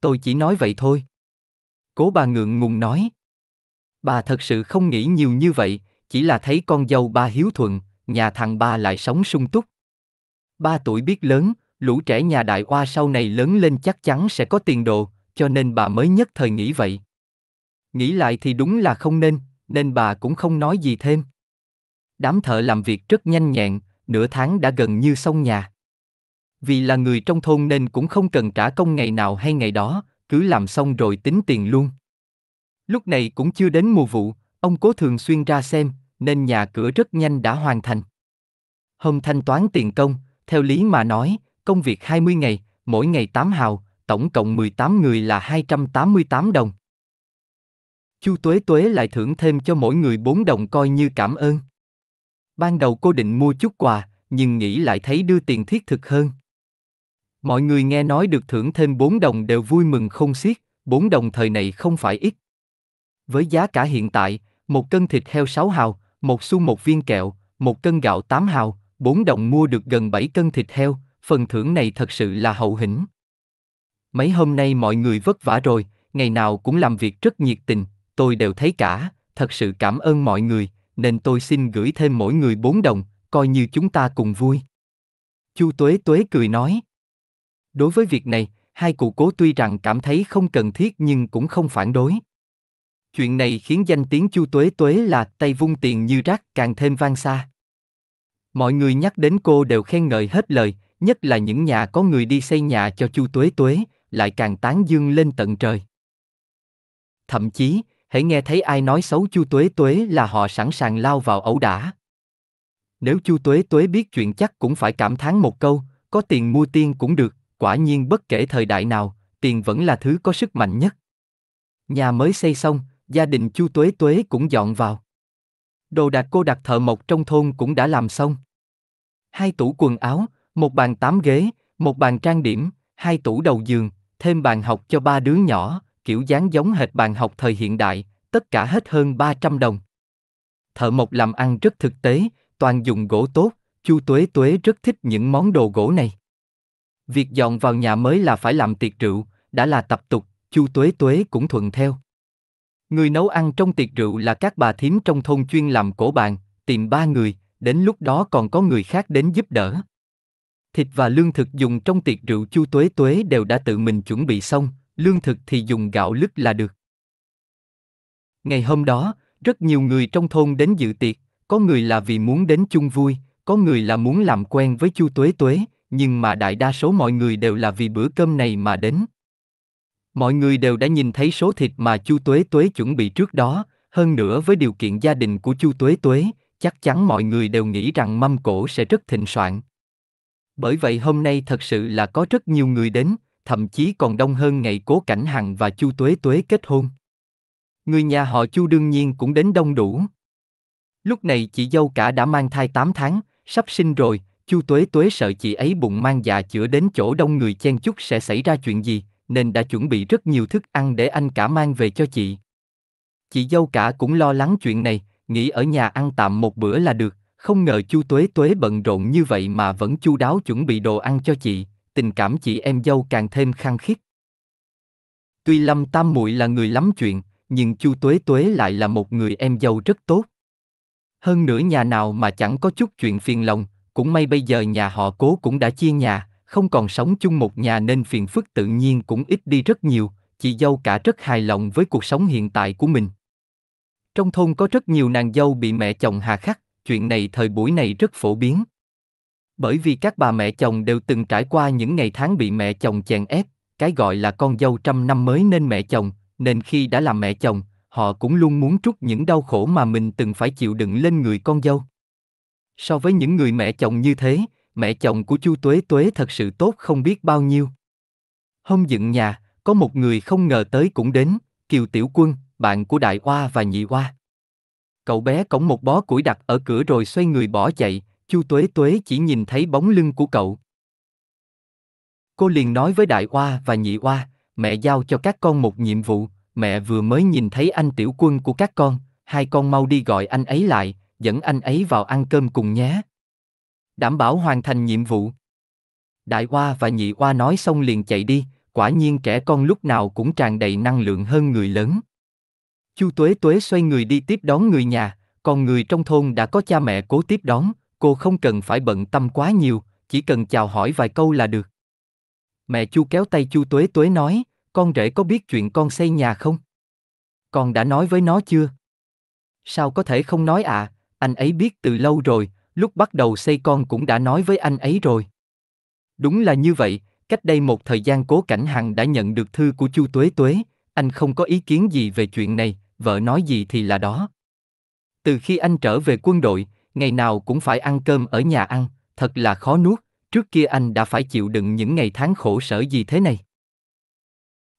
tôi chỉ nói vậy thôi. Cố bà ngượng ngùng nói. Bà thật sự không nghĩ nhiều như vậy, chỉ là thấy con dâu ba hiếu thuận, nhà thằng ba lại sống sung túc. Ba tuổi biết lớn, lũ trẻ nhà đại hoa sau này lớn lên chắc chắn sẽ có tiền đồ, cho nên bà mới nhất thời nghĩ vậy. Nghĩ lại thì đúng là không nên, nên bà cũng không nói gì thêm. Đám thợ làm việc rất nhanh nhẹn, nửa tháng đã gần như xong nhà vì là người trong thôn nên cũng không cần trả công ngày nào hay ngày đó, cứ làm xong rồi tính tiền luôn. Lúc này cũng chưa đến mùa vụ, ông cố thường xuyên ra xem, nên nhà cửa rất nhanh đã hoàn thành. hôm thanh toán tiền công, theo lý mà nói, công việc 20 ngày, mỗi ngày 8 hào, tổng cộng 18 người là 288 đồng. Chu Tuế Tuế lại thưởng thêm cho mỗi người 4 đồng coi như cảm ơn. Ban đầu cô định mua chút quà, nhưng nghĩ lại thấy đưa tiền thiết thực hơn. Mọi người nghe nói được thưởng thêm 4 đồng đều vui mừng không xiết, 4 đồng thời này không phải ít. Với giá cả hiện tại, một cân thịt heo 6 hào, một xu một viên kẹo, một cân gạo 8 hào, 4 đồng mua được gần 7 cân thịt heo, phần thưởng này thật sự là hậu hĩnh. Mấy hôm nay mọi người vất vả rồi, ngày nào cũng làm việc rất nhiệt tình, tôi đều thấy cả, thật sự cảm ơn mọi người, nên tôi xin gửi thêm mỗi người 4 đồng, coi như chúng ta cùng vui. Chu Tuế Tuế cười nói. Đối với việc này, hai cụ cố tuy rằng cảm thấy không cần thiết nhưng cũng không phản đối. Chuyện này khiến danh tiếng Chu Tuế Tuế là tay vung tiền như rác càng thêm vang xa. Mọi người nhắc đến cô đều khen ngợi hết lời, nhất là những nhà có người đi xây nhà cho Chu Tuế Tuế, lại càng tán dương lên tận trời. Thậm chí, hãy nghe thấy ai nói xấu Chu Tuế Tuế là họ sẵn sàng lao vào ẩu đả. Nếu Chu Tuế Tuế biết chuyện chắc cũng phải cảm thán một câu, có tiền mua tiên cũng được, quả nhiên bất kể thời đại nào, tiền vẫn là thứ có sức mạnh nhất. Nhà mới xây xong, gia đình Chu Tuế Tuế cũng dọn vào. Đồ đạc cô đặt thợ mộc trong thôn cũng đã làm xong. Hai tủ quần áo, một bàn tám ghế, một bàn trang điểm, hai tủ đầu giường, thêm bàn học cho ba đứa nhỏ, kiểu dáng giống hệt bàn học thời hiện đại, tất cả hết hơn 300 đồng. Thợ mộc làm ăn rất thực tế, toàn dùng gỗ tốt, Chu Tuế Tuế rất thích những món đồ gỗ này. Việc dọn vào nhà mới là phải làm tiệc rượu, đã là tập tục, Chu Tuế Tuế cũng thuận theo. Người nấu ăn trong tiệc rượu là các bà thím trong thôn chuyên làm cổ bàn, tìm ba người, đến lúc đó còn có người khác đến giúp đỡ. Thịt và lương thực dùng trong tiệc rượu Chu Tuế Tuế đều đã tự mình chuẩn bị xong, lương thực thì dùng gạo lứt là được. Ngày hôm đó, rất nhiều người trong thôn đến dự tiệc, có người là vì muốn đến chung vui, có người là muốn làm quen với Chu Tuế Tuế, nhưng mà đại đa số mọi người đều là vì bữa cơm này mà đến. Mọi người đều đã nhìn thấy số thịt mà Chu Tuế Tuế chuẩn bị trước đó, hơn nữa với điều kiện gia đình của Chu Tuế Tuế, chắc chắn mọi người đều nghĩ rằng mâm cổ sẽ rất thịnh soạn. Bởi vậy hôm nay thật sự là có rất nhiều người đến, thậm chí còn đông hơn ngày Cố Cảnh Hằng và Chu Tuế Tuế kết hôn. Người nhà họ Chu đương nhiên cũng đến đông đủ. Lúc này chị dâu cả đã mang thai 8 tháng, sắp sinh rồi, Chu Tuế Tuế sợ chị ấy bụng mang dạ chữa đến chỗ đông người chen chúc sẽ xảy ra chuyện gì, nên đã chuẩn bị rất nhiều thức ăn để anh cả mang về cho chị. Chị dâu cả cũng lo lắng chuyện này, nghĩ ở nhà ăn tạm một bữa là được, không ngờ Chu Tuế Tuế bận rộn như vậy mà vẫn chu đáo chuẩn bị đồ ăn cho chị, tình cảm chị em dâu càng thêm khăng khít. Tuy Lâm Tam Muội là người lắm chuyện, nhưng Chu Tuế Tuế lại là một người em dâu rất tốt. Hơn nữa nhà nào mà chẳng có chút chuyện phiền lòng, cũng may bây giờ nhà họ cố cũng đã chia nhà, không còn sống chung một nhà nên phiền phức tự nhiên cũng ít đi rất nhiều, chị dâu cả rất hài lòng với cuộc sống hiện tại của mình. Trong thôn có rất nhiều nàng dâu bị mẹ chồng hà khắc, chuyện này thời buổi này rất phổ biến. Bởi vì các bà mẹ chồng đều từng trải qua những ngày tháng bị mẹ chồng chèn ép, cái gọi là con dâu trăm năm mới nên mẹ chồng, nên khi đã làm mẹ chồng, họ cũng luôn muốn trút những đau khổ mà mình từng phải chịu đựng lên người con dâu. So với những người mẹ chồng như thế, mẹ chồng của Chu Tuế Tuế thật sự tốt không biết bao nhiêu. Hôm dựng nhà, có một người không ngờ tới cũng đến, Kiều Tiểu Quân, bạn của Đại Hoa và Nhị Hoa. Cậu bé cõng một bó củi đặt ở cửa rồi xoay người bỏ chạy, Chu Tuế Tuế chỉ nhìn thấy bóng lưng của cậu. Cô liền nói với Đại Hoa và Nhị Hoa, mẹ giao cho các con một nhiệm vụ, mẹ vừa mới nhìn thấy anh Tiểu Quân của các con, hai con mau đi gọi anh ấy lại, dẫn anh ấy vào ăn cơm cùng nhé. Đảm bảo hoàn thành nhiệm vụ. Đại Hoa và Nhị Hoa nói xong liền chạy đi, quả nhiên trẻ con lúc nào cũng tràn đầy năng lượng hơn người lớn. Chu Tuế Tuế xoay người đi tiếp đón người nhà, còn người trong thôn đã có cha mẹ cố tiếp đón, cô không cần phải bận tâm quá nhiều, chỉ cần chào hỏi vài câu là được. Mẹ Chu kéo tay Chu Tuế Tuế nói, con rể có biết chuyện con xây nhà không? Con đã nói với nó chưa? Sao có thể không nói ạ, à? anh ấy biết từ lâu rồi, lúc bắt đầu xây con cũng đã nói với anh ấy rồi. Đúng là như vậy, cách đây một thời gian cố cảnh hằng đã nhận được thư của Chu Tuế Tuế, anh không có ý kiến gì về chuyện này, vợ nói gì thì là đó. Từ khi anh trở về quân đội, ngày nào cũng phải ăn cơm ở nhà ăn, thật là khó nuốt, trước kia anh đã phải chịu đựng những ngày tháng khổ sở gì thế này.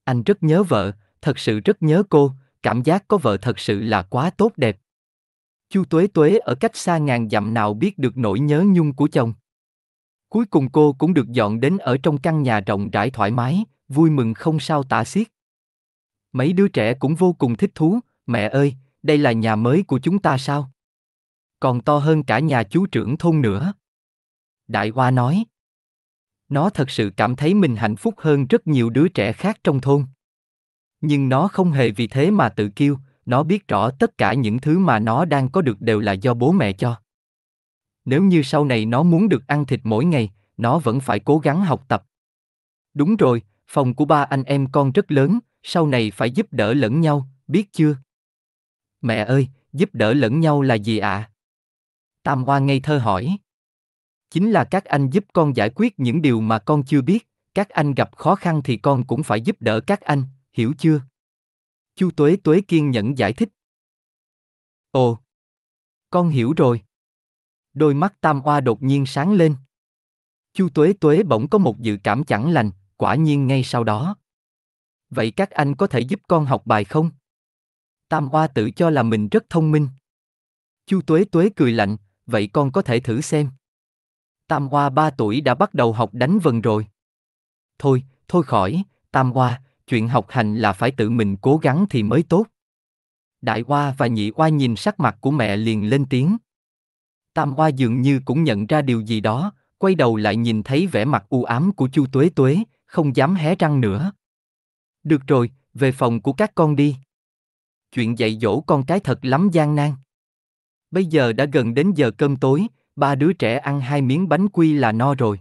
Anh rất nhớ vợ, thật sự rất nhớ cô, cảm giác có vợ thật sự là quá tốt đẹp. Chu Tuế Tuế ở cách xa ngàn dặm nào biết được nỗi nhớ nhung của chồng. Cuối cùng cô cũng được dọn đến ở trong căn nhà rộng rãi thoải mái, vui mừng không sao tả xiết. Mấy đứa trẻ cũng vô cùng thích thú, mẹ ơi, đây là nhà mới của chúng ta sao? Còn to hơn cả nhà chú trưởng thôn nữa. Đại Hoa nói. Nó thật sự cảm thấy mình hạnh phúc hơn rất nhiều đứa trẻ khác trong thôn. Nhưng nó không hề vì thế mà tự kiêu, nó biết rõ tất cả những thứ mà nó đang có được đều là do bố mẹ cho. Nếu như sau này nó muốn được ăn thịt mỗi ngày, nó vẫn phải cố gắng học tập. Đúng rồi, phòng của ba anh em con rất lớn, sau này phải giúp đỡ lẫn nhau, biết chưa? Mẹ ơi, giúp đỡ lẫn nhau là gì ạ? À? Tam Hoa ngây thơ hỏi. Chính là các anh giúp con giải quyết những điều mà con chưa biết, các anh gặp khó khăn thì con cũng phải giúp đỡ các anh, hiểu chưa? Chu Tuế Tuế kiên nhẫn giải thích. Ồ, con hiểu rồi. Đôi mắt Tam Oa đột nhiên sáng lên. Chu Tuế Tuế bỗng có một dự cảm chẳng lành, quả nhiên ngay sau đó. Vậy các anh có thể giúp con học bài không? Tam Oa tự cho là mình rất thông minh. Chu Tuế Tuế cười lạnh, vậy con có thể thử xem. Tam Oa ba tuổi đã bắt đầu học đánh vần rồi. Thôi, thôi khỏi, Tam Oa chuyện học hành là phải tự mình cố gắng thì mới tốt đại oa và nhị oa nhìn sắc mặt của mẹ liền lên tiếng tam oa dường như cũng nhận ra điều gì đó quay đầu lại nhìn thấy vẻ mặt u ám của chu tuế tuế không dám hé răng nữa được rồi về phòng của các con đi chuyện dạy dỗ con cái thật lắm gian nan bây giờ đã gần đến giờ cơm tối ba đứa trẻ ăn hai miếng bánh quy là no rồi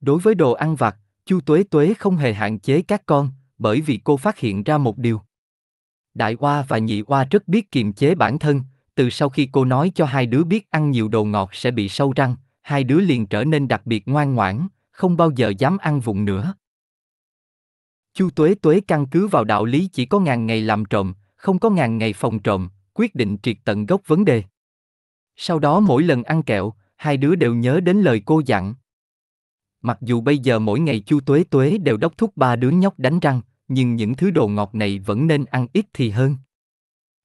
đối với đồ ăn vặt chu tuế tuế không hề hạn chế các con bởi vì cô phát hiện ra một điều. Đại Hoa và Nhị Hoa rất biết kiềm chế bản thân, từ sau khi cô nói cho hai đứa biết ăn nhiều đồ ngọt sẽ bị sâu răng, hai đứa liền trở nên đặc biệt ngoan ngoãn, không bao giờ dám ăn vụng nữa. Chu Tuế Tuế căn cứ vào đạo lý chỉ có ngàn ngày làm trộm, không có ngàn ngày phòng trộm, quyết định triệt tận gốc vấn đề. Sau đó mỗi lần ăn kẹo, hai đứa đều nhớ đến lời cô dặn, Mặc dù bây giờ mỗi ngày Chu Tuế Tuế đều đốc thúc ba đứa nhóc đánh răng, nhưng những thứ đồ ngọt này vẫn nên ăn ít thì hơn.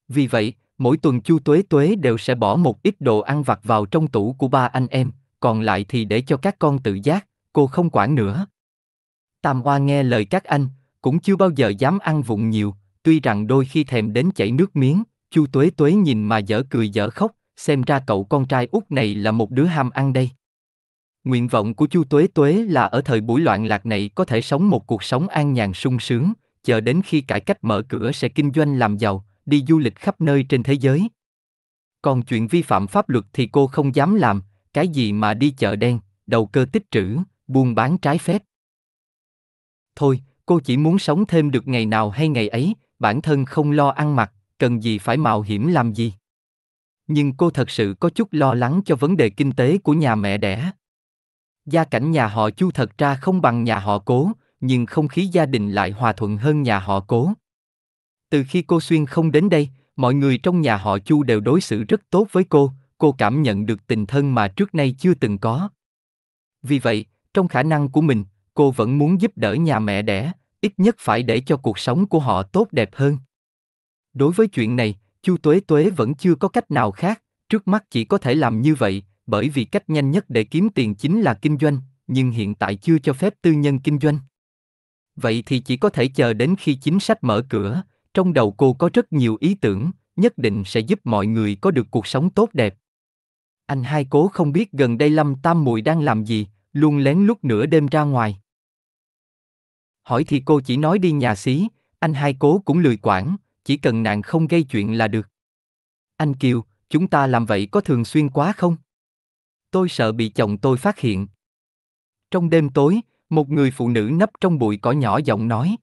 Vì vậy, mỗi tuần Chu Tuế Tuế đều sẽ bỏ một ít đồ ăn vặt vào trong tủ của ba anh em, còn lại thì để cho các con tự giác, cô không quản nữa. Tam Hoa nghe lời các anh, cũng chưa bao giờ dám ăn vụng nhiều, tuy rằng đôi khi thèm đến chảy nước miếng, Chu Tuế Tuế nhìn mà dở cười dở khóc, xem ra cậu con trai út này là một đứa ham ăn đây. Nguyện vọng của Chu Tuế Tuế là ở thời buổi loạn lạc này có thể sống một cuộc sống an nhàn sung sướng, chờ đến khi cải cách mở cửa sẽ kinh doanh làm giàu, đi du lịch khắp nơi trên thế giới. Còn chuyện vi phạm pháp luật thì cô không dám làm, cái gì mà đi chợ đen, đầu cơ tích trữ, buôn bán trái phép. Thôi, cô chỉ muốn sống thêm được ngày nào hay ngày ấy, bản thân không lo ăn mặc, cần gì phải mạo hiểm làm gì. Nhưng cô thật sự có chút lo lắng cho vấn đề kinh tế của nhà mẹ đẻ. Gia cảnh nhà họ Chu thật ra không bằng nhà họ Cố, nhưng không khí gia đình lại hòa thuận hơn nhà họ Cố. Từ khi cô Xuyên không đến đây, mọi người trong nhà họ Chu đều đối xử rất tốt với cô, cô cảm nhận được tình thân mà trước nay chưa từng có. Vì vậy, trong khả năng của mình, cô vẫn muốn giúp đỡ nhà mẹ đẻ, ít nhất phải để cho cuộc sống của họ tốt đẹp hơn. Đối với chuyện này, Chu Tuế Tuế vẫn chưa có cách nào khác, trước mắt chỉ có thể làm như vậy, bởi vì cách nhanh nhất để kiếm tiền chính là kinh doanh, nhưng hiện tại chưa cho phép tư nhân kinh doanh. Vậy thì chỉ có thể chờ đến khi chính sách mở cửa, trong đầu cô có rất nhiều ý tưởng, nhất định sẽ giúp mọi người có được cuộc sống tốt đẹp. Anh hai cố không biết gần đây Lâm Tam Mùi đang làm gì, luôn lén lúc nửa đêm ra ngoài. Hỏi thì cô chỉ nói đi nhà xí, anh hai cố cũng lười quản, chỉ cần nàng không gây chuyện là được. Anh Kiều, chúng ta làm vậy có thường xuyên quá không? tôi sợ bị chồng tôi phát hiện. Trong đêm tối, một người phụ nữ nấp trong bụi cỏ nhỏ giọng nói.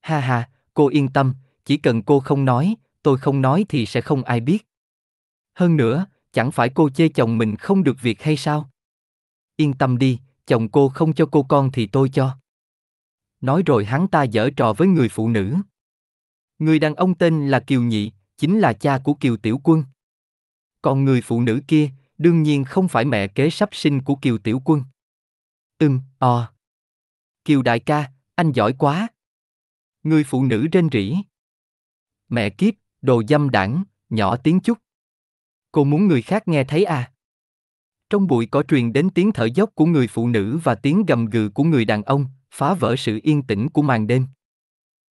Ha ha, cô yên tâm, chỉ cần cô không nói, tôi không nói thì sẽ không ai biết. Hơn nữa, chẳng phải cô chê chồng mình không được việc hay sao? Yên tâm đi, chồng cô không cho cô con thì tôi cho. Nói rồi hắn ta dở trò với người phụ nữ. Người đàn ông tên là Kiều Nhị, chính là cha của Kiều Tiểu Quân. Còn người phụ nữ kia, đương nhiên không phải mẹ kế sắp sinh của Kiều Tiểu Quân. Ừm, o, ờ. Kiều đại ca, anh giỏi quá. Người phụ nữ rên rỉ. Mẹ kiếp, đồ dâm đảng, nhỏ tiếng chút. Cô muốn người khác nghe thấy à? Trong bụi có truyền đến tiếng thở dốc của người phụ nữ và tiếng gầm gừ của người đàn ông, phá vỡ sự yên tĩnh của màn đêm.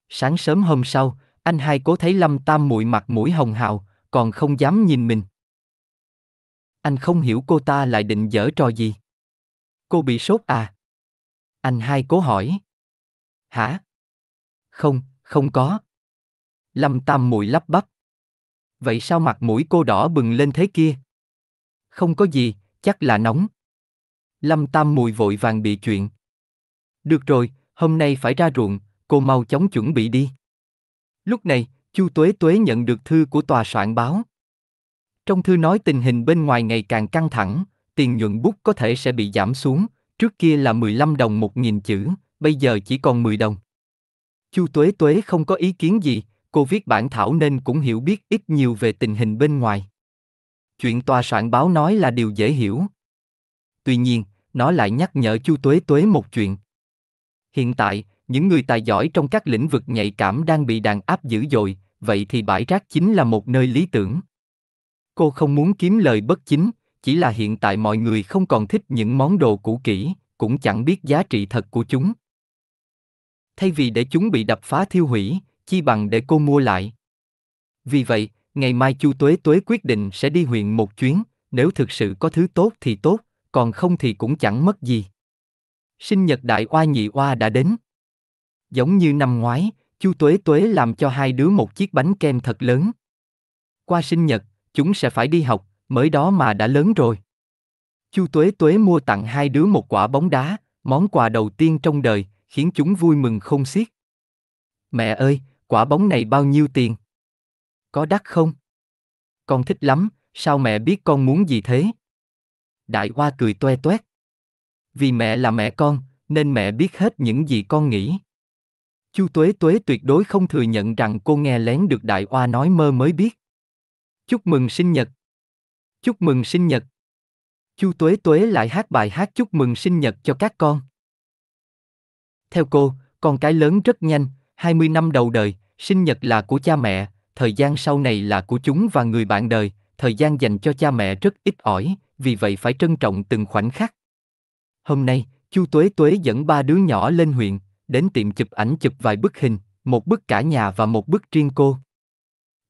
Sáng sớm hôm sau, anh hai cố thấy Lâm Tam muội mặt mũi hồng hào, còn không dám nhìn mình. Anh không hiểu cô ta lại định dở trò gì. Cô bị sốt à? Anh hai cố hỏi. Hả? Không, không có. Lâm Tam Muội lắp bắp. Vậy sao mặt mũi cô đỏ bừng lên thế kia? Không có gì, chắc là nóng. Lâm Tam Mùi vội vàng bị chuyện. Được rồi, hôm nay phải ra ruộng, cô mau chóng chuẩn bị đi. Lúc này, Chu Tuế Tuế nhận được thư của tòa soạn báo. Trong thư nói tình hình bên ngoài ngày càng căng thẳng, tiền nhuận bút có thể sẽ bị giảm xuống, trước kia là 15 đồng 1.000 chữ, bây giờ chỉ còn 10 đồng. Chu Tuế Tuế không có ý kiến gì, cô viết bản thảo nên cũng hiểu biết ít nhiều về tình hình bên ngoài. Chuyện tòa soạn báo nói là điều dễ hiểu. Tuy nhiên, nó lại nhắc nhở Chu Tuế Tuế một chuyện. Hiện tại, những người tài giỏi trong các lĩnh vực nhạy cảm đang bị đàn áp dữ dội, vậy thì bãi rác chính là một nơi lý tưởng. Cô không muốn kiếm lời bất chính, chỉ là hiện tại mọi người không còn thích những món đồ cũ kỹ, cũng chẳng biết giá trị thật của chúng. Thay vì để chúng bị đập phá thiêu hủy, chi bằng để cô mua lại. Vì vậy, ngày mai Chu Tuế Tuế quyết định sẽ đi huyện một chuyến, nếu thực sự có thứ tốt thì tốt, còn không thì cũng chẳng mất gì. Sinh nhật đại oa nhị oa đã đến. Giống như năm ngoái, Chu Tuế Tuế làm cho hai đứa một chiếc bánh kem thật lớn. Qua sinh nhật, chúng sẽ phải đi học, mới đó mà đã lớn rồi. Chu Tuế Tuế mua tặng hai đứa một quả bóng đá, món quà đầu tiên trong đời, khiến chúng vui mừng không xiết. Mẹ ơi, quả bóng này bao nhiêu tiền? Có đắt không? Con thích lắm, sao mẹ biết con muốn gì thế? Đại Hoa cười toe toét. Vì mẹ là mẹ con, nên mẹ biết hết những gì con nghĩ. Chu Tuế Tuế tuyệt đối không thừa nhận rằng cô nghe lén được Đại Hoa nói mơ mới biết. Chúc mừng sinh nhật. Chúc mừng sinh nhật. Chu Tuế Tuế lại hát bài hát chúc mừng sinh nhật cho các con. Theo cô, con cái lớn rất nhanh, 20 năm đầu đời, sinh nhật là của cha mẹ, thời gian sau này là của chúng và người bạn đời, thời gian dành cho cha mẹ rất ít ỏi, vì vậy phải trân trọng từng khoảnh khắc. Hôm nay, Chu Tuế Tuế dẫn ba đứa nhỏ lên huyện, đến tiệm chụp ảnh chụp vài bức hình, một bức cả nhà và một bức riêng cô.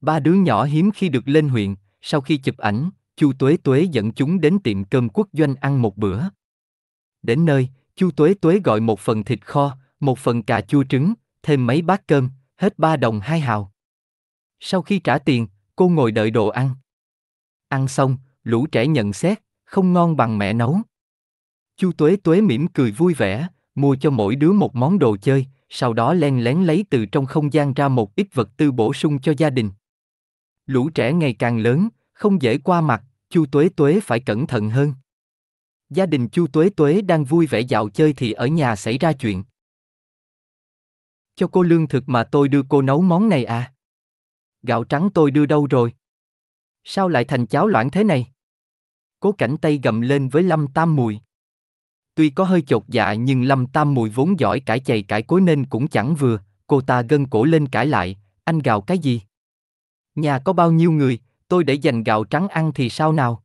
Ba đứa nhỏ hiếm khi được lên huyện, sau khi chụp ảnh, Chu Tuế Tuế dẫn chúng đến tiệm cơm quốc doanh ăn một bữa. Đến nơi, Chu Tuế Tuế gọi một phần thịt kho, một phần cà chua trứng, thêm mấy bát cơm, hết ba đồng hai hào. Sau khi trả tiền, cô ngồi đợi đồ ăn. Ăn xong, lũ trẻ nhận xét, không ngon bằng mẹ nấu. Chu Tuế Tuế mỉm cười vui vẻ, mua cho mỗi đứa một món đồ chơi, sau đó len lén lấy từ trong không gian ra một ít vật tư bổ sung cho gia đình lũ trẻ ngày càng lớn, không dễ qua mặt, Chu Tuế Tuế phải cẩn thận hơn. Gia đình Chu Tuế Tuế đang vui vẻ dạo chơi thì ở nhà xảy ra chuyện. Cho cô lương thực mà tôi đưa cô nấu món này à? Gạo trắng tôi đưa đâu rồi? Sao lại thành cháo loãng thế này? Cố cảnh tay gầm lên với Lâm Tam Mùi. Tuy có hơi chột dạ nhưng Lâm Tam Mùi vốn giỏi cãi chày cãi cối nên cũng chẳng vừa, cô ta gân cổ lên cãi lại, anh gào cái gì? Nhà có bao nhiêu người, tôi để dành gạo trắng ăn thì sao nào?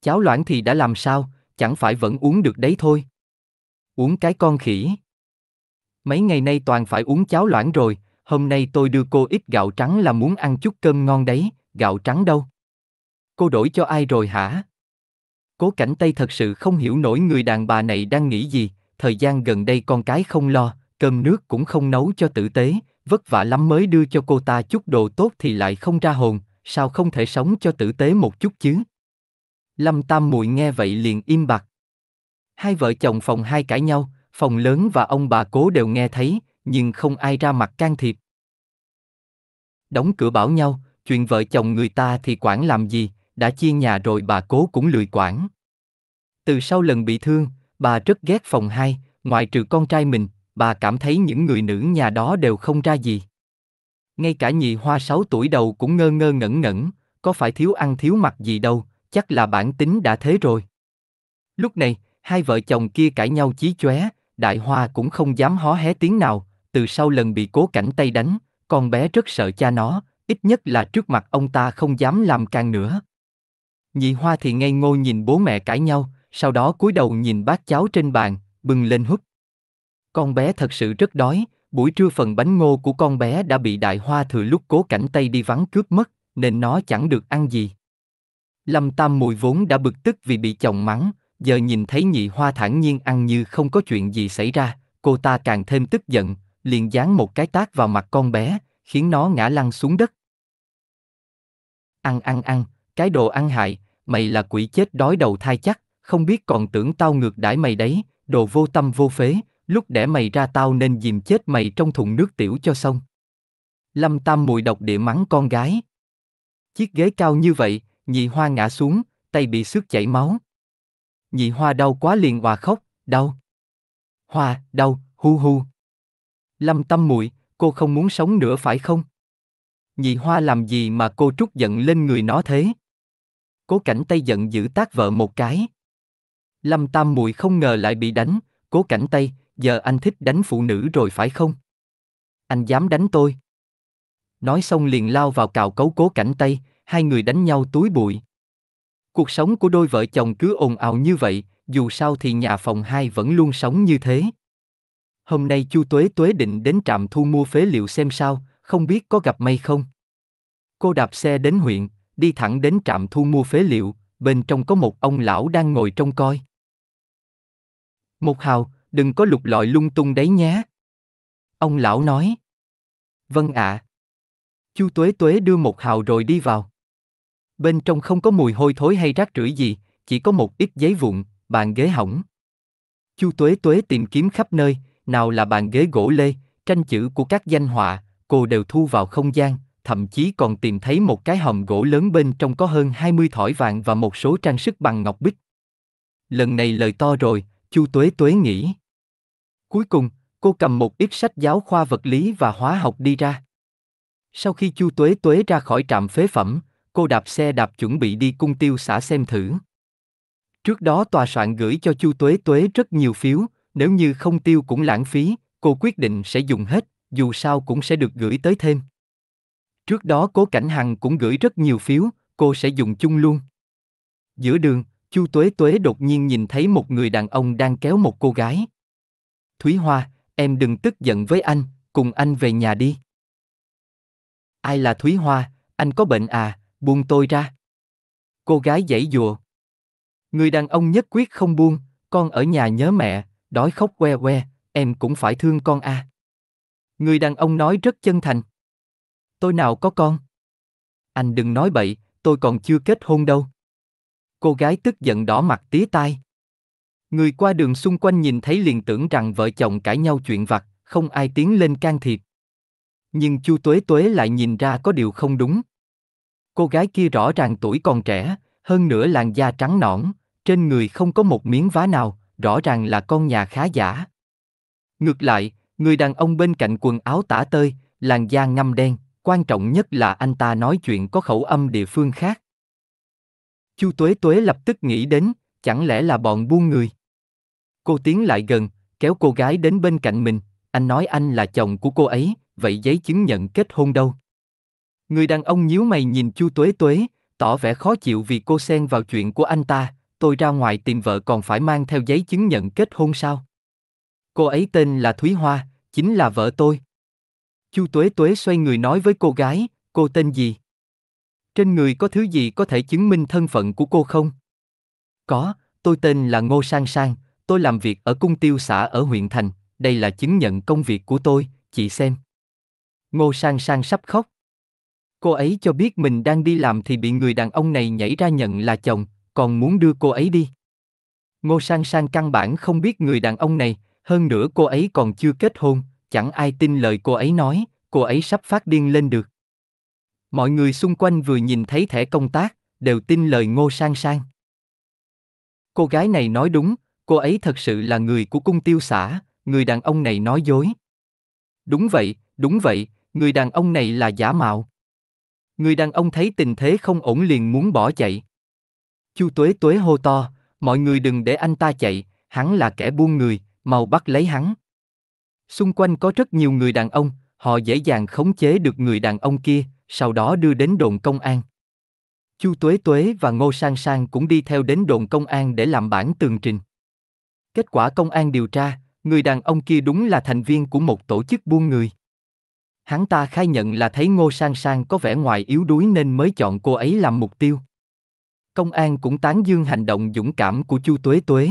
Cháo loãng thì đã làm sao, chẳng phải vẫn uống được đấy thôi. Uống cái con khỉ. Mấy ngày nay toàn phải uống cháo loãng rồi, hôm nay tôi đưa cô ít gạo trắng là muốn ăn chút cơm ngon đấy, gạo trắng đâu? Cô đổi cho ai rồi hả? Cố cảnh Tây thật sự không hiểu nổi người đàn bà này đang nghĩ gì, thời gian gần đây con cái không lo, cơm nước cũng không nấu cho tử tế, vất vả lắm mới đưa cho cô ta chút đồ tốt thì lại không ra hồn, sao không thể sống cho tử tế một chút chứ? Lâm Tam Muội nghe vậy liền im bặt. Hai vợ chồng phòng hai cãi nhau, phòng lớn và ông bà cố đều nghe thấy, nhưng không ai ra mặt can thiệp. Đóng cửa bảo nhau, chuyện vợ chồng người ta thì quản làm gì, đã chia nhà rồi bà cố cũng lười quản. Từ sau lần bị thương, bà rất ghét phòng hai, ngoại trừ con trai mình, bà cảm thấy những người nữ nhà đó đều không ra gì. Ngay cả nhị hoa sáu tuổi đầu cũng ngơ ngơ ngẩn ngẩn, có phải thiếu ăn thiếu mặc gì đâu, chắc là bản tính đã thế rồi. Lúc này, hai vợ chồng kia cãi nhau chí chóe, đại hoa cũng không dám hó hé tiếng nào, từ sau lần bị cố cảnh tay đánh, con bé rất sợ cha nó, ít nhất là trước mặt ông ta không dám làm càng nữa. Nhị hoa thì ngây ngô nhìn bố mẹ cãi nhau, sau đó cúi đầu nhìn bác cháu trên bàn, bừng lên hút. Con bé thật sự rất đói, buổi trưa phần bánh ngô của con bé đã bị đại hoa thừa lúc cố cảnh Tây đi vắng cướp mất, nên nó chẳng được ăn gì. Lâm Tam Mùi vốn đã bực tức vì bị chồng mắng, giờ nhìn thấy nhị hoa thản nhiên ăn như không có chuyện gì xảy ra, cô ta càng thêm tức giận, liền giáng một cái tát vào mặt con bé, khiến nó ngã lăn xuống đất. Ăn ăn ăn, cái đồ ăn hại, mày là quỷ chết đói đầu thai chắc, không biết còn tưởng tao ngược đãi mày đấy, đồ vô tâm vô phế, lúc đẻ mày ra tao nên dìm chết mày trong thùng nước tiểu cho xong. Lâm Tam mùi độc địa mắng con gái. Chiếc ghế cao như vậy, nhị hoa ngã xuống, tay bị xước chảy máu. Nhị hoa đau quá liền hòa khóc, đau. Hoa, đau, hu hu. Lâm Tam mùi, cô không muốn sống nữa phải không? Nhị hoa làm gì mà cô trút giận lên người nó thế? Cố cảnh tay giận giữ tác vợ một cái. Lâm Tam Mùi không ngờ lại bị đánh, cố cảnh tay, giờ anh thích đánh phụ nữ rồi phải không? Anh dám đánh tôi. Nói xong liền lao vào cào cấu cố cảnh tay, hai người đánh nhau túi bụi. Cuộc sống của đôi vợ chồng cứ ồn ào như vậy, dù sao thì nhà phòng hai vẫn luôn sống như thế. Hôm nay Chu Tuế Tuế định đến trạm thu mua phế liệu xem sao, không biết có gặp may không. Cô đạp xe đến huyện, đi thẳng đến trạm thu mua phế liệu, bên trong có một ông lão đang ngồi trông coi. Một hào, đừng có lục lọi lung tung đấy nhé. Ông lão nói. Vâng ạ. À. Chu Tuế Tuế đưa một hào rồi đi vào. Bên trong không có mùi hôi thối hay rác rưởi gì, chỉ có một ít giấy vụn, bàn ghế hỏng. Chu Tuế Tuế tìm kiếm khắp nơi, nào là bàn ghế gỗ lê, tranh chữ của các danh họa, cô đều thu vào không gian, thậm chí còn tìm thấy một cái hòm gỗ lớn bên trong có hơn 20 thỏi vàng và một số trang sức bằng ngọc bích. Lần này lời to rồi, Chu Tuế Tuế nghĩ. Cuối cùng, cô cầm một ít sách giáo khoa vật lý và hóa học đi ra. Sau khi Chu Tuế Tuế ra khỏi trạm phế phẩm, cô đạp xe đạp chuẩn bị đi cung tiêu xã xem thử. Trước đó tòa soạn gửi cho Chu Tuế Tuế rất nhiều phiếu, nếu như không tiêu cũng lãng phí, cô quyết định sẽ dùng hết, dù sao cũng sẽ được gửi tới thêm. Trước đó Cố Cảnh Hằng cũng gửi rất nhiều phiếu, cô sẽ dùng chung luôn. Giữa đường, Chu Tuế Tuế đột nhiên nhìn thấy một người đàn ông đang kéo một cô gái, Thúy Hoa, em đừng tức giận với anh, cùng anh về nhà đi. Ai là Thúy Hoa, anh có bệnh à, buông tôi ra. Cô gái dãy dùa. Người đàn ông nhất quyết không buông, con ở nhà nhớ mẹ, đói khóc que que, em cũng phải thương con à. Người đàn ông nói rất chân thành. Tôi nào có con? Anh đừng nói bậy, tôi còn chưa kết hôn đâu. Cô gái tức giận đỏ mặt tía tai. Người qua đường xung quanh nhìn thấy liền tưởng rằng vợ chồng cãi nhau chuyện vặt, không ai tiến lên can thiệp. Nhưng Chu Tuế Tuế lại nhìn ra có điều không đúng. Cô gái kia rõ ràng tuổi còn trẻ, hơn nữa làn da trắng nõn, trên người không có một miếng vá nào, rõ ràng là con nhà khá giả. Ngược lại, người đàn ông bên cạnh quần áo tả tơi, làn da ngăm đen, quan trọng nhất là anh ta nói chuyện có khẩu âm địa phương khác. Chu Tuế Tuế lập tức nghĩ đến, chẳng lẽ là bọn buôn người? Cô tiến lại gần, kéo cô gái đến bên cạnh mình, anh nói anh là chồng của cô ấy, vậy giấy chứng nhận kết hôn đâu? Người đàn ông nhíu mày nhìn Chu Tuế Tuế, tỏ vẻ khó chịu vì cô xen vào chuyện của anh ta, tôi ra ngoài tìm vợ còn phải mang theo giấy chứng nhận kết hôn sao? Cô ấy tên là Thúy Hoa, chính là vợ tôi. Chu Tuế Tuế xoay người nói với cô gái, cô tên gì? Trên người có thứ gì có thể chứng minh thân phận của cô không? Có, tôi tên là Ngô Sang Sang, tôi làm việc ở cung tiêu xã ở huyện thành, đây là chứng nhận công việc của tôi, chị xem. Ngô Sang Sang sắp khóc. Cô ấy cho biết mình đang đi làm thì bị người đàn ông này nhảy ra nhận là chồng, còn muốn đưa cô ấy đi. Ngô Sang Sang căn bản không biết người đàn ông này, hơn nữa cô ấy còn chưa kết hôn, chẳng ai tin lời cô ấy nói, cô ấy sắp phát điên lên được. Mọi người xung quanh vừa nhìn thấy thẻ công tác, đều tin lời Ngô Sang Sang. Cô gái này nói đúng, cô ấy thật sự là người của cung tiêu xã, người đàn ông này nói dối. Đúng vậy, đúng vậy, người đàn ông này là giả mạo. Người đàn ông thấy tình thế không ổn liền muốn bỏ chạy. Chu Tuế Tuế hô to, mọi người đừng để anh ta chạy, hắn là kẻ buôn người, mau bắt lấy hắn. Xung quanh có rất nhiều người đàn ông, họ dễ dàng khống chế được người đàn ông kia, sau đó đưa đến đồn công an. Chu Tuế Tuế và Ngô Sang Sang cũng đi theo đến đồn công an để làm bản tường trình. Kết quả công an điều tra, người đàn ông kia đúng là thành viên của một tổ chức buôn người. Hắn ta khai nhận là thấy Ngô Sang Sang có vẻ ngoài yếu đuối nên mới chọn cô ấy làm mục tiêu. Công an cũng tán dương hành động dũng cảm của Chu Tuế Tuế.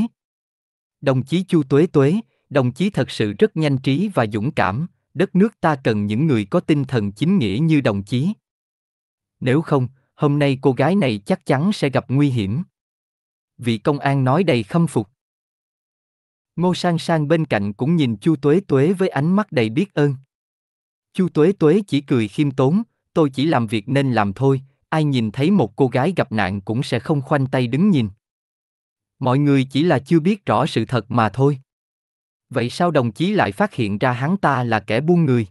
Đồng chí Chu Tuế Tuế, đồng chí thật sự rất nhanh trí và dũng cảm, đất nước ta cần những người có tinh thần chính nghĩa như đồng chí. Nếu không, hôm nay cô gái này chắc chắn sẽ gặp nguy hiểm. Vị công an nói đầy khâm phục. Ngô Sang Sang bên cạnh cũng nhìn Chu Tuế Tuế với ánh mắt đầy biết ơn. Chu Tuế Tuế chỉ cười khiêm tốn, tôi chỉ làm việc nên làm thôi, ai nhìn thấy một cô gái gặp nạn cũng sẽ không khoanh tay đứng nhìn. Mọi người chỉ là chưa biết rõ sự thật mà thôi. Vậy sao đồng chí lại phát hiện ra hắn ta là kẻ buôn người?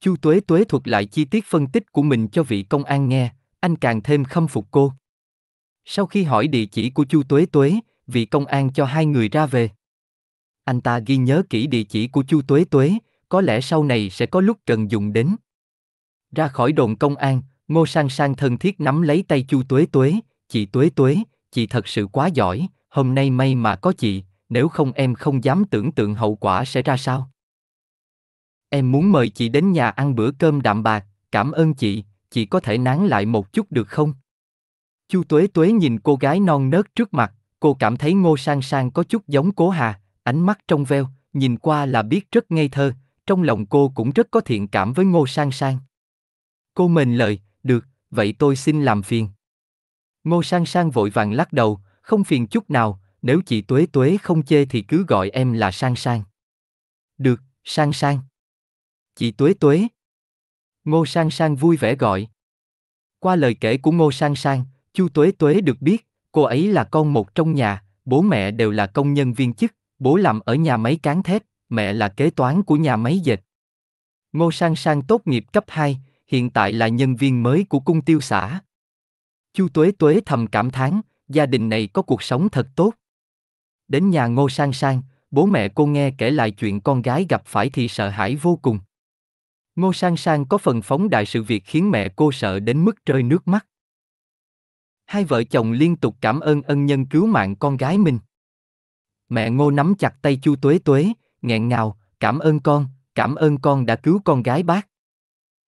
Chu Tuế Tuế thuật lại chi tiết phân tích của mình cho vị công an nghe, anh càng thêm khâm phục cô. Sau khi hỏi địa chỉ của Chu Tuế Tuế, vị công an cho hai người ra về anh ta ghi nhớ kỹ địa chỉ của Chu Tuế Tuế, có lẽ sau này sẽ có lúc cần dùng đến. Ra khỏi đồn công an, Ngô Sang Sang thân thiết nắm lấy tay Chu Tuế Tuế, chị Tuế Tuế, chị thật sự quá giỏi, hôm nay may mà có chị, nếu không em không dám tưởng tượng hậu quả sẽ ra sao. Em muốn mời chị đến nhà ăn bữa cơm đạm bạc, cảm ơn chị, chị có thể nán lại một chút được không? Chu Tuế Tuế nhìn cô gái non nớt trước mặt, cô cảm thấy Ngô Sang Sang có chút giống Cố Hà, ánh mắt trong veo, nhìn qua là biết rất ngây thơ, trong lòng cô cũng rất có thiện cảm với Ngô Sang Sang. Cô mềm lời, được, vậy tôi xin làm phiền. Ngô Sang Sang vội vàng lắc đầu, không phiền chút nào, nếu chị Tuế Tuế không chê thì cứ gọi em là Sang Sang. Được, Sang Sang. Chị Tuế Tuế. Ngô Sang Sang vui vẻ gọi. Qua lời kể của Ngô Sang Sang, Chu Tuế Tuế được biết, cô ấy là con một trong nhà, bố mẹ đều là công nhân viên chức, Bố làm ở nhà máy cán thép, mẹ là kế toán của nhà máy dệt. Ngô Sang Sang tốt nghiệp cấp 2, hiện tại là nhân viên mới của cung tiêu xã. Chu Tuế Tuế thầm cảm thán, gia đình này có cuộc sống thật tốt. Đến nhà Ngô Sang Sang, bố mẹ cô nghe kể lại chuyện con gái gặp phải thì sợ hãi vô cùng. Ngô Sang Sang có phần phóng đại sự việc khiến mẹ cô sợ đến mức rơi nước mắt. Hai vợ chồng liên tục cảm ơn ân nhân cứu mạng con gái mình. Mẹ Ngô nắm chặt tay Chu Tuế Tuế, nghẹn ngào, cảm ơn con, cảm ơn con đã cứu con gái bác.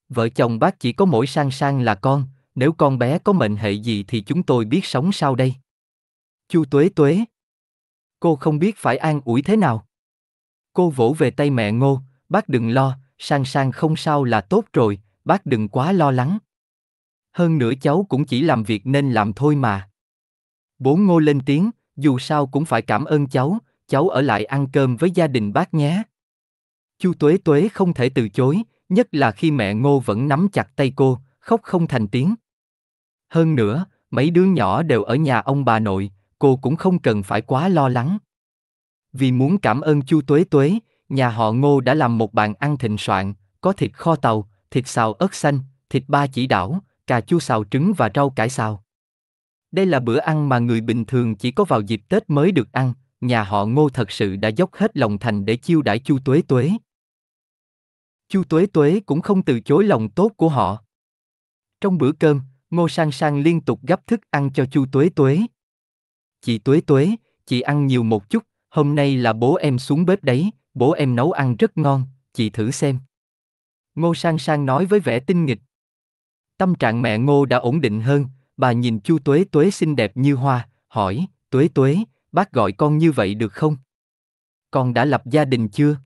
Vợ chồng bác chỉ có mỗi sang sang là con, nếu con bé có mệnh hệ gì thì chúng tôi biết sống sao đây. Chu Tuế Tuế. Cô không biết phải an ủi thế nào. Cô vỗ về tay mẹ Ngô, bác đừng lo, sang sang không sao là tốt rồi, bác đừng quá lo lắng. Hơn nữa cháu cũng chỉ làm việc nên làm thôi mà. Bố Ngô lên tiếng, dù sao cũng phải cảm ơn cháu, cháu ở lại ăn cơm với gia đình bác nhé. Chu Tuế Tuế không thể từ chối, nhất là khi mẹ Ngô vẫn nắm chặt tay cô, khóc không thành tiếng. Hơn nữa, mấy đứa nhỏ đều ở nhà ông bà nội, cô cũng không cần phải quá lo lắng. Vì muốn cảm ơn Chu Tuế Tuế, nhà họ Ngô đã làm một bàn ăn thịnh soạn, có thịt kho tàu, thịt xào ớt xanh, thịt ba chỉ đảo, cà chua xào trứng và rau cải xào. Đây là bữa ăn mà người bình thường chỉ có vào dịp Tết mới được ăn, nhà họ Ngô thật sự đã dốc hết lòng thành để chiêu đãi Chu Tuế Tuế. Chu Tuế Tuế cũng không từ chối lòng tốt của họ. Trong bữa cơm, Ngô Sang Sang liên tục gấp thức ăn cho Chu Tuế Tuế. Chị Tuế Tuế, chị ăn nhiều một chút, hôm nay là bố em xuống bếp đấy, bố em nấu ăn rất ngon, chị thử xem. Ngô Sang Sang nói với vẻ tinh nghịch. Tâm trạng mẹ Ngô đã ổn định hơn, bà nhìn Chu Tuế Tuế xinh đẹp như hoa, hỏi, Tuế Tuế, bác gọi con như vậy được không? Con đã lập gia đình chưa?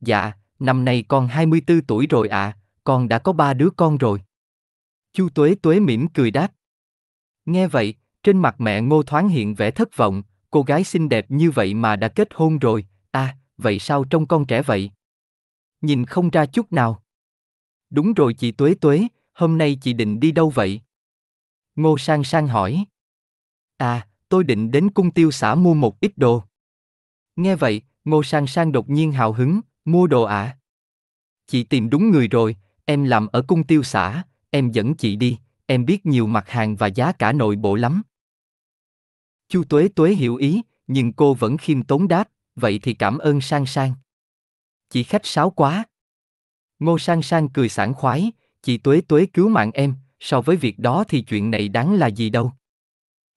Dạ, năm nay con 24 tuổi rồi ạ, à, con đã có ba đứa con rồi. Chu Tuế Tuế mỉm cười đáp. Nghe vậy, trên mặt mẹ Ngô thoáng hiện vẻ thất vọng, cô gái xinh đẹp như vậy mà đã kết hôn rồi, à, vậy sao trông con trẻ vậy? Nhìn không ra chút nào. Đúng rồi chị Tuế Tuế, hôm nay chị định đi đâu vậy? Ngô Sang Sang hỏi. À, tôi định đến cung tiêu xã mua một ít đồ. Nghe vậy, Ngô Sang Sang đột nhiên hào hứng, mua đồ ạ. À? Chị tìm đúng người rồi, em làm ở cung tiêu xã, em dẫn chị đi, em biết nhiều mặt hàng và giá cả nội bộ lắm. Chu Tuế Tuế hiểu ý, nhưng cô vẫn khiêm tốn đáp, vậy thì cảm ơn Sang Sang. Chị khách sáo quá. Ngô Sang Sang cười sảng khoái, chị Tuế Tuế cứu mạng em, so với việc đó thì chuyện này đáng là gì đâu.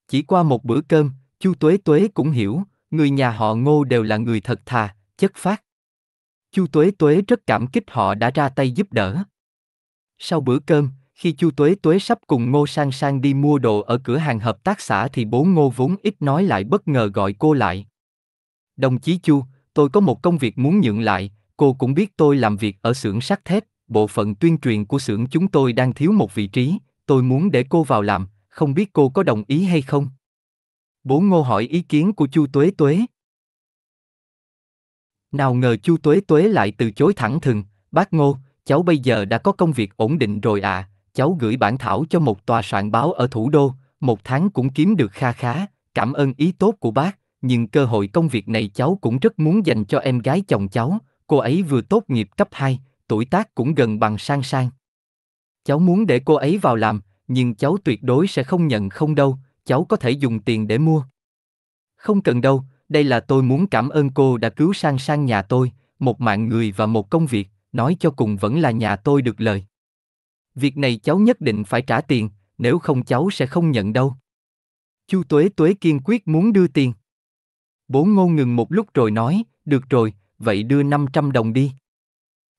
Chỉ qua một bữa cơm, Chu Tuế Tuế cũng hiểu, người nhà họ Ngô đều là người thật thà, chất phát. Chu Tuế Tuế rất cảm kích họ đã ra tay giúp đỡ. Sau bữa cơm, khi Chu Tuế Tuế sắp cùng Ngô Sang Sang đi mua đồ ở cửa hàng hợp tác xã thì bố Ngô vốn ít nói lại bất ngờ gọi cô lại. Đồng chí Chu, tôi có một công việc muốn nhượng lại, cô cũng biết tôi làm việc ở xưởng sắt thép, bộ phận tuyên truyền của xưởng chúng tôi đang thiếu một vị trí, tôi muốn để cô vào làm, không biết cô có đồng ý hay không. Bố Ngô hỏi ý kiến của Chu Tuế Tuế. Nào ngờ Chu Tuế Tuế lại từ chối thẳng thừng, bác Ngô, cháu bây giờ đã có công việc ổn định rồi à, cháu gửi bản thảo cho một tòa soạn báo ở thủ đô, một tháng cũng kiếm được kha khá, cảm ơn ý tốt của bác, nhưng cơ hội công việc này cháu cũng rất muốn dành cho em gái chồng cháu, cô ấy vừa tốt nghiệp cấp 2, tuổi tác cũng gần bằng sang sang. Cháu muốn để cô ấy vào làm, nhưng cháu tuyệt đối sẽ không nhận không đâu, cháu có thể dùng tiền để mua. Không cần đâu, đây là tôi muốn cảm ơn cô đã cứu sang sang nhà tôi, một mạng người và một công việc, nói cho cùng vẫn là nhà tôi được lời. Việc này cháu nhất định phải trả tiền, nếu không cháu sẽ không nhận đâu. Chu Tuế Tuế kiên quyết muốn đưa tiền. Bố ngô ngừng một lúc rồi nói, được rồi, vậy đưa 500 đồng đi.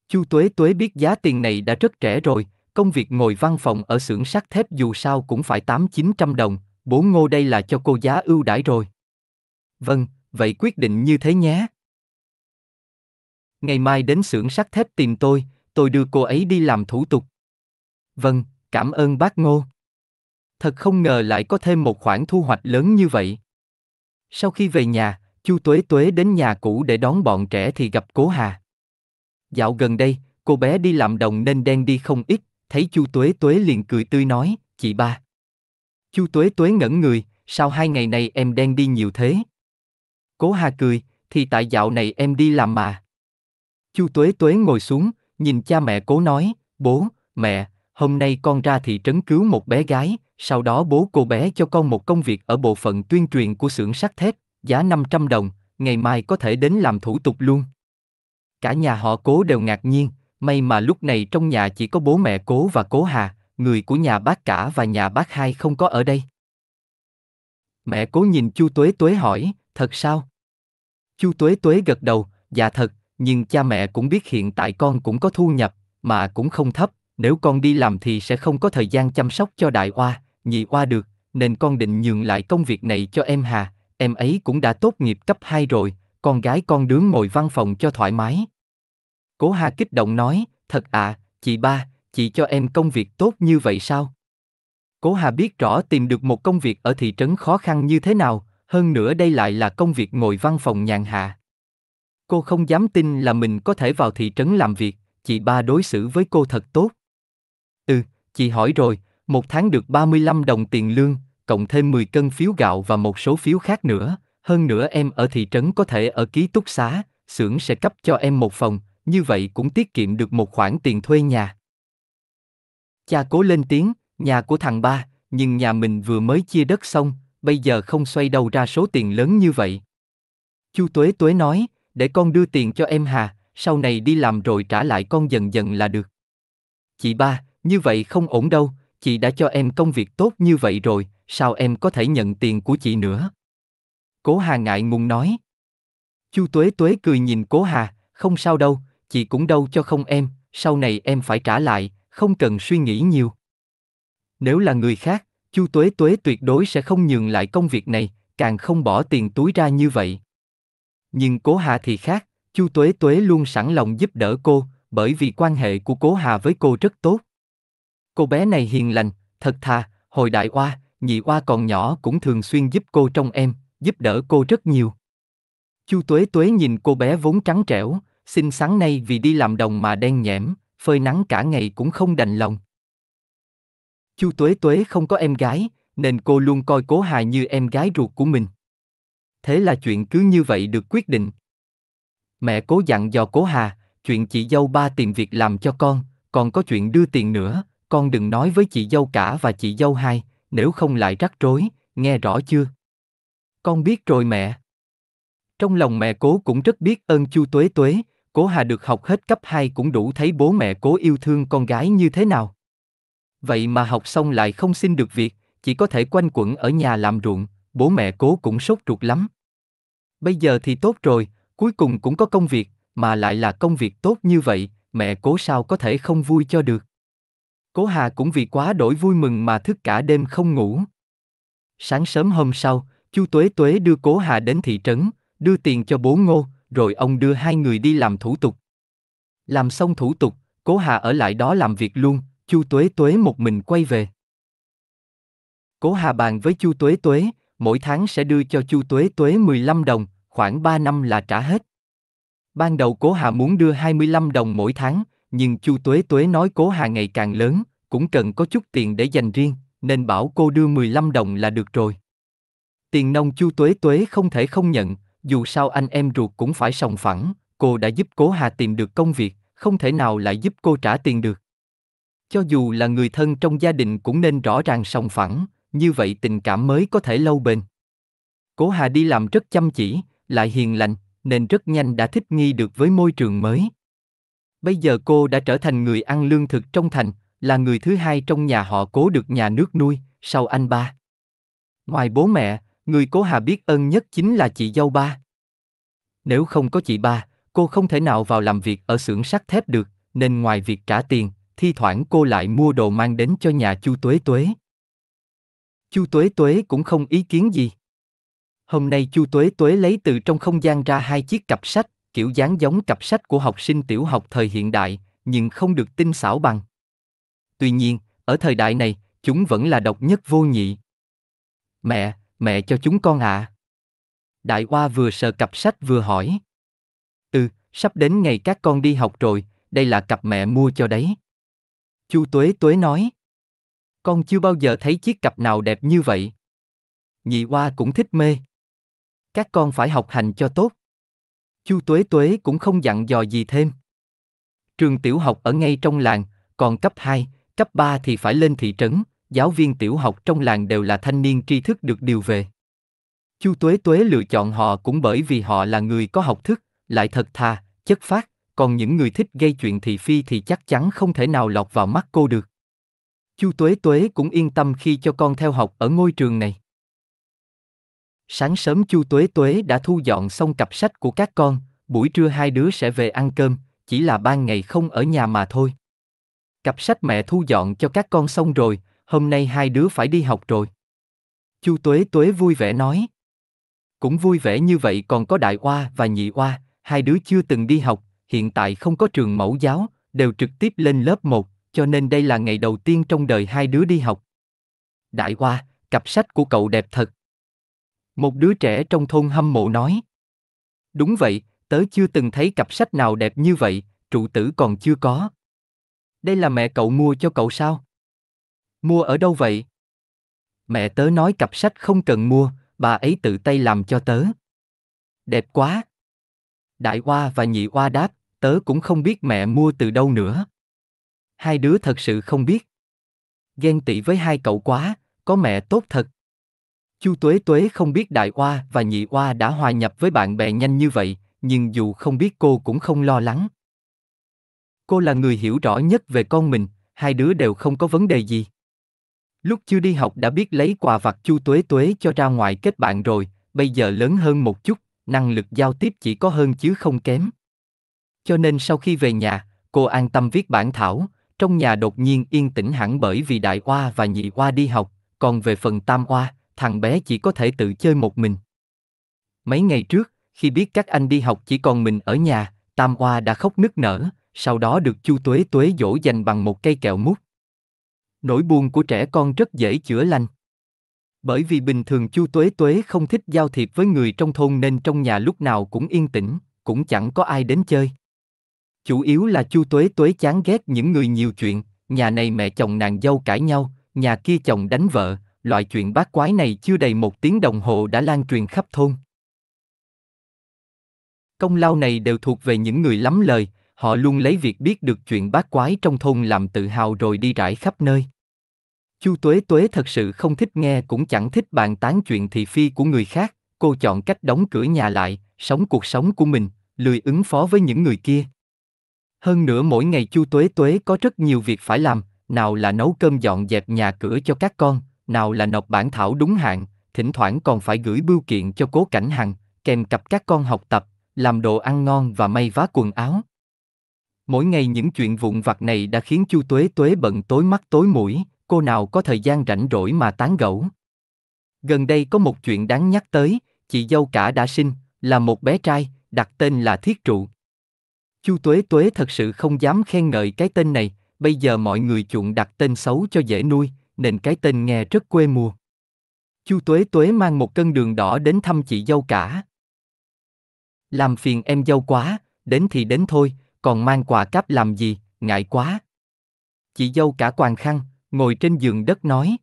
Chu Tuế Tuế biết giá tiền này đã rất rẻ rồi, công việc ngồi văn phòng ở xưởng sắt thép dù sao cũng phải 8-900 đồng, bố ngô đây là cho cô giá ưu đãi rồi. Vâng, vậy quyết định như thế nhé. Ngày mai đến xưởng sắt thép tìm tôi, tôi đưa cô ấy đi làm thủ tục. Vâng, cảm ơn bác Ngô. Thật không ngờ lại có thêm một khoản thu hoạch lớn như vậy. Sau khi về nhà, Chu Tuế Tuế đến nhà cũ để đón bọn trẻ thì gặp Cố Hà. Dạo gần đây, cô bé đi làm đồng nên đen đi không ít, thấy Chu Tuế Tuế liền cười tươi nói, chị ba. Chu Tuế Tuế ngẩn người, sao hai ngày này em đen đi nhiều thế? Cố Hà cười, thì tại dạo này em đi làm mà. Chu Tuế Tuế ngồi xuống, nhìn cha mẹ cố nói, bố, mẹ, hôm nay con ra thị trấn cứu một bé gái, sau đó bố cô bé cho con một công việc ở bộ phận tuyên truyền của xưởng sắt thép, giá 500 đồng, ngày mai có thể đến làm thủ tục luôn. Cả nhà họ cố đều ngạc nhiên, may mà lúc này trong nhà chỉ có bố mẹ cố và cố hà, người của nhà bác cả và nhà bác hai không có ở đây. Mẹ cố nhìn Chu Tuế Tuế hỏi, thật sao? Chu Tuế Tuế gật đầu, dạ thật, nhưng cha mẹ cũng biết hiện tại con cũng có thu nhập, mà cũng không thấp, nếu con đi làm thì sẽ không có thời gian chăm sóc cho đại oa, nhị oa được, nên con định nhường lại công việc này cho em Hà, em ấy cũng đã tốt nghiệp cấp 2 rồi, con gái con đứng ngồi văn phòng cho thoải mái. Cố Hà kích động nói, thật à, chị ba, chị cho em công việc tốt như vậy sao? Cố Hà biết rõ tìm được một công việc ở thị trấn khó khăn như thế nào, hơn nữa đây lại là công việc ngồi văn phòng nhàn hạ. Cô không dám tin là mình có thể vào thị trấn làm việc, chị ba đối xử với cô thật tốt. Ừ, chị hỏi rồi, một tháng được 35 đồng tiền lương, cộng thêm 10 cân phiếu gạo và một số phiếu khác nữa. Hơn nữa em ở thị trấn có thể ở ký túc xá, xưởng sẽ cấp cho em một phòng, như vậy cũng tiết kiệm được một khoản tiền thuê nhà. Cha cố lên tiếng, nhà của thằng ba, nhưng nhà mình vừa mới chia đất xong, bây giờ không xoay đầu ra số tiền lớn như vậy. Chu Tuế Tuế nói, để con đưa tiền cho em Hà, sau này đi làm rồi trả lại con dần dần là được. Chị ba, như vậy không ổn đâu, chị đã cho em công việc tốt như vậy rồi, sao em có thể nhận tiền của chị nữa? Cố Hà ngại ngùng nói. Chu Tuế Tuế cười nhìn Cố Hà, không sao đâu, chị cũng đâu cho không em, sau này em phải trả lại, không cần suy nghĩ nhiều. Nếu là người khác, Chu Tuế Tuế tuyệt đối sẽ không nhường lại công việc này, càng không bỏ tiền túi ra như vậy. Nhưng Cố Hà thì khác, Chu Tuế Tuế luôn sẵn lòng giúp đỡ cô, bởi vì quan hệ của Cố Hà với cô rất tốt. Cô bé này hiền lành, thật thà, hồi đại oa, nhị oa còn nhỏ cũng thường xuyên giúp cô trong em, giúp đỡ cô rất nhiều. Chu Tuế Tuế nhìn cô bé vốn trắng trẻo, xin sáng nay vì đi làm đồng mà đen nhẽm, phơi nắng cả ngày cũng không đành lòng. Chu Tuế Tuế không có em gái, nên cô luôn coi Cố Hà như em gái ruột của mình. Thế là chuyện cứ như vậy được quyết định. Mẹ cố dặn dò Cố Hà, chuyện chị dâu ba tìm việc làm cho con, còn có chuyện đưa tiền nữa, con đừng nói với chị dâu cả và chị dâu hai, nếu không lại rắc rối, nghe rõ chưa? Con biết rồi mẹ. Trong lòng mẹ cố cũng rất biết ơn Chu Tuế Tuế, Cố Hà được học hết cấp 2 cũng đủ thấy bố mẹ cố yêu thương con gái như thế nào. Vậy mà học xong lại không xin được việc, chỉ có thể quanh quẩn ở nhà làm ruộng, bố mẹ cố cũng sốt ruột lắm. Bây giờ thì tốt rồi, cuối cùng cũng có công việc, mà lại là công việc tốt như vậy, mẹ cố sao có thể không vui cho được. Cố Hà cũng vì quá đổi vui mừng mà thức cả đêm không ngủ. Sáng sớm hôm sau, Chu Tuế Tuế đưa Cố Hà đến thị trấn, đưa tiền cho bố Ngô, rồi ông đưa hai người đi làm thủ tục. Làm xong thủ tục, Cố Hà ở lại đó làm việc luôn, Chu Tuế Tuế một mình quay về. Cố Hà bàn với Chu Tuế Tuế, mỗi tháng sẽ đưa cho Chu Tuế Tuế 15 đồng, khoảng 3 năm là trả hết. Ban đầu Cố Hà muốn đưa 25 đồng mỗi tháng, nhưng Chu Tuế Tuế nói Cố Hà ngày càng lớn, cũng cần có chút tiền để dành riêng, nên bảo cô đưa 15 đồng là được rồi. Tiền nông Chu Tuế Tuế không thể không nhận, dù sao anh em ruột cũng phải sòng phẳng, cô đã giúp cố Hà tìm được công việc, không thể nào lại giúp cô trả tiền được. Cho dù là người thân trong gia đình cũng nên rõ ràng sòng phẳng, như vậy tình cảm mới có thể lâu bền. Cố Hà đi làm rất chăm chỉ, lại hiền lành, nên rất nhanh đã thích nghi được với môi trường mới. Bây giờ cô đã trở thành người ăn lương thực trong thành, là người thứ hai trong nhà họ cố được nhà nước nuôi, sau anh ba. Ngoài bố mẹ, người cố hà biết ơn nhất chính là chị dâu ba. Nếu không có chị ba, cô không thể nào vào làm việc ở xưởng sắt thép được, nên ngoài việc trả tiền, thi thoảng cô lại mua đồ mang đến cho nhà Chu Tuế Tuế. Chu Tuế Tuế cũng không ý kiến gì. Hôm nay Chu Tuế Tuế lấy từ trong không gian ra hai chiếc cặp sách, kiểu dáng giống cặp sách của học sinh tiểu học thời hiện đại, nhưng không được tinh xảo bằng. Tuy nhiên, ở thời đại này, chúng vẫn là độc nhất vô nhị. Mẹ, mẹ cho chúng con ạ. À. Đại Hoa vừa sờ cặp sách vừa hỏi. Ừ, sắp đến ngày các con đi học rồi, đây là cặp mẹ mua cho đấy. Chu Tuế Tuế nói. Con chưa bao giờ thấy chiếc cặp nào đẹp như vậy. Nhị Hoa cũng thích mê. Các con phải học hành cho tốt. Chu Tuế Tuế cũng không dặn dò gì thêm. Trường tiểu học ở ngay trong làng, còn cấp 2, cấp 3 thì phải lên thị trấn, giáo viên tiểu học trong làng đều là thanh niên tri thức được điều về. Chu Tuế Tuế lựa chọn họ cũng bởi vì họ là người có học thức, lại thật thà, chất phát, còn những người thích gây chuyện thị phi thì chắc chắn không thể nào lọt vào mắt cô được. Chu Tuế Tuế cũng yên tâm khi cho con theo học ở ngôi trường này. Sáng sớm Chu Tuế Tuế đã thu dọn xong cặp sách của các con, buổi trưa hai đứa sẽ về ăn cơm, chỉ là ban ngày không ở nhà mà thôi. Cặp sách mẹ thu dọn cho các con xong rồi, hôm nay hai đứa phải đi học rồi. Chu Tuế Tuế vui vẻ nói. Cũng vui vẻ như vậy còn có đại oa và nhị oa, hai đứa chưa từng đi học, hiện tại không có trường mẫu giáo, đều trực tiếp lên lớp 1, cho nên đây là ngày đầu tiên trong đời hai đứa đi học. Đại oa, cặp sách của cậu đẹp thật. Một đứa trẻ trong thôn hâm mộ nói. Đúng vậy, tớ chưa từng thấy cặp sách nào đẹp như vậy, trụ tử còn chưa có. Đây là mẹ cậu mua cho cậu sao? Mua ở đâu vậy? Mẹ tớ nói cặp sách không cần mua, bà ấy tự tay làm cho tớ. Đẹp quá. Đại Hoa và Nhị Hoa đáp, tớ cũng không biết mẹ mua từ đâu nữa. Hai đứa thật sự không biết. Ghen tị với hai cậu quá, có mẹ tốt thật. Chu Tuế Tuế không biết Đại Hoa và Nhị Hoa đã hòa nhập với bạn bè nhanh như vậy, nhưng dù không biết cô cũng không lo lắng. Cô là người hiểu rõ nhất về con mình, hai đứa đều không có vấn đề gì. Lúc chưa đi học đã biết lấy quà vặt chu tuế tuế cho ra ngoài kết bạn rồi, bây giờ lớn hơn một chút, năng lực giao tiếp chỉ có hơn chứ không kém. Cho nên sau khi về nhà, cô an tâm viết bản thảo, trong nhà đột nhiên yên tĩnh hẳn bởi vì đại oa và nhị oa đi học, còn về phần tam oa, thằng bé chỉ có thể tự chơi một mình. Mấy ngày trước, khi biết các anh đi học chỉ còn mình ở nhà, tam oa đã khóc nức nở, sau đó được chu tuế tuế dỗ dành bằng một cây kẹo mút nỗi buồn của trẻ con rất dễ chữa lành bởi vì bình thường chu tuế tuế không thích giao thiệp với người trong thôn nên trong nhà lúc nào cũng yên tĩnh cũng chẳng có ai đến chơi chủ yếu là chu tuế tuế chán ghét những người nhiều chuyện nhà này mẹ chồng nàng dâu cãi nhau nhà kia chồng đánh vợ loại chuyện bát quái này chưa đầy một tiếng đồng hồ đã lan truyền khắp thôn công lao này đều thuộc về những người lắm lời họ luôn lấy việc biết được chuyện bát quái trong thôn làm tự hào rồi đi rải khắp nơi Chu Tuế Tuế thật sự không thích nghe cũng chẳng thích bàn tán chuyện thị phi của người khác, cô chọn cách đóng cửa nhà lại, sống cuộc sống của mình, lười ứng phó với những người kia. Hơn nữa mỗi ngày Chu Tuế Tuế có rất nhiều việc phải làm, nào là nấu cơm dọn dẹp nhà cửa cho các con, nào là nộp bản thảo đúng hạn, thỉnh thoảng còn phải gửi bưu kiện cho Cố Cảnh Hằng, kèm cặp các con học tập, làm đồ ăn ngon và may vá quần áo. Mỗi ngày những chuyện vụn vặt này đã khiến Chu Tuế Tuế bận tối mắt tối mũi, cô nào có thời gian rảnh rỗi mà tán gẫu. Gần đây có một chuyện đáng nhắc tới, chị dâu cả đã sinh, là một bé trai, đặt tên là Thiết Trụ. Chu Tuế Tuế thật sự không dám khen ngợi cái tên này, bây giờ mọi người chuộng đặt tên xấu cho dễ nuôi, nên cái tên nghe rất quê mùa. Chu Tuế Tuế mang một cân đường đỏ đến thăm chị dâu cả. Làm phiền em dâu quá, đến thì đến thôi, còn mang quà cáp làm gì, ngại quá. Chị dâu cả quàng khăn, ngồi trên giường đất nói.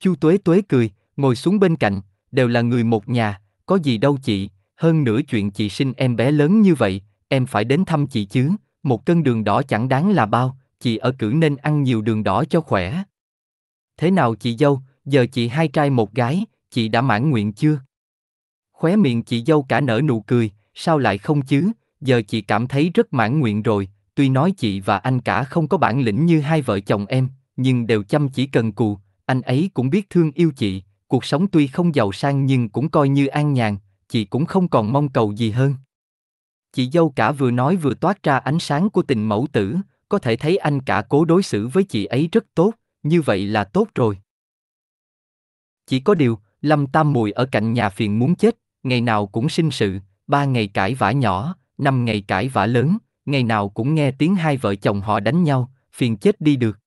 Chu Tuế Tuế cười, ngồi xuống bên cạnh, đều là người một nhà, có gì đâu chị, hơn nữa chuyện chị sinh em bé lớn như vậy, em phải đến thăm chị chứ, một cân đường đỏ chẳng đáng là bao, chị ở cử nên ăn nhiều đường đỏ cho khỏe. Thế nào chị dâu, giờ chị hai trai một gái, chị đã mãn nguyện chưa? Khóe miệng chị dâu cả nở nụ cười, sao lại không chứ, giờ chị cảm thấy rất mãn nguyện rồi, tuy nói chị và anh cả không có bản lĩnh như hai vợ chồng em, nhưng đều chăm chỉ cần cù, anh ấy cũng biết thương yêu chị, cuộc sống tuy không giàu sang nhưng cũng coi như an nhàn, chị cũng không còn mong cầu gì hơn. Chị dâu cả vừa nói vừa toát ra ánh sáng của tình mẫu tử, có thể thấy anh cả cố đối xử với chị ấy rất tốt, như vậy là tốt rồi. Chỉ có điều, Lâm Tam Mùi ở cạnh nhà phiền muốn chết, ngày nào cũng sinh sự, ba ngày cãi vã nhỏ, năm ngày cãi vã lớn, ngày nào cũng nghe tiếng hai vợ chồng họ đánh nhau, phiền chết đi được.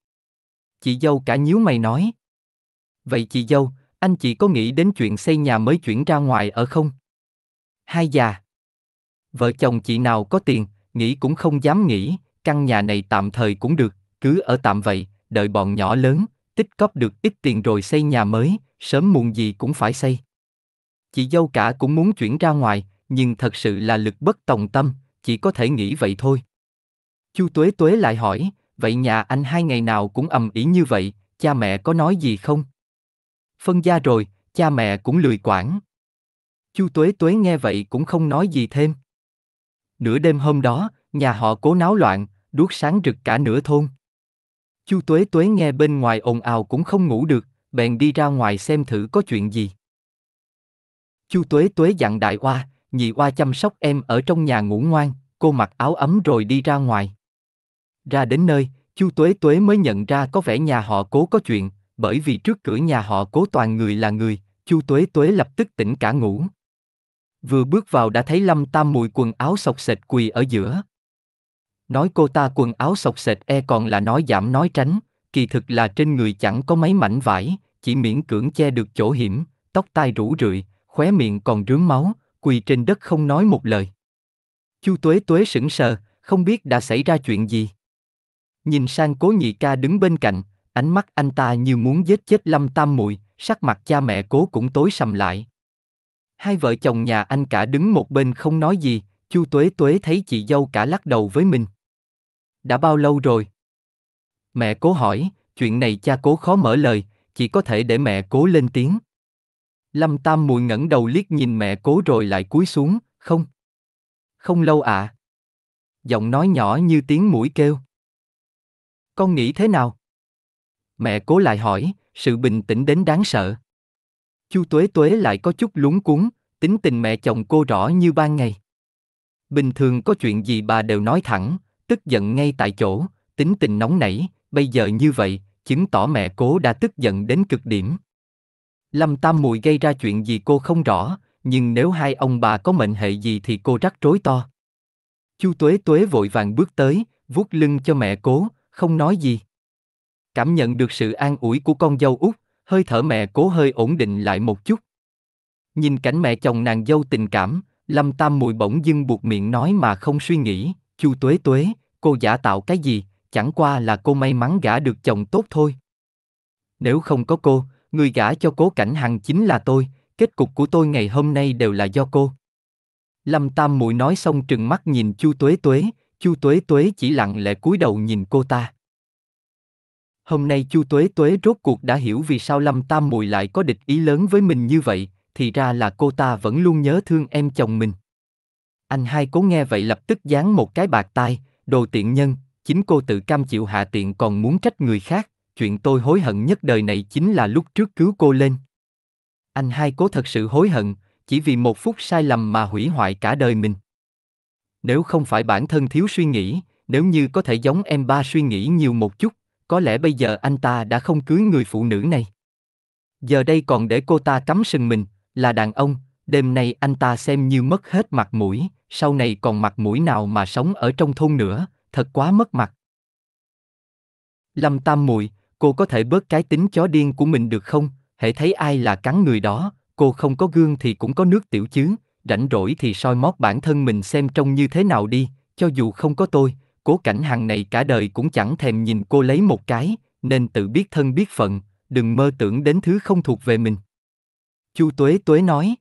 Chị dâu cả nhíu mày nói. Vậy chị dâu, anh chị có nghĩ đến chuyện xây nhà mới chuyển ra ngoài ở không? Hai già. Vợ chồng chị nào có tiền, nghĩ cũng không dám nghĩ, căn nhà này tạm thời cũng được, cứ ở tạm vậy, đợi bọn nhỏ lớn, tích cóp được ít tiền rồi xây nhà mới, sớm muộn gì cũng phải xây. Chị dâu cả cũng muốn chuyển ra ngoài, nhưng thật sự là lực bất tòng tâm, chỉ có thể nghĩ vậy thôi. Chu Tuế Tuế lại hỏi, vậy nhà anh hai ngày nào cũng ầm ĩ như vậy, cha mẹ có nói gì không? Phân gia rồi, cha mẹ cũng lười quản. Chu Tuế Tuế nghe vậy cũng không nói gì thêm. Nửa đêm hôm đó, nhà họ cố náo loạn, đuốc sáng rực cả nửa thôn. Chu Tuế Tuế nghe bên ngoài ồn ào cũng không ngủ được, bèn đi ra ngoài xem thử có chuyện gì. Chu Tuế Tuế dặn đại oa, nhị oa chăm sóc em ở trong nhà ngủ ngoan, cô mặc áo ấm rồi đi ra ngoài. Ra đến nơi, Chu Tuế Tuế mới nhận ra có vẻ nhà họ cố có chuyện, bởi vì trước cửa nhà họ cố toàn người là người, Chu Tuế Tuế lập tức tỉnh cả ngủ. Vừa bước vào đã thấy Lâm Tam Mùi quần áo sọc sệt quỳ ở giữa. Nói cô ta quần áo sọc sệt e còn là nói giảm nói tránh, kỳ thực là trên người chẳng có mấy mảnh vải, chỉ miễn cưỡng che được chỗ hiểm, tóc tai rủ rượi, khóe miệng còn rướm máu, quỳ trên đất không nói một lời. Chu Tuế Tuế sững sờ, không biết đã xảy ra chuyện gì. Nhìn sang cố nhị ca đứng bên cạnh, ánh mắt anh ta như muốn giết chết lâm tam muội sắc mặt cha mẹ cố cũng tối sầm lại. Hai vợ chồng nhà anh cả đứng một bên không nói gì, Chu Tuế Tuế thấy chị dâu cả lắc đầu với mình. Đã bao lâu rồi? Mẹ cố hỏi, chuyện này cha cố khó mở lời, chỉ có thể để mẹ cố lên tiếng. Lâm Tam Mùi ngẩng đầu liếc nhìn mẹ cố rồi lại cúi xuống, không. Không lâu ạ. À. Giọng nói nhỏ như tiếng mũi kêu. Con nghĩ thế nào? Mẹ cố lại hỏi, sự bình tĩnh đến đáng sợ. Chu Tuế Tuế lại có chút lúng cuống, tính tình mẹ chồng cô rõ như ban ngày. Bình thường có chuyện gì bà đều nói thẳng, tức giận ngay tại chỗ, tính tình nóng nảy, bây giờ như vậy, chứng tỏ mẹ cố đã tức giận đến cực điểm. Lâm Tam Mùi gây ra chuyện gì cô không rõ, nhưng nếu hai ông bà có mệnh hệ gì thì cô rắc rối to. Chu Tuế Tuế vội vàng bước tới, vuốt lưng cho mẹ cố, không nói gì. Cảm nhận được sự an ủi của con dâu út, hơi thở mẹ cố hơi ổn định lại một chút. Nhìn cảnh mẹ chồng nàng dâu tình cảm, Lâm Tam Mùi bỗng dưng buộc miệng nói mà không suy nghĩ, chu tuế tuế, cô giả tạo cái gì, chẳng qua là cô may mắn gả được chồng tốt thôi. Nếu không có cô, người gả cho cố cảnh hằng chính là tôi, kết cục của tôi ngày hôm nay đều là do cô. Lâm Tam Mùi nói xong trừng mắt nhìn chu tuế tuế, Chu Tuế Tuế chỉ lặng lẽ cúi đầu nhìn cô ta. Hôm nay Chu Tuế Tuế rốt cuộc đã hiểu vì sao Lâm Tam Mùi lại có địch ý lớn với mình như vậy, thì ra là cô ta vẫn luôn nhớ thương em chồng mình. Anh hai cố nghe vậy lập tức dán một cái bạc tai, đồ tiện nhân, chính cô tự cam chịu hạ tiện còn muốn trách người khác, chuyện tôi hối hận nhất đời này chính là lúc trước cứu cô lên. Anh hai cố thật sự hối hận, chỉ vì một phút sai lầm mà hủy hoại cả đời mình nếu không phải bản thân thiếu suy nghĩ, nếu như có thể giống em ba suy nghĩ nhiều một chút, có lẽ bây giờ anh ta đã không cưới người phụ nữ này. Giờ đây còn để cô ta cắm sừng mình, là đàn ông, đêm nay anh ta xem như mất hết mặt mũi, sau này còn mặt mũi nào mà sống ở trong thôn nữa, thật quá mất mặt. Lâm Tam Muội, cô có thể bớt cái tính chó điên của mình được không? Hễ thấy ai là cắn người đó, cô không có gương thì cũng có nước tiểu chứ, rảnh rỗi thì soi mót bản thân mình xem trông như thế nào đi, cho dù không có tôi, cố cảnh hằng này cả đời cũng chẳng thèm nhìn cô lấy một cái, nên tự biết thân biết phận, đừng mơ tưởng đến thứ không thuộc về mình. Chu Tuế Tuế nói.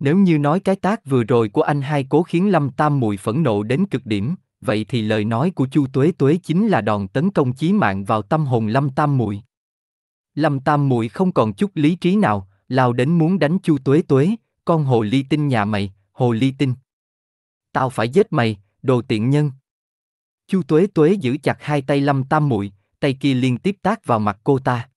Nếu như nói cái tác vừa rồi của anh hai cố khiến Lâm Tam Mùi phẫn nộ đến cực điểm, vậy thì lời nói của Chu Tuế Tuế chính là đòn tấn công chí mạng vào tâm hồn Lâm Tam Mùi. Lâm Tam Mùi không còn chút lý trí nào, lao đến muốn đánh Chu Tuế Tuế, con hồ ly tinh nhà mày, hồ ly tinh. Tao phải giết mày, đồ tiện nhân. Chu Tuế Tuế giữ chặt hai tay Lâm Tam Muội, tay kia liên tiếp tác vào mặt cô ta.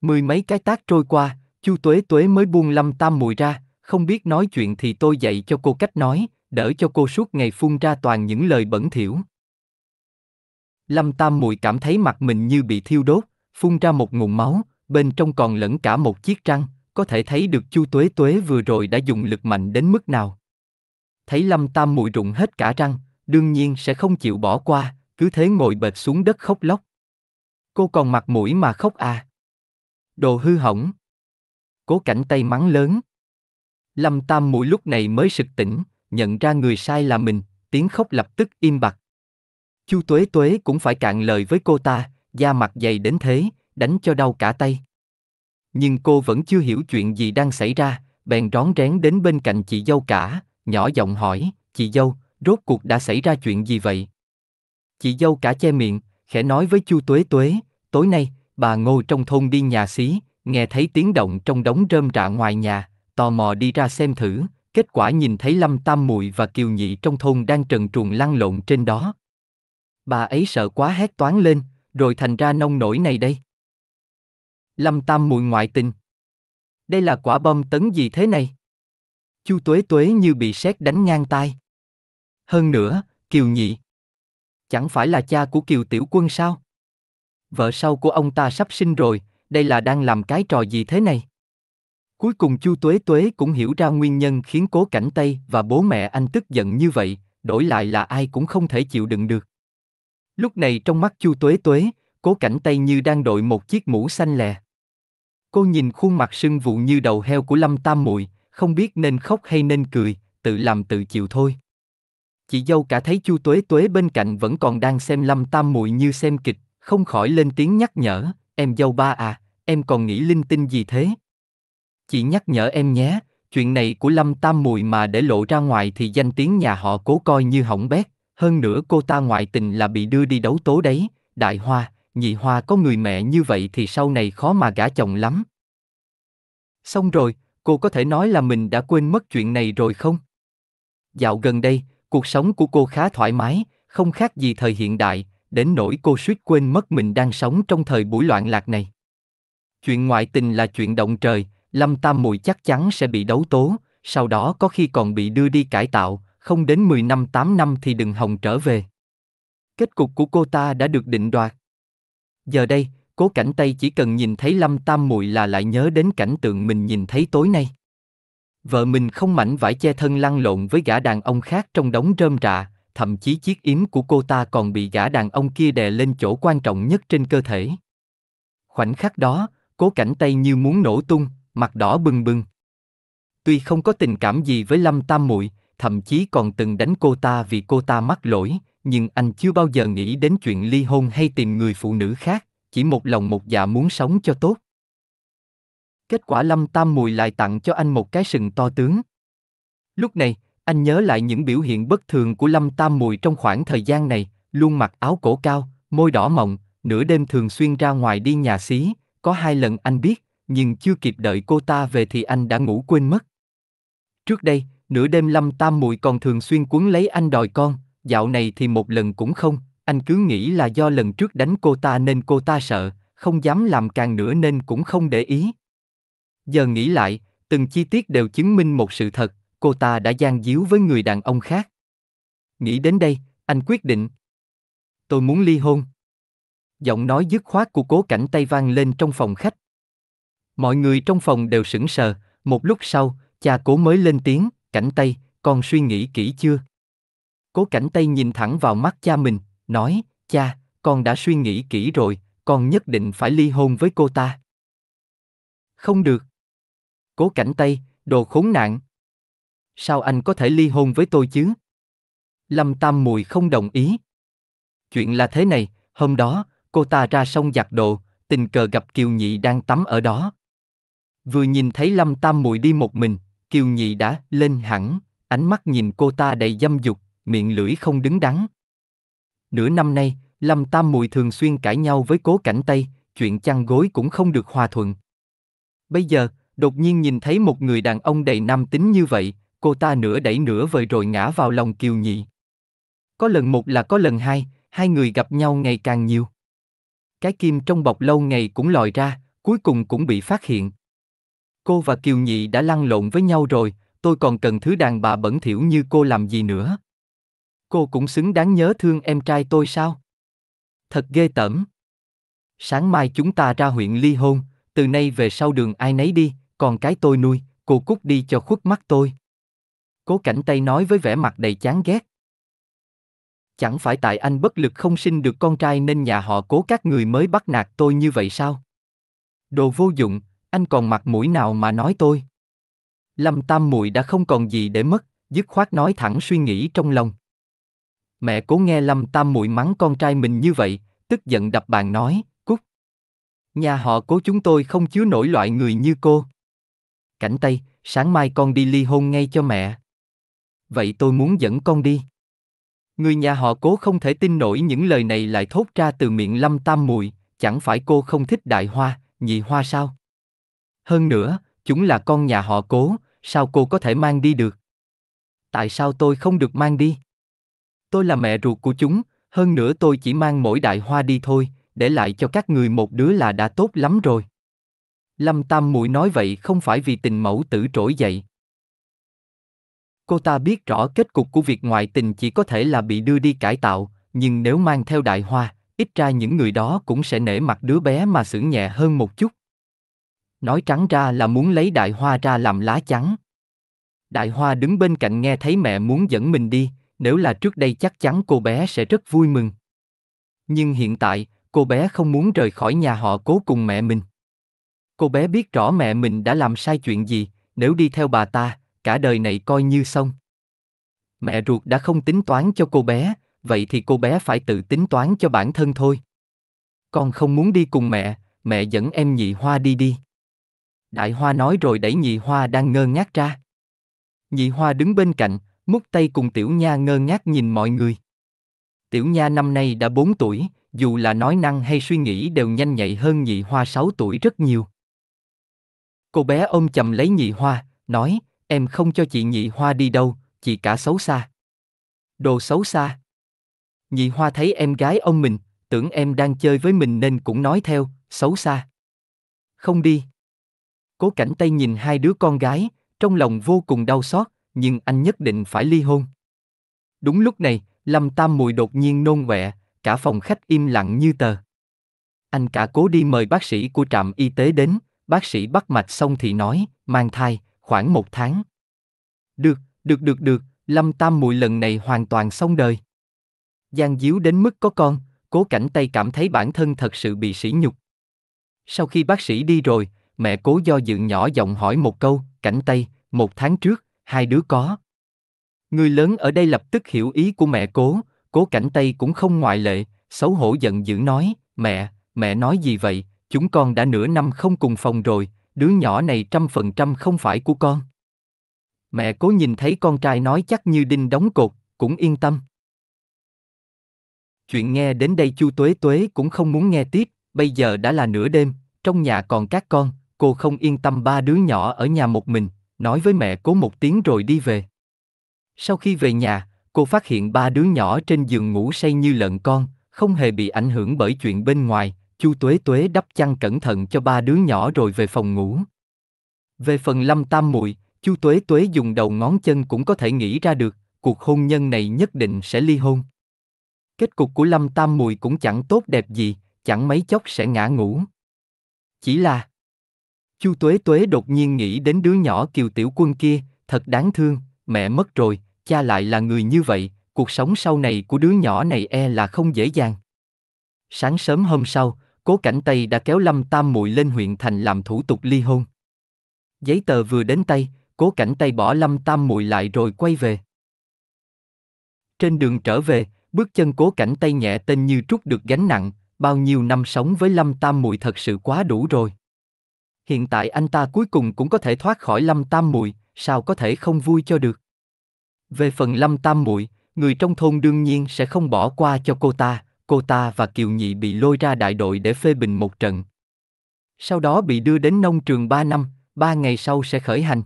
Mười mấy cái tác trôi qua, Chu Tuế Tuế mới buông Lâm Tam Muội ra, không biết nói chuyện thì tôi dạy cho cô cách nói, đỡ cho cô suốt ngày phun ra toàn những lời bẩn thỉu. Lâm Tam Muội cảm thấy mặt mình như bị thiêu đốt, phun ra một ngụm máu, bên trong còn lẫn cả một chiếc răng có thể thấy được Chu Tuế Tuế vừa rồi đã dùng lực mạnh đến mức nào. Thấy Lâm Tam Muội rụng hết cả răng, đương nhiên sẽ không chịu bỏ qua, cứ thế ngồi bệt xuống đất khóc lóc. Cô còn mặt mũi mà khóc à. Đồ hư hỏng. Cố cảnh tay mắng lớn. Lâm Tam Mũi lúc này mới sực tỉnh, nhận ra người sai là mình, tiếng khóc lập tức im bặt. Chu Tuế Tuế cũng phải cạn lời với cô ta, da mặt dày đến thế, đánh cho đau cả tay nhưng cô vẫn chưa hiểu chuyện gì đang xảy ra, bèn rón rén đến bên cạnh chị dâu cả, nhỏ giọng hỏi, chị dâu, rốt cuộc đã xảy ra chuyện gì vậy? Chị dâu cả che miệng, khẽ nói với Chu Tuế Tuế, tối nay, bà Ngô trong thôn đi nhà xí, nghe thấy tiếng động trong đống rơm rạ ngoài nhà, tò mò đi ra xem thử, kết quả nhìn thấy Lâm Tam Muội và Kiều Nhị trong thôn đang trần truồng lăn lộn trên đó. Bà ấy sợ quá hét toán lên, rồi thành ra nông nổi này đây. Lâm Tam muội ngoại tình. Đây là quả bom tấn gì thế này? Chu Tuế Tuế như bị sét đánh ngang tai. Hơn nữa, Kiều Nhị. Chẳng phải là cha của Kiều Tiểu Quân sao? Vợ sau của ông ta sắp sinh rồi, đây là đang làm cái trò gì thế này? Cuối cùng Chu Tuế Tuế cũng hiểu ra nguyên nhân khiến Cố Cảnh Tây và bố mẹ anh tức giận như vậy, đổi lại là ai cũng không thể chịu đựng được. Lúc này trong mắt Chu Tuế Tuế, Cố Cảnh Tây như đang đội một chiếc mũ xanh lè. Cô nhìn khuôn mặt sưng vụ như đầu heo của Lâm Tam Muội, không biết nên khóc hay nên cười, tự làm tự chịu thôi. Chị dâu cả thấy Chu Tuế Tuế bên cạnh vẫn còn đang xem Lâm Tam Muội như xem kịch, không khỏi lên tiếng nhắc nhở, "Em dâu ba à, em còn nghĩ linh tinh gì thế?" Chị nhắc nhở em nhé, chuyện này của Lâm Tam Mùi mà để lộ ra ngoài thì danh tiếng nhà họ cố coi như hỏng bét, hơn nữa cô ta ngoại tình là bị đưa đi đấu tố đấy, đại hoa, nhị hoa có người mẹ như vậy thì sau này khó mà gả chồng lắm. Xong rồi, cô có thể nói là mình đã quên mất chuyện này rồi không? Dạo gần đây, cuộc sống của cô khá thoải mái, không khác gì thời hiện đại, đến nỗi cô suýt quên mất mình đang sống trong thời buổi loạn lạc này. Chuyện ngoại tình là chuyện động trời, Lâm Tam Mùi chắc chắn sẽ bị đấu tố, sau đó có khi còn bị đưa đi cải tạo, không đến 10 năm 8 năm thì đừng hòng trở về. Kết cục của cô ta đã được định đoạt. Giờ đây, cố cảnh tây chỉ cần nhìn thấy Lâm Tam Muội là lại nhớ đến cảnh tượng mình nhìn thấy tối nay. Vợ mình không mảnh vải che thân lăn lộn với gã đàn ông khác trong đống rơm rạ, thậm chí chiếc yếm của cô ta còn bị gã đàn ông kia đè lên chỗ quan trọng nhất trên cơ thể. Khoảnh khắc đó, cố cảnh tây như muốn nổ tung, mặt đỏ bừng bừng. Tuy không có tình cảm gì với Lâm Tam Muội, thậm chí còn từng đánh cô ta vì cô ta mắc lỗi, nhưng anh chưa bao giờ nghĩ đến chuyện ly hôn hay tìm người phụ nữ khác, chỉ một lòng một dạ muốn sống cho tốt. Kết quả Lâm Tam Mùi lại tặng cho anh một cái sừng to tướng. Lúc này, anh nhớ lại những biểu hiện bất thường của Lâm Tam Mùi trong khoảng thời gian này, luôn mặc áo cổ cao, môi đỏ mọng, nửa đêm thường xuyên ra ngoài đi nhà xí, có hai lần anh biết, nhưng chưa kịp đợi cô ta về thì anh đã ngủ quên mất. Trước đây, nửa đêm Lâm Tam Mùi còn thường xuyên cuốn lấy anh đòi con, dạo này thì một lần cũng không, anh cứ nghĩ là do lần trước đánh cô ta nên cô ta sợ, không dám làm càng nữa nên cũng không để ý. Giờ nghĩ lại, từng chi tiết đều chứng minh một sự thật, cô ta đã gian díu với người đàn ông khác. Nghĩ đến đây, anh quyết định. Tôi muốn ly hôn. Giọng nói dứt khoát của cố cảnh tay vang lên trong phòng khách. Mọi người trong phòng đều sững sờ, một lúc sau, cha cố mới lên tiếng, cảnh tay, con suy nghĩ kỹ chưa? Cố cảnh Tây nhìn thẳng vào mắt cha mình, nói, cha, con đã suy nghĩ kỹ rồi, con nhất định phải ly hôn với cô ta. Không được. Cố cảnh Tây, đồ khốn nạn. Sao anh có thể ly hôn với tôi chứ? Lâm Tam Mùi không đồng ý. Chuyện là thế này, hôm đó, cô ta ra sông giặt đồ, tình cờ gặp Kiều Nhị đang tắm ở đó. Vừa nhìn thấy Lâm Tam Mùi đi một mình, Kiều Nhị đã lên hẳn, ánh mắt nhìn cô ta đầy dâm dục, miệng lưỡi không đứng đắn. Nửa năm nay, Lâm Tam Mùi thường xuyên cãi nhau với cố cảnh Tây, chuyện chăn gối cũng không được hòa thuận. Bây giờ, đột nhiên nhìn thấy một người đàn ông đầy nam tính như vậy, cô ta nửa đẩy nửa vời rồi ngã vào lòng kiều nhị. Có lần một là có lần hai, hai người gặp nhau ngày càng nhiều. Cái kim trong bọc lâu ngày cũng lòi ra, cuối cùng cũng bị phát hiện. Cô và Kiều Nhị đã lăn lộn với nhau rồi, tôi còn cần thứ đàn bà bẩn thỉu như cô làm gì nữa cô cũng xứng đáng nhớ thương em trai tôi sao? Thật ghê tởm. Sáng mai chúng ta ra huyện ly hôn, từ nay về sau đường ai nấy đi, còn cái tôi nuôi, cô cút đi cho khuất mắt tôi. Cố cảnh tay nói với vẻ mặt đầy chán ghét. Chẳng phải tại anh bất lực không sinh được con trai nên nhà họ cố các người mới bắt nạt tôi như vậy sao? Đồ vô dụng, anh còn mặt mũi nào mà nói tôi? Lâm Tam Muội đã không còn gì để mất, dứt khoát nói thẳng suy nghĩ trong lòng. Mẹ cố nghe Lâm Tam Muội mắng con trai mình như vậy, tức giận đập bàn nói, cút. Nhà họ cố chúng tôi không chứa nổi loại người như cô. Cảnh tây, sáng mai con đi ly hôn ngay cho mẹ. Vậy tôi muốn dẫn con đi. Người nhà họ cố không thể tin nổi những lời này lại thốt ra từ miệng Lâm Tam Muội, chẳng phải cô không thích đại hoa, nhị hoa sao? Hơn nữa, chúng là con nhà họ cố, sao cô có thể mang đi được? Tại sao tôi không được mang đi? tôi là mẹ ruột của chúng, hơn nữa tôi chỉ mang mỗi đại hoa đi thôi, để lại cho các người một đứa là đã tốt lắm rồi. Lâm Tam Muội nói vậy không phải vì tình mẫu tử trỗi dậy. Cô ta biết rõ kết cục của việc ngoại tình chỉ có thể là bị đưa đi cải tạo, nhưng nếu mang theo đại hoa, ít ra những người đó cũng sẽ nể mặt đứa bé mà xử nhẹ hơn một chút. Nói trắng ra là muốn lấy đại hoa ra làm lá chắn. Đại hoa đứng bên cạnh nghe thấy mẹ muốn dẫn mình đi, nếu là trước đây chắc chắn cô bé sẽ rất vui mừng. Nhưng hiện tại, cô bé không muốn rời khỏi nhà họ cố cùng mẹ mình. Cô bé biết rõ mẹ mình đã làm sai chuyện gì, nếu đi theo bà ta, cả đời này coi như xong. Mẹ ruột đã không tính toán cho cô bé, vậy thì cô bé phải tự tính toán cho bản thân thôi. Con không muốn đi cùng mẹ, mẹ dẫn em nhị hoa đi đi. Đại hoa nói rồi đẩy nhị hoa đang ngơ ngác ra. Nhị hoa đứng bên cạnh, Mút tay cùng Tiểu Nha ngơ ngác nhìn mọi người. Tiểu Nha năm nay đã 4 tuổi, dù là nói năng hay suy nghĩ đều nhanh nhạy hơn nhị hoa 6 tuổi rất nhiều. Cô bé ôm chầm lấy nhị hoa, nói, em không cho chị nhị hoa đi đâu, chị cả xấu xa. Đồ xấu xa. Nhị hoa thấy em gái ông mình, tưởng em đang chơi với mình nên cũng nói theo, xấu xa. Không đi. Cố cảnh tay nhìn hai đứa con gái, trong lòng vô cùng đau xót, nhưng anh nhất định phải ly hôn. Đúng lúc này, Lâm Tam Mùi đột nhiên nôn ọe, cả phòng khách im lặng như tờ. Anh cả cố đi mời bác sĩ của trạm y tế đến, bác sĩ bắt mạch xong thì nói, mang thai, khoảng một tháng. Được, được được được, Lâm Tam Mùi lần này hoàn toàn xong đời. Giang díu đến mức có con, cố cảnh tay cảm thấy bản thân thật sự bị sỉ nhục. Sau khi bác sĩ đi rồi, mẹ cố do dự nhỏ giọng hỏi một câu, cảnh tay, một tháng trước, hai đứa có. Người lớn ở đây lập tức hiểu ý của mẹ cố, cố cảnh tây cũng không ngoại lệ, xấu hổ giận dữ nói, mẹ, mẹ nói gì vậy, chúng con đã nửa năm không cùng phòng rồi, đứa nhỏ này trăm phần trăm không phải của con. Mẹ cố nhìn thấy con trai nói chắc như đinh đóng cột, cũng yên tâm. Chuyện nghe đến đây chu tuế tuế cũng không muốn nghe tiếp, bây giờ đã là nửa đêm, trong nhà còn các con, cô không yên tâm ba đứa nhỏ ở nhà một mình, nói với mẹ cố một tiếng rồi đi về. Sau khi về nhà, cô phát hiện ba đứa nhỏ trên giường ngủ say như lợn con, không hề bị ảnh hưởng bởi chuyện bên ngoài, Chu Tuế Tuế đắp chăn cẩn thận cho ba đứa nhỏ rồi về phòng ngủ. Về phần Lâm Tam Muội, Chu Tuế Tuế dùng đầu ngón chân cũng có thể nghĩ ra được, cuộc hôn nhân này nhất định sẽ ly hôn. Kết cục của Lâm Tam Mùi cũng chẳng tốt đẹp gì, chẳng mấy chốc sẽ ngã ngủ. Chỉ là, Chu Tuế Tuế đột nhiên nghĩ đến đứa nhỏ Kiều Tiểu Quân kia, thật đáng thương, mẹ mất rồi, cha lại là người như vậy, cuộc sống sau này của đứa nhỏ này e là không dễ dàng. Sáng sớm hôm sau, Cố Cảnh Tây đã kéo Lâm Tam Muội lên huyện thành làm thủ tục ly hôn. Giấy tờ vừa đến tay, Cố Cảnh Tây bỏ Lâm Tam Muội lại rồi quay về. Trên đường trở về, bước chân Cố Cảnh Tây nhẹ tên như trút được gánh nặng, bao nhiêu năm sống với Lâm Tam Muội thật sự quá đủ rồi hiện tại anh ta cuối cùng cũng có thể thoát khỏi lâm tam muội sao có thể không vui cho được về phần lâm tam muội người trong thôn đương nhiên sẽ không bỏ qua cho cô ta cô ta và kiều nhị bị lôi ra đại đội để phê bình một trận sau đó bị đưa đến nông trường ba năm, ba ngày sau sẽ khởi hành.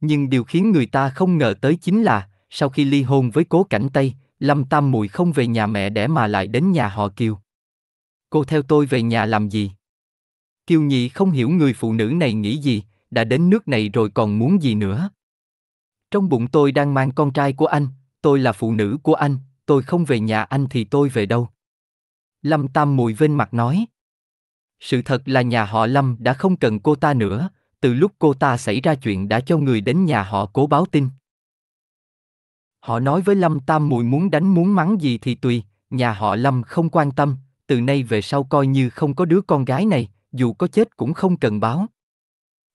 Nhưng điều khiến người ta không ngờ tới chính là, sau khi ly hôn với cố cảnh Tây, Lâm Tam Mùi không về nhà mẹ để mà lại đến nhà họ Kiều. Cô theo tôi về nhà làm gì? Kiều Nhị không hiểu người phụ nữ này nghĩ gì, đã đến nước này rồi còn muốn gì nữa. Trong bụng tôi đang mang con trai của anh, tôi là phụ nữ của anh, tôi không về nhà anh thì tôi về đâu. Lâm Tam Mùi vên mặt nói. Sự thật là nhà họ Lâm đã không cần cô ta nữa, từ lúc cô ta xảy ra chuyện đã cho người đến nhà họ cố báo tin. Họ nói với Lâm Tam Mùi muốn đánh muốn mắng gì thì tùy, nhà họ Lâm không quan tâm, từ nay về sau coi như không có đứa con gái này, dù có chết cũng không cần báo.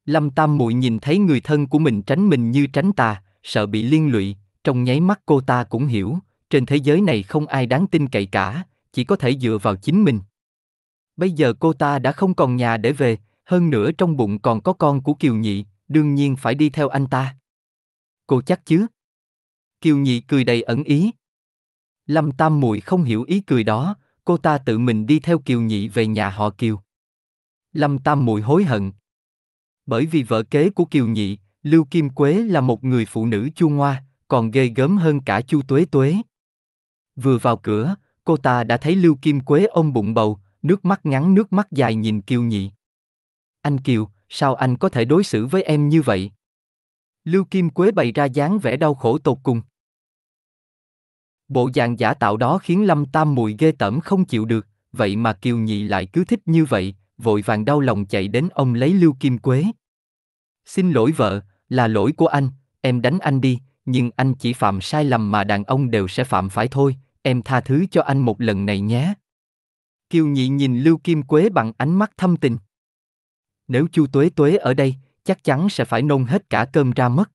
Lâm Tam Muội nhìn thấy người thân của mình tránh mình như tránh tà, sợ bị liên lụy, trong nháy mắt cô ta cũng hiểu, trên thế giới này không ai đáng tin cậy cả, chỉ có thể dựa vào chính mình. Bây giờ cô ta đã không còn nhà để về, hơn nữa trong bụng còn có con của Kiều Nhị, đương nhiên phải đi theo anh ta. Cô chắc chứ? Kiều Nhị cười đầy ẩn ý. Lâm Tam Muội không hiểu ý cười đó, cô ta tự mình đi theo Kiều Nhị về nhà họ Kiều. Lâm Tam Muội hối hận. Bởi vì vợ kế của Kiều Nhị, Lưu Kim Quế là một người phụ nữ chu ngoa, còn ghê gớm hơn cả Chu Tuế Tuế. Vừa vào cửa, cô ta đã thấy Lưu Kim Quế ôm bụng bầu, nước mắt ngắn nước mắt dài nhìn Kiều Nhị. Anh Kiều, sao anh có thể đối xử với em như vậy? Lưu Kim Quế bày ra dáng vẻ đau khổ tột cùng. Bộ dạng giả tạo đó khiến Lâm Tam Mùi ghê tởm không chịu được, vậy mà Kiều Nhị lại cứ thích như vậy, vội vàng đau lòng chạy đến ông lấy Lưu Kim Quế. Xin lỗi vợ, là lỗi của anh, em đánh anh đi, nhưng anh chỉ phạm sai lầm mà đàn ông đều sẽ phạm phải thôi, em tha thứ cho anh một lần này nhé. Kiều Nhị nhìn Lưu Kim Quế bằng ánh mắt thâm tình. Nếu Chu Tuế Tuế ở đây, chắc chắn sẽ phải nôn hết cả cơm ra mất.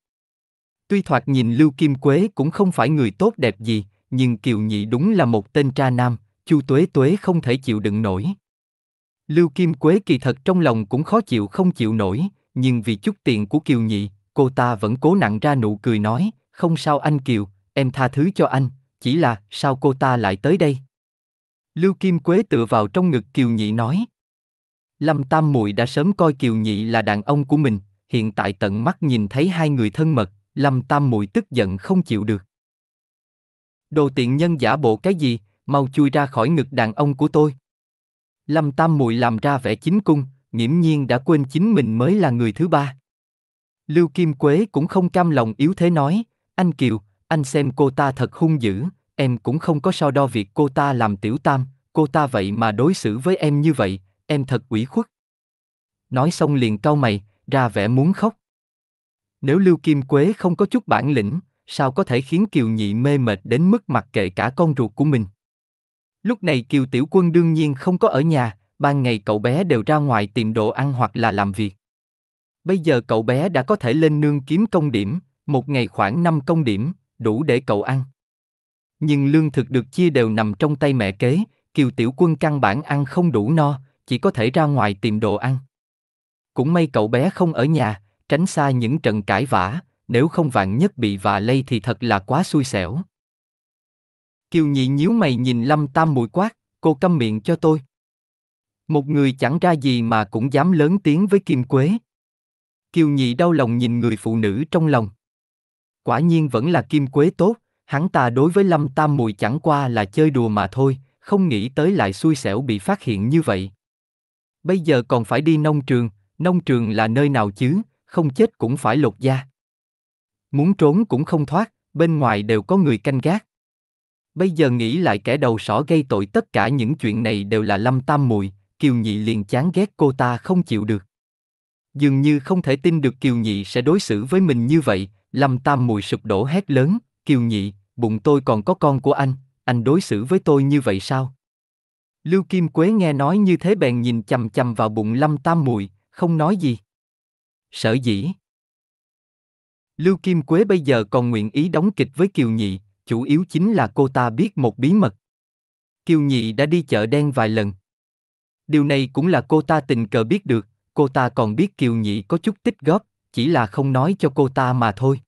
Tuy thoạt nhìn Lưu Kim Quế cũng không phải người tốt đẹp gì, nhưng Kiều Nhị đúng là một tên tra nam, Chu Tuế Tuế không thể chịu đựng nổi. Lưu Kim Quế kỳ thật trong lòng cũng khó chịu không chịu nổi, nhưng vì chút tiền của Kiều Nhị, cô ta vẫn cố nặng ra nụ cười nói, không sao anh Kiều, em tha thứ cho anh, chỉ là sao cô ta lại tới đây? Lưu Kim Quế tựa vào trong ngực Kiều Nhị nói. Lâm Tam Muội đã sớm coi Kiều Nhị là đàn ông của mình, hiện tại tận mắt nhìn thấy hai người thân mật, Lâm Tam Muội tức giận không chịu được. Đồ tiện nhân giả bộ cái gì, mau chui ra khỏi ngực đàn ông của tôi. Lâm Tam Muội làm ra vẻ chính cung, nghiễm nhiên đã quên chính mình mới là người thứ ba. Lưu Kim Quế cũng không cam lòng yếu thế nói, anh Kiều, anh xem cô ta thật hung dữ, em cũng không có so đo việc cô ta làm tiểu tam, cô ta vậy mà đối xử với em như vậy, em thật ủy khuất. Nói xong liền cau mày, ra vẻ muốn khóc. Nếu Lưu Kim Quế không có chút bản lĩnh, sao có thể khiến Kiều Nhị mê mệt đến mức mặc kệ cả con ruột của mình? Lúc này Kiều Tiểu Quân đương nhiên không có ở nhà, ban ngày cậu bé đều ra ngoài tìm đồ ăn hoặc là làm việc. Bây giờ cậu bé đã có thể lên nương kiếm công điểm, một ngày khoảng 5 công điểm, đủ để cậu ăn. Nhưng lương thực được chia đều nằm trong tay mẹ kế, Kiều Tiểu Quân căn bản ăn không đủ no, chỉ có thể ra ngoài tìm đồ ăn. Cũng may cậu bé không ở nhà, tránh xa những trận cãi vã, nếu không vạn nhất bị vạ lây thì thật là quá xui xẻo. Kiều nhị nhíu mày nhìn Lâm Tam Mùi quát, cô câm miệng cho tôi. Một người chẳng ra gì mà cũng dám lớn tiếng với Kim Quế. Kiều nhị đau lòng nhìn người phụ nữ trong lòng. Quả nhiên vẫn là Kim Quế tốt, hắn ta đối với Lâm Tam Mùi chẳng qua là chơi đùa mà thôi, không nghĩ tới lại xui xẻo bị phát hiện như vậy. Bây giờ còn phải đi nông trường, nông trường là nơi nào chứ, không chết cũng phải lột da. Muốn trốn cũng không thoát, bên ngoài đều có người canh gác. Bây giờ nghĩ lại kẻ đầu sỏ gây tội tất cả những chuyện này đều là Lâm Tam Mùi, Kiều Nhị liền chán ghét cô ta không chịu được. Dường như không thể tin được Kiều Nhị sẽ đối xử với mình như vậy, Lâm Tam Mùi sụp đổ hét lớn, Kiều Nhị, bụng tôi còn có con của anh, anh đối xử với tôi như vậy sao? Lưu Kim Quế nghe nói như thế bèn nhìn chằm chằm vào bụng Lâm Tam Mùi, không nói gì. Sở dĩ. Lưu Kim Quế bây giờ còn nguyện ý đóng kịch với Kiều Nhị, chủ yếu chính là cô ta biết một bí mật. Kiều Nhị đã đi chợ đen vài lần. Điều này cũng là cô ta tình cờ biết được, cô ta còn biết Kiều Nhị có chút tích góp, chỉ là không nói cho cô ta mà thôi.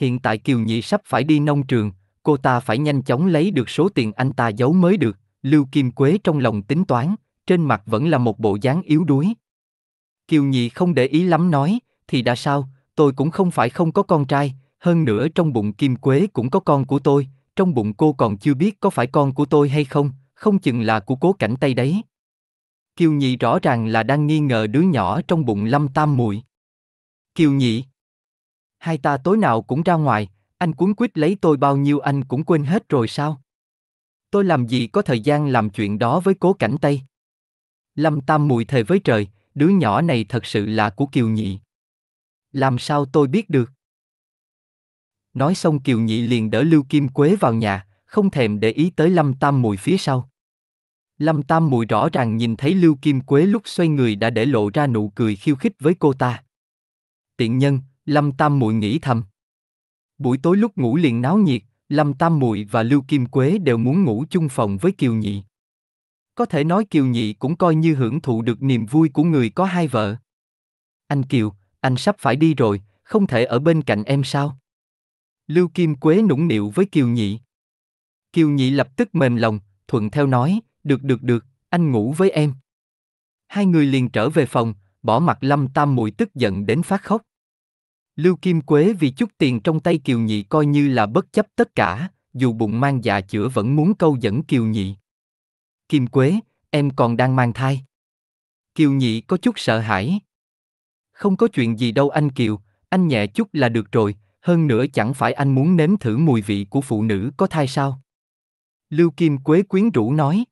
Hiện tại Kiều Nhị sắp phải đi nông trường, cô ta phải nhanh chóng lấy được số tiền anh ta giấu mới được, Lưu Kim Quế trong lòng tính toán, trên mặt vẫn là một bộ dáng yếu đuối. Kiều Nhị không để ý lắm nói, thì đã sao, tôi cũng không phải không có con trai, hơn nữa trong bụng Kim Quế cũng có con của tôi, trong bụng cô còn chưa biết có phải con của tôi hay không, không chừng là của cố cảnh Tây đấy. Kiều Nhị rõ ràng là đang nghi ngờ đứa nhỏ trong bụng Lâm Tam Muội. Kiều Nhị, hai ta tối nào cũng ra ngoài, anh cuốn quýt lấy tôi bao nhiêu anh cũng quên hết rồi sao? Tôi làm gì có thời gian làm chuyện đó với cố cảnh Tây? Lâm Tam mùi thề với trời, đứa nhỏ này thật sự là của Kiều Nhị. Làm sao tôi biết được? Nói xong Kiều Nhị liền đỡ Lưu Kim Quế vào nhà, không thèm để ý tới Lâm Tam Mùi phía sau. Lâm Tam Mùi rõ ràng nhìn thấy Lưu Kim Quế lúc xoay người đã để lộ ra nụ cười khiêu khích với cô ta. Tiện nhân, Lâm Tam Mùi nghĩ thầm. Buổi tối lúc ngủ liền náo nhiệt, Lâm Tam Mùi và Lưu Kim Quế đều muốn ngủ chung phòng với Kiều Nhị. Có thể nói Kiều Nhị cũng coi như hưởng thụ được niềm vui của người có hai vợ. Anh Kiều, anh sắp phải đi rồi, không thể ở bên cạnh em sao? Lưu Kim Quế nũng nịu với Kiều Nhị. Kiều Nhị lập tức mềm lòng, thuận theo nói, được được được, anh ngủ với em. Hai người liền trở về phòng, bỏ mặt Lâm Tam mùi tức giận đến phát khóc. Lưu Kim Quế vì chút tiền trong tay Kiều Nhị coi như là bất chấp tất cả, dù bụng mang dạ chữa vẫn muốn câu dẫn Kiều Nhị. Kim Quế, em còn đang mang thai. Kiều Nhị có chút sợ hãi. Không có chuyện gì đâu anh Kiều, anh nhẹ chút là được rồi, hơn nữa chẳng phải anh muốn nếm thử mùi vị của phụ nữ có thai sao? Lưu Kim Quế quyến rũ nói.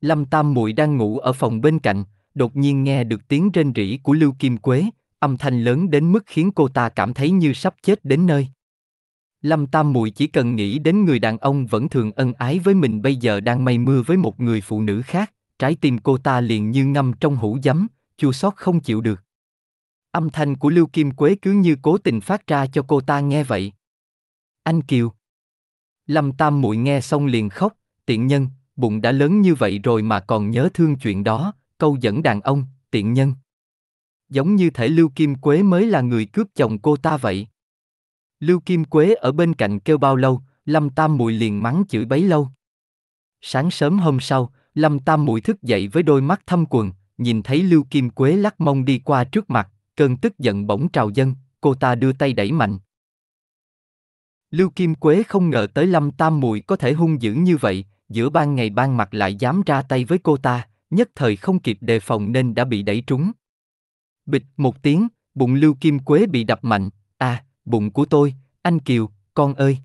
Lâm Tam Muội đang ngủ ở phòng bên cạnh, đột nhiên nghe được tiếng rên rỉ của Lưu Kim Quế, âm thanh lớn đến mức khiến cô ta cảm thấy như sắp chết đến nơi. Lâm Tam Muội chỉ cần nghĩ đến người đàn ông vẫn thường ân ái với mình bây giờ đang mây mưa với một người phụ nữ khác, trái tim cô ta liền như ngâm trong hũ giấm, chua xót không chịu được. Âm thanh của Lưu Kim Quế cứ như cố tình phát ra cho cô ta nghe vậy. Anh Kiều. Lâm Tam Muội nghe xong liền khóc, tiện nhân, bụng đã lớn như vậy rồi mà còn nhớ thương chuyện đó, câu dẫn đàn ông, tiện nhân. Giống như thể Lưu Kim Quế mới là người cướp chồng cô ta vậy. Lưu Kim Quế ở bên cạnh kêu bao lâu, Lâm Tam Muội liền mắng chửi bấy lâu. Sáng sớm hôm sau, Lâm Tam Muội thức dậy với đôi mắt thâm quần, nhìn thấy Lưu Kim Quế lắc mông đi qua trước mặt, cơn tức giận bỗng trào dâng, cô ta đưa tay đẩy mạnh. Lưu Kim Quế không ngờ tới Lâm Tam Mùi có thể hung dữ như vậy, giữa ban ngày ban mặt lại dám ra tay với cô ta, nhất thời không kịp đề phòng nên đã bị đẩy trúng. Bịch một tiếng, bụng Lưu Kim Quế bị đập mạnh, à, bụng của tôi, anh Kiều, con ơi.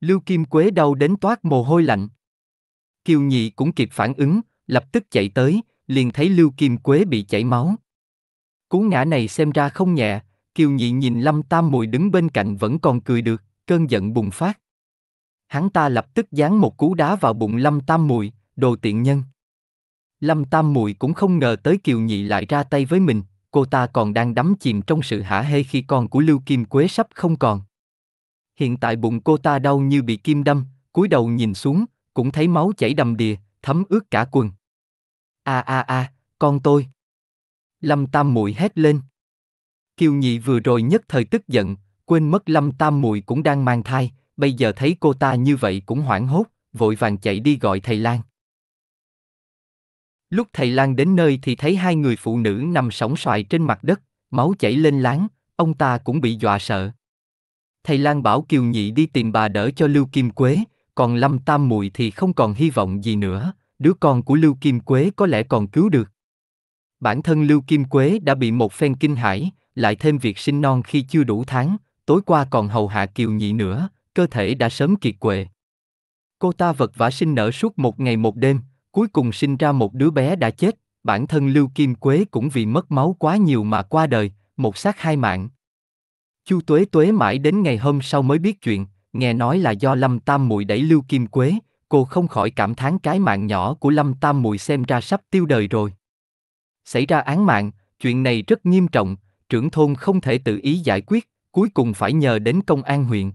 Lưu Kim Quế đau đến toát mồ hôi lạnh. Kiều Nhị cũng kịp phản ứng, lập tức chạy tới, liền thấy Lưu Kim Quế bị chảy máu, Cú ngã này xem ra không nhẹ, Kiều Nhị nhìn Lâm Tam Mùi đứng bên cạnh vẫn còn cười được, cơn giận bùng phát. Hắn ta lập tức giáng một cú đá vào bụng Lâm Tam Mùi, đồ tiện nhân. Lâm Tam Mùi cũng không ngờ tới Kiều Nhị lại ra tay với mình, cô ta còn đang đắm chìm trong sự hả hê khi con của Lưu Kim Quế sắp không còn. Hiện tại bụng cô ta đau như bị kim đâm, cúi đầu nhìn xuống, cũng thấy máu chảy đầm đìa, thấm ướt cả quần. A a a, con tôi. Lâm Tam Muội hét lên. Kiều Nhị vừa rồi nhất thời tức giận, quên mất Lâm Tam Muội cũng đang mang thai, bây giờ thấy cô ta như vậy cũng hoảng hốt, vội vàng chạy đi gọi thầy Lan. Lúc thầy Lan đến nơi thì thấy hai người phụ nữ nằm sóng xoài trên mặt đất, máu chảy lên láng, ông ta cũng bị dọa sợ. Thầy Lan bảo Kiều Nhị đi tìm bà đỡ cho Lưu Kim Quế, còn Lâm Tam Muội thì không còn hy vọng gì nữa, đứa con của Lưu Kim Quế có lẽ còn cứu được. Bản thân Lưu Kim Quế đã bị một phen kinh hãi, lại thêm việc sinh non khi chưa đủ tháng, tối qua còn hầu hạ kiều nhị nữa, cơ thể đã sớm kiệt quệ. Cô ta vật vã sinh nở suốt một ngày một đêm, cuối cùng sinh ra một đứa bé đã chết, bản thân Lưu Kim Quế cũng vì mất máu quá nhiều mà qua đời, một xác hai mạng. Chu Tuế Tuế mãi đến ngày hôm sau mới biết chuyện, nghe nói là do Lâm Tam Mùi đẩy Lưu Kim Quế, cô không khỏi cảm thán cái mạng nhỏ của Lâm Tam Mùi xem ra sắp tiêu đời rồi xảy ra án mạng, chuyện này rất nghiêm trọng, trưởng thôn không thể tự ý giải quyết, cuối cùng phải nhờ đến công an huyện.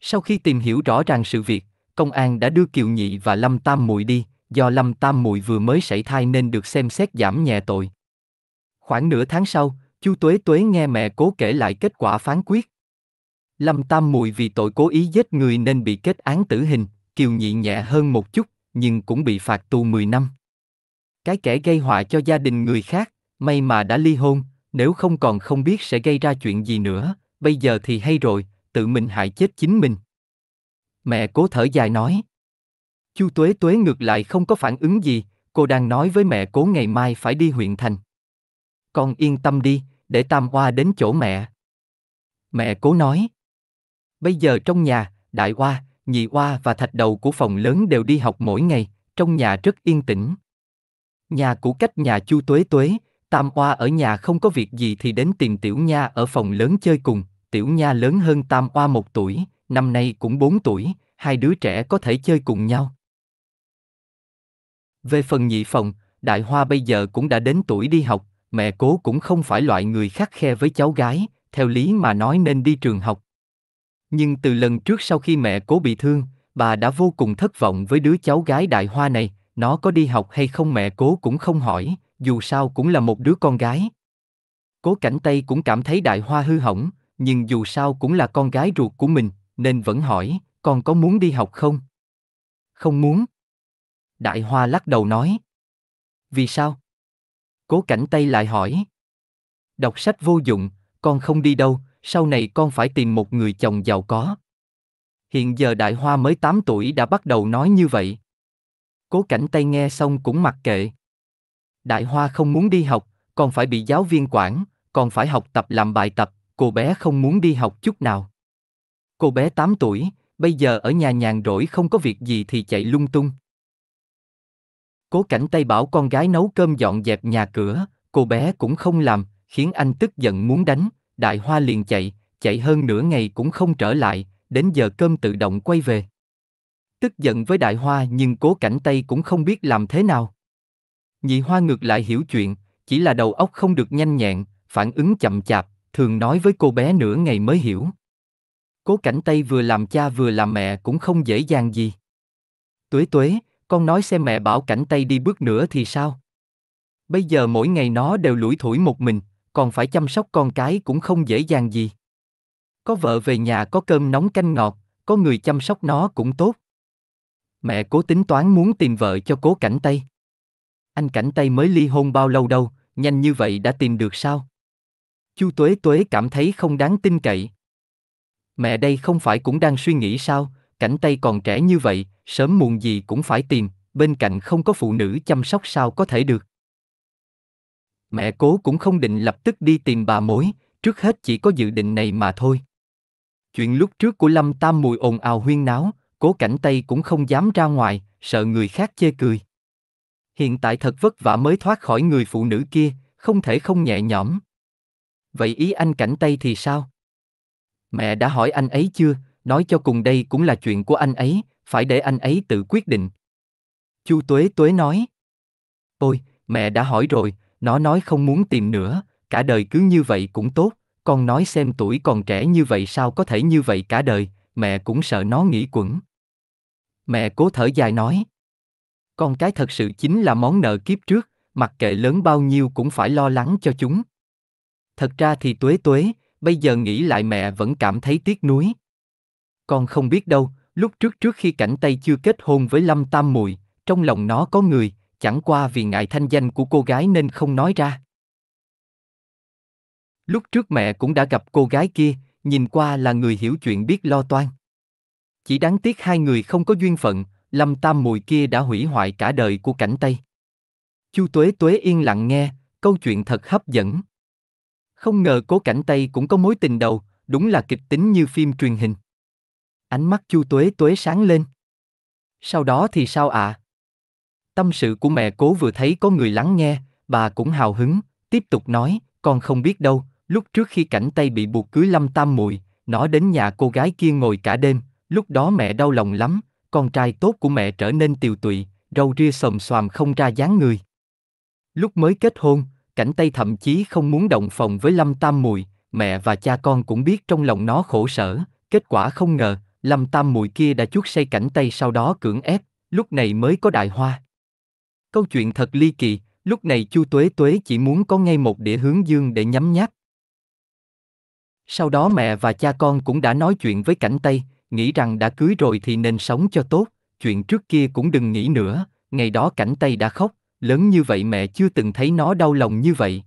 Sau khi tìm hiểu rõ ràng sự việc, công an đã đưa Kiều Nhị và Lâm Tam Mùi đi, do Lâm Tam Mùi vừa mới sảy thai nên được xem xét giảm nhẹ tội. Khoảng nửa tháng sau, Chu Tuế Tuế nghe mẹ cố kể lại kết quả phán quyết. Lâm Tam Mùi vì tội cố ý giết người nên bị kết án tử hình, Kiều Nhị nhẹ hơn một chút, nhưng cũng bị phạt tù 10 năm cái kẻ gây họa cho gia đình người khác may mà đã ly hôn nếu không còn không biết sẽ gây ra chuyện gì nữa bây giờ thì hay rồi tự mình hại chết chính mình mẹ cố thở dài nói chu tuế tuế ngược lại không có phản ứng gì cô đang nói với mẹ cố ngày mai phải đi huyện thành con yên tâm đi để tam hoa đến chỗ mẹ mẹ cố nói bây giờ trong nhà đại hoa nhị hoa và thạch đầu của phòng lớn đều đi học mỗi ngày trong nhà rất yên tĩnh Nhà cũ cách nhà Chu Tuế Tuế, Tam Oa ở nhà không có việc gì thì đến tìm Tiểu Nha ở phòng lớn chơi cùng, Tiểu Nha lớn hơn Tam Oa một tuổi, năm nay cũng bốn tuổi, hai đứa trẻ có thể chơi cùng nhau. Về phần nhị phòng, Đại Hoa bây giờ cũng đã đến tuổi đi học, mẹ cố cũng không phải loại người khắc khe với cháu gái, theo lý mà nói nên đi trường học. Nhưng từ lần trước sau khi mẹ cố bị thương, bà đã vô cùng thất vọng với đứa cháu gái Đại Hoa này, nó có đi học hay không mẹ cố cũng không hỏi dù sao cũng là một đứa con gái cố cảnh tây cũng cảm thấy đại hoa hư hỏng nhưng dù sao cũng là con gái ruột của mình nên vẫn hỏi con có muốn đi học không không muốn đại hoa lắc đầu nói vì sao cố cảnh tây lại hỏi đọc sách vô dụng con không đi đâu sau này con phải tìm một người chồng giàu có hiện giờ đại hoa mới 8 tuổi đã bắt đầu nói như vậy Cố cảnh tay nghe xong cũng mặc kệ. Đại Hoa không muốn đi học, còn phải bị giáo viên quản, còn phải học tập làm bài tập, cô bé không muốn đi học chút nào. Cô bé 8 tuổi, bây giờ ở nhà nhàn rỗi không có việc gì thì chạy lung tung. Cố cảnh tay bảo con gái nấu cơm dọn dẹp nhà cửa, cô bé cũng không làm, khiến anh tức giận muốn đánh, đại hoa liền chạy, chạy hơn nửa ngày cũng không trở lại, đến giờ cơm tự động quay về tức giận với đại hoa nhưng cố cảnh tây cũng không biết làm thế nào. Nhị hoa ngược lại hiểu chuyện, chỉ là đầu óc không được nhanh nhẹn, phản ứng chậm chạp, thường nói với cô bé nửa ngày mới hiểu. Cố cảnh Tây vừa làm cha vừa làm mẹ cũng không dễ dàng gì. Tuế tuế, con nói xem mẹ bảo cảnh Tây đi bước nữa thì sao? Bây giờ mỗi ngày nó đều lủi thủi một mình, còn phải chăm sóc con cái cũng không dễ dàng gì. Có vợ về nhà có cơm nóng canh ngọt, có người chăm sóc nó cũng tốt. Mẹ cố tính toán muốn tìm vợ cho cố cảnh Tây. Anh cảnh Tây mới ly hôn bao lâu đâu, nhanh như vậy đã tìm được sao? Chu Tuế Tuế cảm thấy không đáng tin cậy. Mẹ đây không phải cũng đang suy nghĩ sao, cảnh Tây còn trẻ như vậy, sớm muộn gì cũng phải tìm, bên cạnh không có phụ nữ chăm sóc sao có thể được. Mẹ cố cũng không định lập tức đi tìm bà mối, trước hết chỉ có dự định này mà thôi. Chuyện lúc trước của Lâm Tam Mùi ồn ào huyên náo, cố cảnh tây cũng không dám ra ngoài, sợ người khác chê cười. Hiện tại thật vất vả mới thoát khỏi người phụ nữ kia, không thể không nhẹ nhõm. Vậy ý anh cảnh tây thì sao? Mẹ đã hỏi anh ấy chưa, nói cho cùng đây cũng là chuyện của anh ấy, phải để anh ấy tự quyết định. Chu Tuế Tuế nói. Ôi, mẹ đã hỏi rồi, nó nói không muốn tìm nữa, cả đời cứ như vậy cũng tốt, con nói xem tuổi còn trẻ như vậy sao có thể như vậy cả đời, mẹ cũng sợ nó nghĩ quẩn. Mẹ cố thở dài nói. Con cái thật sự chính là món nợ kiếp trước, mặc kệ lớn bao nhiêu cũng phải lo lắng cho chúng. Thật ra thì tuế tuế, bây giờ nghĩ lại mẹ vẫn cảm thấy tiếc nuối. Con không biết đâu, lúc trước trước khi cảnh Tây chưa kết hôn với Lâm Tam Mùi, trong lòng nó có người, chẳng qua vì ngại thanh danh của cô gái nên không nói ra. Lúc trước mẹ cũng đã gặp cô gái kia, nhìn qua là người hiểu chuyện biết lo toan. Chỉ đáng tiếc hai người không có duyên phận, Lâm Tam Mùi kia đã hủy hoại cả đời của cảnh Tây. Chu Tuế Tuế yên lặng nghe, câu chuyện thật hấp dẫn. Không ngờ cố cảnh Tây cũng có mối tình đầu, đúng là kịch tính như phim truyền hình. Ánh mắt Chu Tuế Tuế sáng lên. Sau đó thì sao ạ? À? Tâm sự của mẹ cố vừa thấy có người lắng nghe, bà cũng hào hứng, tiếp tục nói, con không biết đâu, lúc trước khi cảnh Tây bị buộc cưới Lâm Tam Mùi, nó đến nhà cô gái kia ngồi cả đêm, Lúc đó mẹ đau lòng lắm, con trai tốt của mẹ trở nên tiều tụy, râu ria xòm xoàm không ra dáng người. Lúc mới kết hôn, cảnh Tây thậm chí không muốn động phòng với Lâm Tam Mùi, mẹ và cha con cũng biết trong lòng nó khổ sở, kết quả không ngờ, Lâm Tam Mùi kia đã chuốt say cảnh Tây sau đó cưỡng ép, lúc này mới có đại hoa. Câu chuyện thật ly kỳ, lúc này Chu Tuế Tuế chỉ muốn có ngay một đĩa hướng dương để nhắm nháp. Sau đó mẹ và cha con cũng đã nói chuyện với cảnh Tây, nghĩ rằng đã cưới rồi thì nên sống cho tốt, chuyện trước kia cũng đừng nghĩ nữa, ngày đó cảnh tay đã khóc, lớn như vậy mẹ chưa từng thấy nó đau lòng như vậy.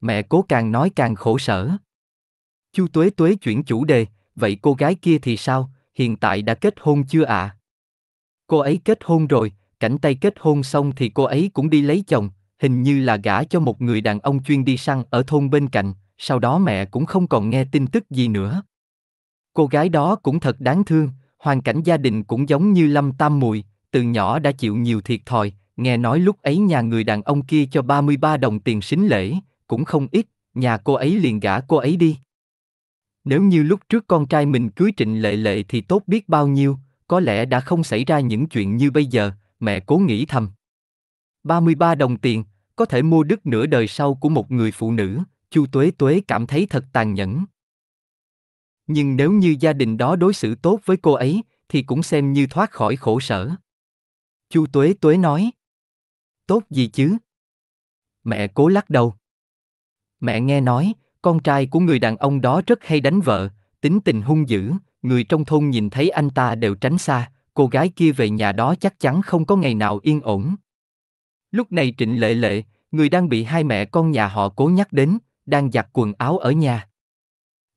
Mẹ cố càng nói càng khổ sở. Chu Tuế Tuế chuyển chủ đề, vậy cô gái kia thì sao, hiện tại đã kết hôn chưa ạ? À? Cô ấy kết hôn rồi, cảnh tay kết hôn xong thì cô ấy cũng đi lấy chồng, hình như là gả cho một người đàn ông chuyên đi săn ở thôn bên cạnh, sau đó mẹ cũng không còn nghe tin tức gì nữa. Cô gái đó cũng thật đáng thương, hoàn cảnh gia đình cũng giống như Lâm Tam Mùi, từ nhỏ đã chịu nhiều thiệt thòi, nghe nói lúc ấy nhà người đàn ông kia cho 33 đồng tiền sính lễ, cũng không ít, nhà cô ấy liền gả cô ấy đi. Nếu như lúc trước con trai mình cưới trịnh lệ lệ thì tốt biết bao nhiêu, có lẽ đã không xảy ra những chuyện như bây giờ, mẹ cố nghĩ thầm. 33 đồng tiền, có thể mua đứt nửa đời sau của một người phụ nữ, Chu Tuế Tuế cảm thấy thật tàn nhẫn nhưng nếu như gia đình đó đối xử tốt với cô ấy thì cũng xem như thoát khỏi khổ sở chu tuế tuế nói tốt gì chứ mẹ cố lắc đầu mẹ nghe nói con trai của người đàn ông đó rất hay đánh vợ tính tình hung dữ người trong thôn nhìn thấy anh ta đều tránh xa cô gái kia về nhà đó chắc chắn không có ngày nào yên ổn lúc này trịnh lệ lệ người đang bị hai mẹ con nhà họ cố nhắc đến đang giặt quần áo ở nhà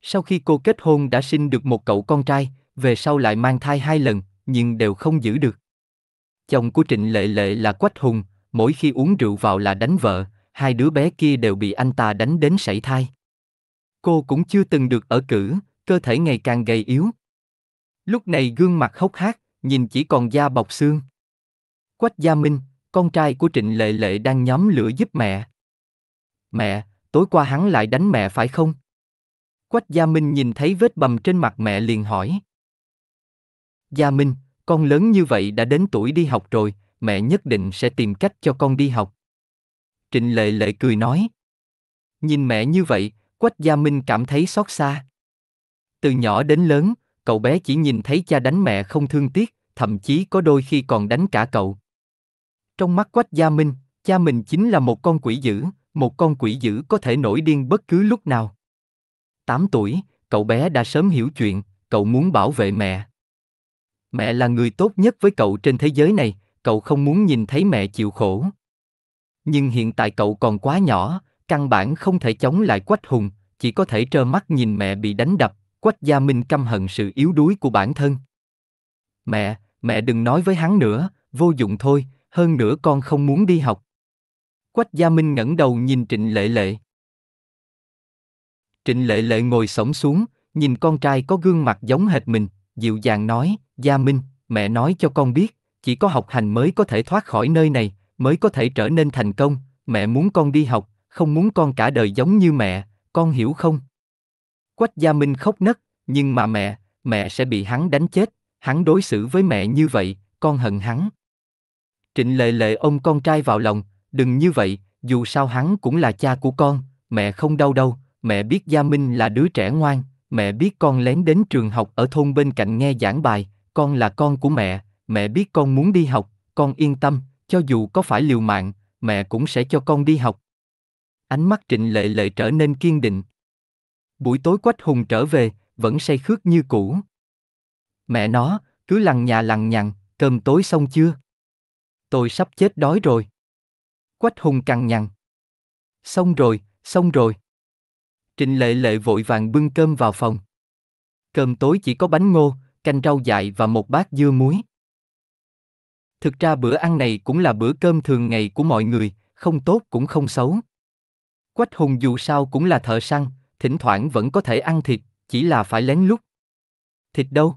sau khi cô kết hôn đã sinh được một cậu con trai, về sau lại mang thai hai lần, nhưng đều không giữ được. Chồng của Trịnh Lệ Lệ là Quách Hùng, mỗi khi uống rượu vào là đánh vợ, hai đứa bé kia đều bị anh ta đánh đến sảy thai. Cô cũng chưa từng được ở cử, cơ thể ngày càng gầy yếu. Lúc này gương mặt hốc hác, nhìn chỉ còn da bọc xương. Quách Gia Minh, con trai của Trịnh Lệ Lệ đang nhóm lửa giúp mẹ. Mẹ, tối qua hắn lại đánh mẹ phải không? Quách Gia Minh nhìn thấy vết bầm trên mặt mẹ liền hỏi. Gia Minh, con lớn như vậy đã đến tuổi đi học rồi, mẹ nhất định sẽ tìm cách cho con đi học. Trịnh Lệ Lệ cười nói. Nhìn mẹ như vậy, Quách Gia Minh cảm thấy xót xa. Từ nhỏ đến lớn, cậu bé chỉ nhìn thấy cha đánh mẹ không thương tiếc, thậm chí có đôi khi còn đánh cả cậu. Trong mắt Quách Gia Minh, cha mình chính là một con quỷ dữ, một con quỷ dữ có thể nổi điên bất cứ lúc nào. 8 tuổi, cậu bé đã sớm hiểu chuyện, cậu muốn bảo vệ mẹ. Mẹ là người tốt nhất với cậu trên thế giới này, cậu không muốn nhìn thấy mẹ chịu khổ. Nhưng hiện tại cậu còn quá nhỏ, căn bản không thể chống lại Quách Hùng, chỉ có thể trơ mắt nhìn mẹ bị đánh đập, Quách Gia Minh căm hận sự yếu đuối của bản thân. Mẹ, mẹ đừng nói với hắn nữa, vô dụng thôi, hơn nữa con không muốn đi học. Quách Gia Minh ngẩng đầu nhìn Trịnh Lệ Lệ. Trịnh Lệ Lệ ngồi sổng xuống, nhìn con trai có gương mặt giống hệt mình, dịu dàng nói, Gia Minh, mẹ nói cho con biết, chỉ có học hành mới có thể thoát khỏi nơi này, mới có thể trở nên thành công, mẹ muốn con đi học, không muốn con cả đời giống như mẹ, con hiểu không? Quách Gia Minh khóc nấc, nhưng mà mẹ, mẹ sẽ bị hắn đánh chết, hắn đối xử với mẹ như vậy, con hận hắn. Trịnh Lệ Lệ ôm con trai vào lòng, đừng như vậy, dù sao hắn cũng là cha của con, mẹ không đau đâu, mẹ biết Gia Minh là đứa trẻ ngoan, mẹ biết con lén đến trường học ở thôn bên cạnh nghe giảng bài, con là con của mẹ, mẹ biết con muốn đi học, con yên tâm, cho dù có phải liều mạng, mẹ cũng sẽ cho con đi học. Ánh mắt Trịnh Lệ Lệ trở nên kiên định. Buổi tối Quách Hùng trở về, vẫn say khướt như cũ. Mẹ nó, cứ lằng nhà lằng nhằng, cơm tối xong chưa? Tôi sắp chết đói rồi. Quách Hùng cằn nhằn. Xong rồi, xong rồi. Trịnh Lệ Lệ vội vàng bưng cơm vào phòng. Cơm tối chỉ có bánh ngô, canh rau dại và một bát dưa muối. Thực ra bữa ăn này cũng là bữa cơm thường ngày của mọi người, không tốt cũng không xấu. Quách Hùng dù sao cũng là thợ săn, thỉnh thoảng vẫn có thể ăn thịt, chỉ là phải lén lút. Thịt đâu?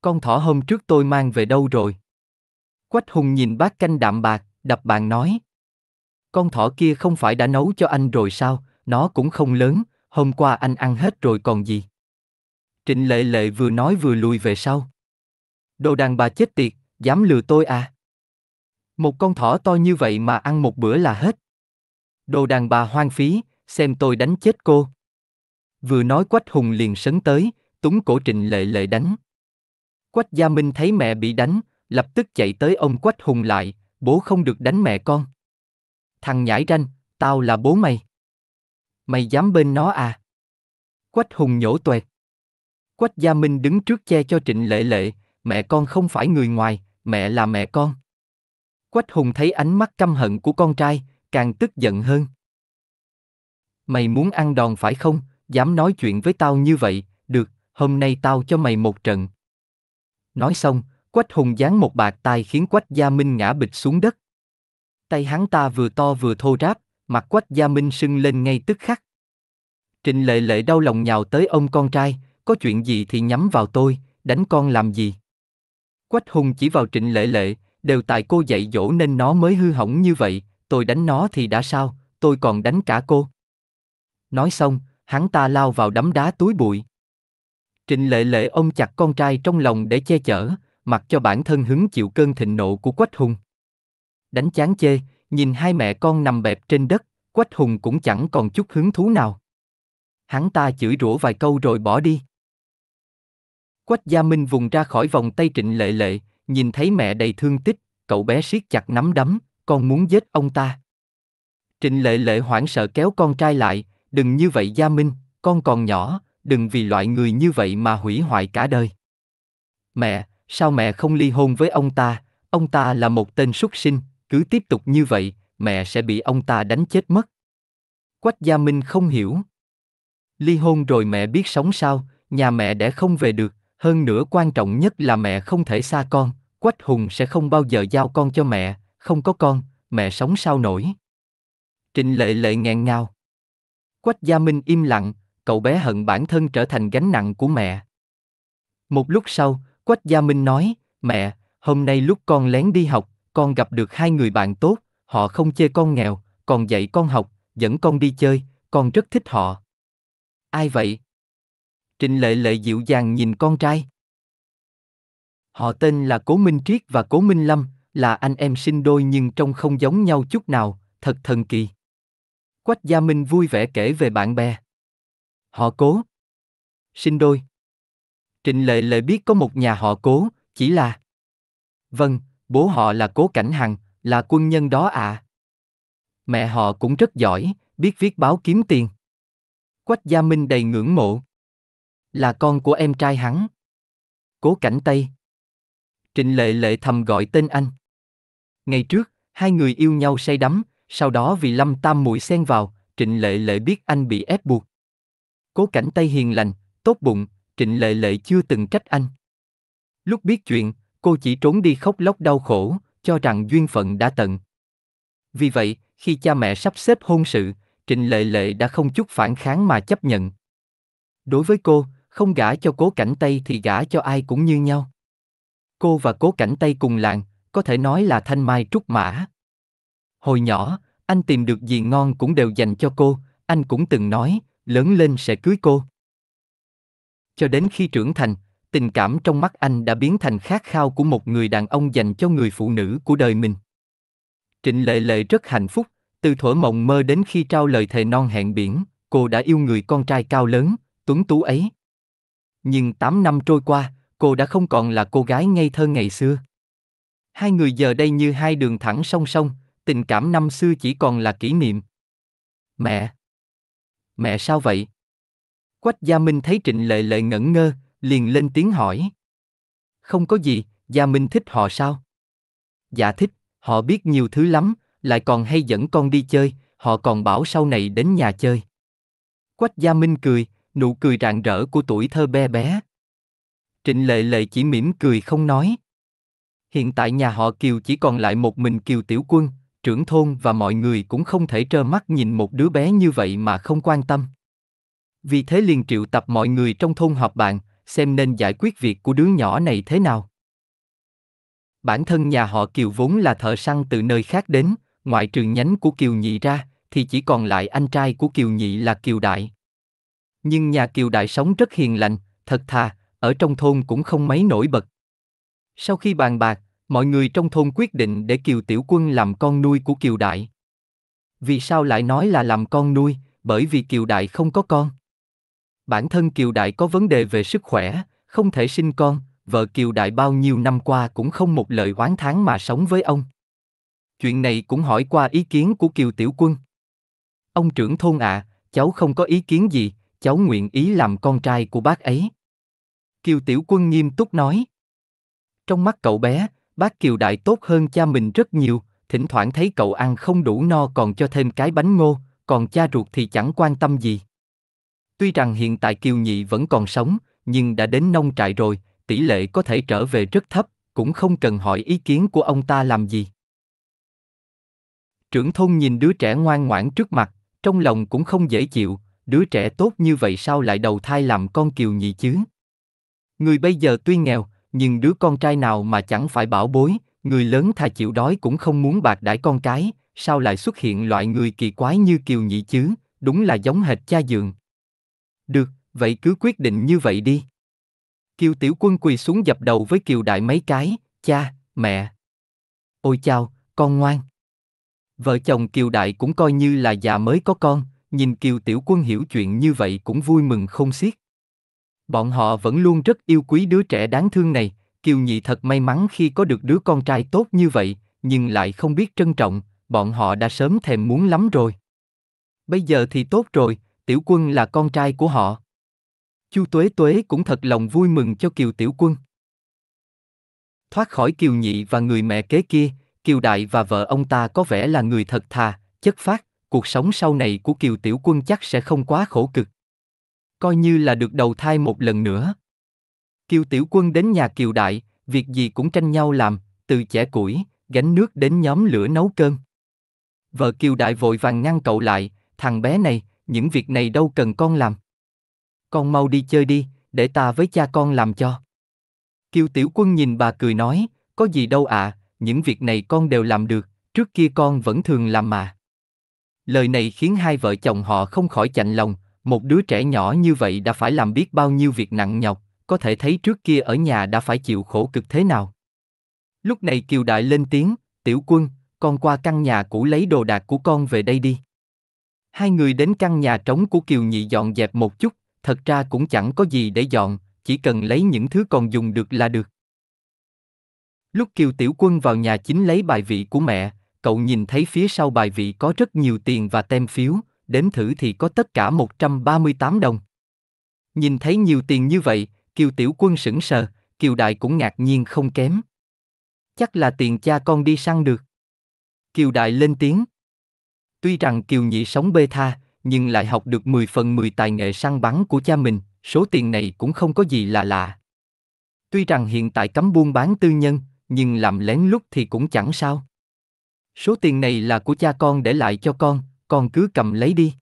Con thỏ hôm trước tôi mang về đâu rồi? Quách Hùng nhìn bát canh đạm bạc, đập bàn nói. Con thỏ kia không phải đã nấu cho anh rồi sao, nó cũng không lớn, hôm qua anh ăn hết rồi còn gì. Trịnh lệ lệ vừa nói vừa lùi về sau. Đồ đàn bà chết tiệt, dám lừa tôi à? Một con thỏ to như vậy mà ăn một bữa là hết. Đồ đàn bà hoang phí, xem tôi đánh chết cô. Vừa nói Quách Hùng liền sấn tới, túng cổ Trịnh lệ lệ đánh. Quách Gia Minh thấy mẹ bị đánh, lập tức chạy tới ông Quách Hùng lại, bố không được đánh mẹ con. Thằng nhãi ranh, tao là bố mày mày dám bên nó à? Quách Hùng nhổ tuệt. Quách Gia Minh đứng trước che cho Trịnh Lệ Lệ, mẹ con không phải người ngoài, mẹ là mẹ con. Quách Hùng thấy ánh mắt căm hận của con trai, càng tức giận hơn. Mày muốn ăn đòn phải không, dám nói chuyện với tao như vậy, được, hôm nay tao cho mày một trận. Nói xong, Quách Hùng giáng một bạc tay khiến Quách Gia Minh ngã bịch xuống đất. Tay hắn ta vừa to vừa thô ráp, Mặt quách gia minh sưng lên ngay tức khắc. Trịnh lệ lệ đau lòng nhào tới ông con trai, có chuyện gì thì nhắm vào tôi, đánh con làm gì. Quách hùng chỉ vào trịnh lệ lệ, đều tại cô dạy dỗ nên nó mới hư hỏng như vậy, tôi đánh nó thì đã sao, tôi còn đánh cả cô. Nói xong, hắn ta lao vào đấm đá túi bụi. Trịnh lệ lệ ôm chặt con trai trong lòng để che chở, mặc cho bản thân hứng chịu cơn thịnh nộ của Quách Hùng. Đánh chán chê, Nhìn hai mẹ con nằm bẹp trên đất, Quách Hùng cũng chẳng còn chút hứng thú nào. Hắn ta chửi rủa vài câu rồi bỏ đi. Quách Gia Minh vùng ra khỏi vòng tay Trịnh Lệ Lệ, nhìn thấy mẹ đầy thương tích, cậu bé siết chặt nắm đấm, con muốn giết ông ta. Trịnh Lệ Lệ hoảng sợ kéo con trai lại, đừng như vậy Gia Minh, con còn nhỏ, đừng vì loại người như vậy mà hủy hoại cả đời. Mẹ, sao mẹ không ly hôn với ông ta, ông ta là một tên súc sinh, cứ tiếp tục như vậy, mẹ sẽ bị ông ta đánh chết mất. Quách Gia Minh không hiểu. Ly hôn rồi mẹ biết sống sao, nhà mẹ đẻ không về được, hơn nữa quan trọng nhất là mẹ không thể xa con, Quách Hùng sẽ không bao giờ giao con cho mẹ, không có con, mẹ sống sao nổi. Trịnh lệ lệ nghẹn ngào. Quách Gia Minh im lặng, cậu bé hận bản thân trở thành gánh nặng của mẹ. Một lúc sau, Quách Gia Minh nói, mẹ, hôm nay lúc con lén đi học, con gặp được hai người bạn tốt, họ không chê con nghèo, còn dạy con học, dẫn con đi chơi, con rất thích họ. Ai vậy? Trịnh Lệ Lệ dịu dàng nhìn con trai. Họ tên là Cố Minh Triết và Cố Minh Lâm, là anh em sinh đôi nhưng trông không giống nhau chút nào, thật thần kỳ. Quách Gia Minh vui vẻ kể về bạn bè. Họ cố. Sinh đôi. Trịnh Lệ Lệ biết có một nhà họ cố, chỉ là... Vâng, Bố họ là Cố Cảnh Hằng, là quân nhân đó à. Mẹ họ cũng rất giỏi, biết viết báo kiếm tiền. Quách Gia Minh đầy ngưỡng mộ. Là con của em trai hắn. Cố Cảnh Tây. Trịnh Lệ Lệ thầm gọi tên anh. Ngày trước, hai người yêu nhau say đắm, sau đó vì Lâm Tam Muội xen vào, Trịnh Lệ Lệ biết anh bị ép buộc. Cố Cảnh Tây hiền lành, tốt bụng, Trịnh Lệ Lệ chưa từng trách anh. Lúc biết chuyện, cô chỉ trốn đi khóc lóc đau khổ, cho rằng duyên phận đã tận. Vì vậy, khi cha mẹ sắp xếp hôn sự, Trịnh Lệ Lệ đã không chút phản kháng mà chấp nhận. Đối với cô, không gả cho cố cảnh Tây thì gả cho ai cũng như nhau. Cô và cố cảnh Tây cùng làng, có thể nói là thanh mai trúc mã. Hồi nhỏ, anh tìm được gì ngon cũng đều dành cho cô, anh cũng từng nói, lớn lên sẽ cưới cô. Cho đến khi trưởng thành, tình cảm trong mắt anh đã biến thành khát khao của một người đàn ông dành cho người phụ nữ của đời mình trịnh lệ lệ rất hạnh phúc từ thuở mộng mơ đến khi trao lời thề non hẹn biển cô đã yêu người con trai cao lớn tuấn tú ấy nhưng 8 năm trôi qua, cô đã không còn là cô gái ngây thơ ngày xưa. Hai người giờ đây như hai đường thẳng song song, tình cảm năm xưa chỉ còn là kỷ niệm. Mẹ! Mẹ sao vậy? Quách Gia Minh thấy Trịnh Lệ Lệ ngẩn ngơ, liền lên tiếng hỏi. Không có gì, Gia Minh thích họ sao? Dạ thích, họ biết nhiều thứ lắm, lại còn hay dẫn con đi chơi, họ còn bảo sau này đến nhà chơi. Quách Gia Minh cười, nụ cười rạng rỡ của tuổi thơ bé bé. Trịnh Lệ Lệ chỉ mỉm cười không nói. Hiện tại nhà họ Kiều chỉ còn lại một mình Kiều Tiểu Quân, trưởng thôn và mọi người cũng không thể trơ mắt nhìn một đứa bé như vậy mà không quan tâm. Vì thế liền triệu tập mọi người trong thôn họp bàn, xem nên giải quyết việc của đứa nhỏ này thế nào. Bản thân nhà họ Kiều vốn là thợ săn từ nơi khác đến, ngoại trừ nhánh của Kiều Nhị ra, thì chỉ còn lại anh trai của Kiều Nhị là Kiều Đại. Nhưng nhà Kiều Đại sống rất hiền lành, thật thà, ở trong thôn cũng không mấy nổi bật. Sau khi bàn bạc, mọi người trong thôn quyết định để Kiều Tiểu Quân làm con nuôi của Kiều Đại. Vì sao lại nói là làm con nuôi, bởi vì Kiều Đại không có con bản thân Kiều Đại có vấn đề về sức khỏe, không thể sinh con, vợ Kiều Đại bao nhiêu năm qua cũng không một lời oán tháng mà sống với ông. Chuyện này cũng hỏi qua ý kiến của Kiều Tiểu Quân. Ông trưởng thôn ạ, à, cháu không có ý kiến gì, cháu nguyện ý làm con trai của bác ấy. Kiều Tiểu Quân nghiêm túc nói. Trong mắt cậu bé, bác Kiều Đại tốt hơn cha mình rất nhiều, thỉnh thoảng thấy cậu ăn không đủ no còn cho thêm cái bánh ngô, còn cha ruột thì chẳng quan tâm gì. Tuy rằng hiện tại Kiều Nhị vẫn còn sống, nhưng đã đến nông trại rồi, tỷ lệ có thể trở về rất thấp, cũng không cần hỏi ý kiến của ông ta làm gì. Trưởng thôn nhìn đứa trẻ ngoan ngoãn trước mặt, trong lòng cũng không dễ chịu, đứa trẻ tốt như vậy sao lại đầu thai làm con Kiều Nhị chứ? Người bây giờ tuy nghèo, nhưng đứa con trai nào mà chẳng phải bảo bối, người lớn thà chịu đói cũng không muốn bạc đãi con cái, sao lại xuất hiện loại người kỳ quái như Kiều Nhị chứ, đúng là giống hệt cha dượng. Được, vậy cứ quyết định như vậy đi. Kiều Tiểu Quân quỳ xuống dập đầu với Kiều Đại mấy cái, cha, mẹ. Ôi chào, con ngoan. Vợ chồng Kiều Đại cũng coi như là già mới có con, nhìn Kiều Tiểu Quân hiểu chuyện như vậy cũng vui mừng không xiết. Bọn họ vẫn luôn rất yêu quý đứa trẻ đáng thương này, Kiều Nhị thật may mắn khi có được đứa con trai tốt như vậy, nhưng lại không biết trân trọng, bọn họ đã sớm thèm muốn lắm rồi. Bây giờ thì tốt rồi, tiểu quân là con trai của họ chu tuế tuế cũng thật lòng vui mừng cho kiều tiểu quân thoát khỏi kiều nhị và người mẹ kế kia kiều đại và vợ ông ta có vẻ là người thật thà chất phát cuộc sống sau này của kiều tiểu quân chắc sẽ không quá khổ cực coi như là được đầu thai một lần nữa kiều tiểu quân đến nhà kiều đại việc gì cũng tranh nhau làm từ chẻ củi gánh nước đến nhóm lửa nấu cơm vợ kiều đại vội vàng ngăn cậu lại thằng bé này những việc này đâu cần con làm. Con mau đi chơi đi, để ta với cha con làm cho. Kiều Tiểu Quân nhìn bà cười nói, có gì đâu ạ, à, những việc này con đều làm được, trước kia con vẫn thường làm mà. Lời này khiến hai vợ chồng họ không khỏi chạnh lòng, một đứa trẻ nhỏ như vậy đã phải làm biết bao nhiêu việc nặng nhọc, có thể thấy trước kia ở nhà đã phải chịu khổ cực thế nào. Lúc này Kiều Đại lên tiếng, Tiểu Quân, con qua căn nhà cũ lấy đồ đạc của con về đây đi. Hai người đến căn nhà trống của Kiều Nhị dọn dẹp một chút, thật ra cũng chẳng có gì để dọn, chỉ cần lấy những thứ còn dùng được là được. Lúc Kiều Tiểu Quân vào nhà chính lấy bài vị của mẹ, cậu nhìn thấy phía sau bài vị có rất nhiều tiền và tem phiếu, đếm thử thì có tất cả 138 đồng. Nhìn thấy nhiều tiền như vậy, Kiều Tiểu Quân sững sờ, Kiều Đại cũng ngạc nhiên không kém. Chắc là tiền cha con đi săn được. Kiều Đại lên tiếng, Tuy rằng Kiều Nhị sống bê tha, nhưng lại học được 10 phần 10 tài nghệ săn bắn của cha mình, số tiền này cũng không có gì là lạ. Tuy rằng hiện tại cấm buôn bán tư nhân, nhưng làm lén lúc thì cũng chẳng sao. Số tiền này là của cha con để lại cho con, con cứ cầm lấy đi.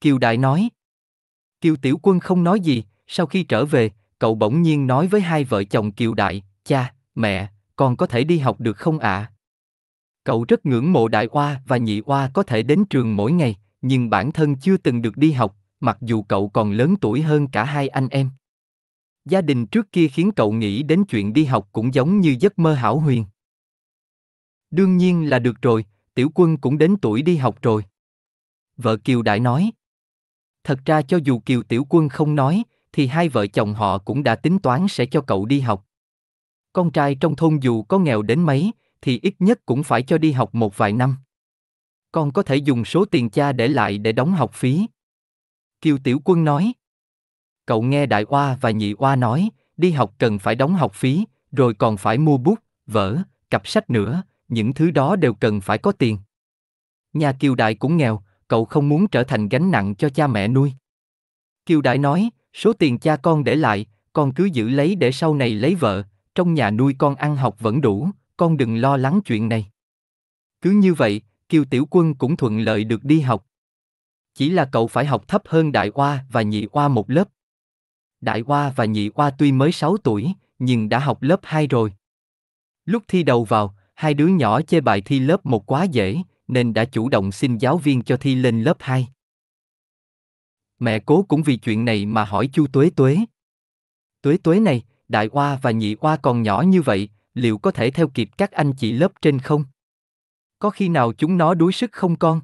Kiều Đại nói. Kiều Tiểu Quân không nói gì, sau khi trở về, cậu bỗng nhiên nói với hai vợ chồng Kiều Đại, cha, mẹ, con có thể đi học được không ạ? À? Cậu rất ngưỡng mộ đại oa và nhị oa có thể đến trường mỗi ngày, nhưng bản thân chưa từng được đi học, mặc dù cậu còn lớn tuổi hơn cả hai anh em. Gia đình trước kia khiến cậu nghĩ đến chuyện đi học cũng giống như giấc mơ hảo huyền. Đương nhiên là được rồi, tiểu quân cũng đến tuổi đi học rồi. Vợ Kiều Đại nói. Thật ra cho dù Kiều Tiểu Quân không nói, thì hai vợ chồng họ cũng đã tính toán sẽ cho cậu đi học. Con trai trong thôn dù có nghèo đến mấy, thì ít nhất cũng phải cho đi học một vài năm. Con có thể dùng số tiền cha để lại để đóng học phí. Kiều Tiểu Quân nói. Cậu nghe Đại Hoa và Nhị Hoa nói, đi học cần phải đóng học phí, rồi còn phải mua bút, vở, cặp sách nữa, những thứ đó đều cần phải có tiền. Nhà Kiều Đại cũng nghèo, cậu không muốn trở thành gánh nặng cho cha mẹ nuôi. Kiều Đại nói, số tiền cha con để lại, con cứ giữ lấy để sau này lấy vợ, trong nhà nuôi con ăn học vẫn đủ, con đừng lo lắng chuyện này. Cứ như vậy, Kiều Tiểu Quân cũng thuận lợi được đi học. Chỉ là cậu phải học thấp hơn Đại Hoa và Nhị Hoa một lớp. Đại Hoa và Nhị Hoa tuy mới 6 tuổi, nhưng đã học lớp 2 rồi. Lúc thi đầu vào, hai đứa nhỏ chê bài thi lớp 1 quá dễ, nên đã chủ động xin giáo viên cho thi lên lớp 2. Mẹ cố cũng vì chuyện này mà hỏi Chu Tuế Tuế. Tuế Tuế này, Đại Hoa và Nhị Hoa còn nhỏ như vậy, liệu có thể theo kịp các anh chị lớp trên không? Có khi nào chúng nó đuối sức không con?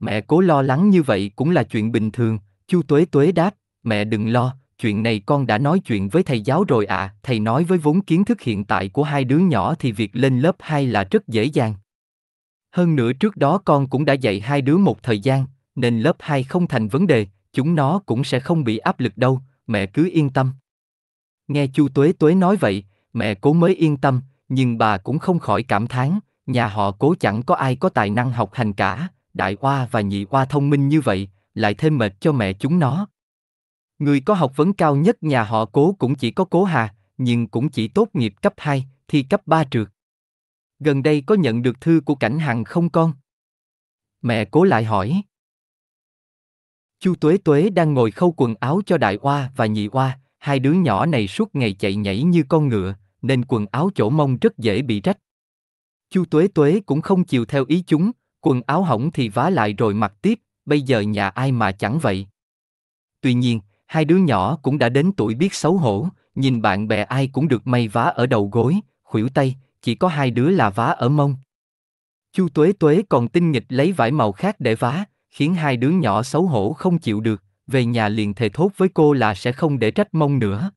Mẹ cố lo lắng như vậy cũng là chuyện bình thường, Chu Tuế Tuế đáp, mẹ đừng lo, chuyện này con đã nói chuyện với thầy giáo rồi ạ, à. thầy nói với vốn kiến thức hiện tại của hai đứa nhỏ thì việc lên lớp 2 là rất dễ dàng. Hơn nữa trước đó con cũng đã dạy hai đứa một thời gian, nên lớp 2 không thành vấn đề, chúng nó cũng sẽ không bị áp lực đâu, mẹ cứ yên tâm. Nghe Chu Tuế Tuế nói vậy, mẹ cố mới yên tâm, nhưng bà cũng không khỏi cảm thán, nhà họ cố chẳng có ai có tài năng học hành cả, đại oa và nhị oa thông minh như vậy, lại thêm mệt cho mẹ chúng nó. Người có học vấn cao nhất nhà họ cố cũng chỉ có cố hà, nhưng cũng chỉ tốt nghiệp cấp 2, thi cấp 3 trượt. Gần đây có nhận được thư của cảnh hằng không con? Mẹ cố lại hỏi. Chu Tuế Tuế đang ngồi khâu quần áo cho đại oa và nhị oa, hai đứa nhỏ này suốt ngày chạy nhảy như con ngựa, nên quần áo chỗ mông rất dễ bị rách. Chu Tuế Tuế cũng không chịu theo ý chúng, quần áo hỏng thì vá lại rồi mặc tiếp, bây giờ nhà ai mà chẳng vậy. Tuy nhiên, hai đứa nhỏ cũng đã đến tuổi biết xấu hổ, nhìn bạn bè ai cũng được may vá ở đầu gối, khuỷu tay, chỉ có hai đứa là vá ở mông. Chu Tuế Tuế còn tinh nghịch lấy vải màu khác để vá, khiến hai đứa nhỏ xấu hổ không chịu được, về nhà liền thề thốt với cô là sẽ không để trách mông nữa.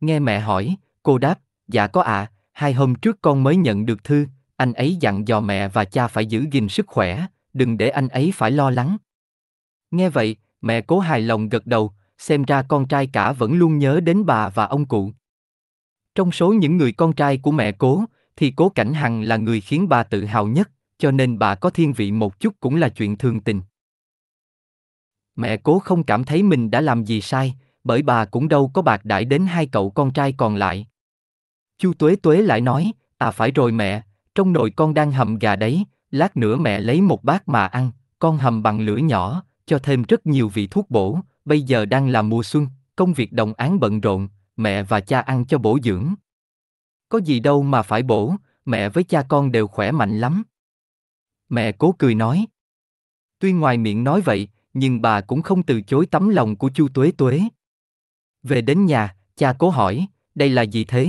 Nghe mẹ hỏi, cô đáp, Dạ có ạ, à, hai hôm trước con mới nhận được thư, anh ấy dặn dò mẹ và cha phải giữ gìn sức khỏe, đừng để anh ấy phải lo lắng. Nghe vậy, mẹ cố hài lòng gật đầu, xem ra con trai cả vẫn luôn nhớ đến bà và ông cụ. Trong số những người con trai của mẹ cố, thì cố cảnh hằng là người khiến bà tự hào nhất, cho nên bà có thiên vị một chút cũng là chuyện thường tình. Mẹ cố không cảm thấy mình đã làm gì sai, bởi bà cũng đâu có bạc đãi đến hai cậu con trai còn lại, Chu Tuế Tuế lại nói, à phải rồi mẹ, trong nồi con đang hầm gà đấy, lát nữa mẹ lấy một bát mà ăn, con hầm bằng lửa nhỏ, cho thêm rất nhiều vị thuốc bổ, bây giờ đang là mùa xuân, công việc đồng án bận rộn, mẹ và cha ăn cho bổ dưỡng. Có gì đâu mà phải bổ, mẹ với cha con đều khỏe mạnh lắm. Mẹ cố cười nói. Tuy ngoài miệng nói vậy, nhưng bà cũng không từ chối tấm lòng của Chu Tuế Tuế. Về đến nhà, cha cố hỏi, đây là gì thế,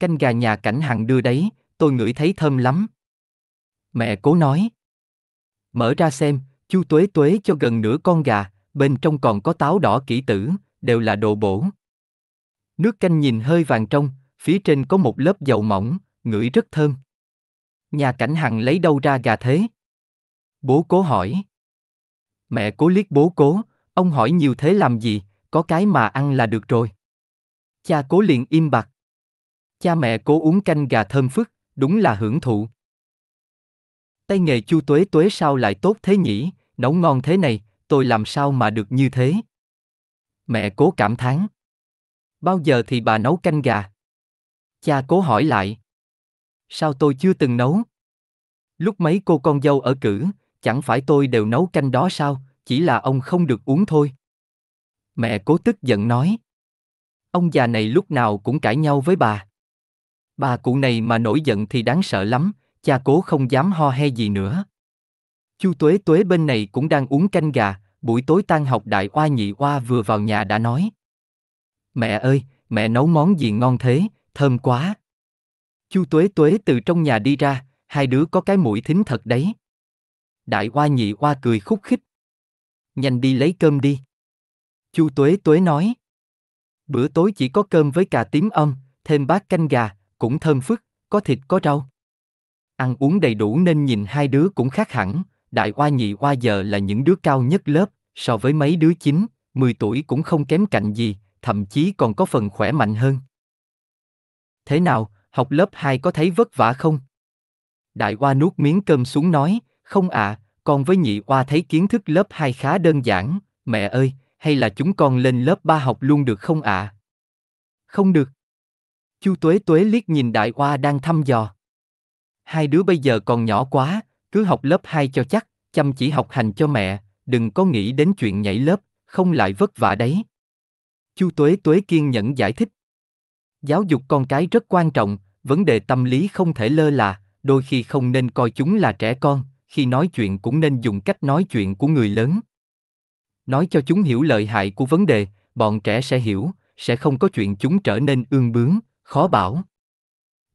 Canh gà nhà cảnh hằng đưa đấy, tôi ngửi thấy thơm lắm. Mẹ cố nói. Mở ra xem, chu tuế tuế cho gần nửa con gà, bên trong còn có táo đỏ kỹ tử, đều là đồ bổ. Nước canh nhìn hơi vàng trong, phía trên có một lớp dầu mỏng, ngửi rất thơm. Nhà cảnh hằng lấy đâu ra gà thế? Bố cố hỏi. Mẹ cố liếc bố cố, ông hỏi nhiều thế làm gì, có cái mà ăn là được rồi. Cha cố liền im bặt. Cha mẹ cố uống canh gà thơm phức, đúng là hưởng thụ. Tay nghề chu tuế tuế sao lại tốt thế nhỉ, nấu ngon thế này, tôi làm sao mà được như thế? Mẹ cố cảm thán. Bao giờ thì bà nấu canh gà? Cha cố hỏi lại. Sao tôi chưa từng nấu? Lúc mấy cô con dâu ở cử, chẳng phải tôi đều nấu canh đó sao, chỉ là ông không được uống thôi. Mẹ cố tức giận nói. Ông già này lúc nào cũng cãi nhau với bà. Bà cụ này mà nổi giận thì đáng sợ lắm, cha cố không dám ho he gì nữa. Chu Tuế Tuế bên này cũng đang uống canh gà, buổi tối tan học đại oa nhị oa vừa vào nhà đã nói. Mẹ ơi, mẹ nấu món gì ngon thế, thơm quá. Chu Tuế Tuế từ trong nhà đi ra, hai đứa có cái mũi thính thật đấy. Đại oa nhị oa cười khúc khích. Nhanh đi lấy cơm đi. Chu Tuế Tuế nói. Bữa tối chỉ có cơm với cà tím âm, thêm bát canh gà, cũng thơm phức, có thịt có rau. Ăn uống đầy đủ nên nhìn hai đứa cũng khác hẳn, đại oa nhị oa giờ là những đứa cao nhất lớp, so với mấy đứa chín, 10 tuổi cũng không kém cạnh gì, thậm chí còn có phần khỏe mạnh hơn. Thế nào, học lớp 2 có thấy vất vả không? Đại oa nuốt miếng cơm xuống nói, không ạ, à, con với nhị oa thấy kiến thức lớp 2 khá đơn giản, mẹ ơi, hay là chúng con lên lớp 3 học luôn được không ạ? À? Không được. Chu Tuế Tuế liếc nhìn Đại Hoa đang thăm dò. Hai đứa bây giờ còn nhỏ quá, cứ học lớp 2 cho chắc, chăm chỉ học hành cho mẹ, đừng có nghĩ đến chuyện nhảy lớp, không lại vất vả đấy. Chu Tuế Tuế kiên nhẫn giải thích. Giáo dục con cái rất quan trọng, vấn đề tâm lý không thể lơ là, đôi khi không nên coi chúng là trẻ con, khi nói chuyện cũng nên dùng cách nói chuyện của người lớn. Nói cho chúng hiểu lợi hại của vấn đề, bọn trẻ sẽ hiểu, sẽ không có chuyện chúng trở nên ương bướng, khó bảo.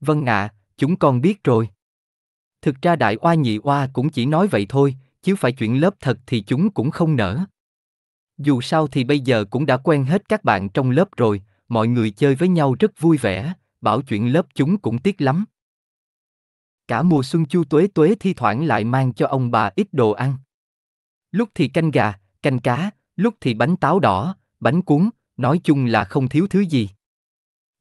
Vâng ạ, à, chúng con biết rồi. Thực ra đại oa nhị oa cũng chỉ nói vậy thôi, chứ phải chuyện lớp thật thì chúng cũng không nở. Dù sao thì bây giờ cũng đã quen hết các bạn trong lớp rồi, mọi người chơi với nhau rất vui vẻ, bảo chuyện lớp chúng cũng tiếc lắm. Cả mùa xuân chu tuế tuế thi thoảng lại mang cho ông bà ít đồ ăn. Lúc thì canh gà, canh cá, lúc thì bánh táo đỏ, bánh cuốn, nói chung là không thiếu thứ gì.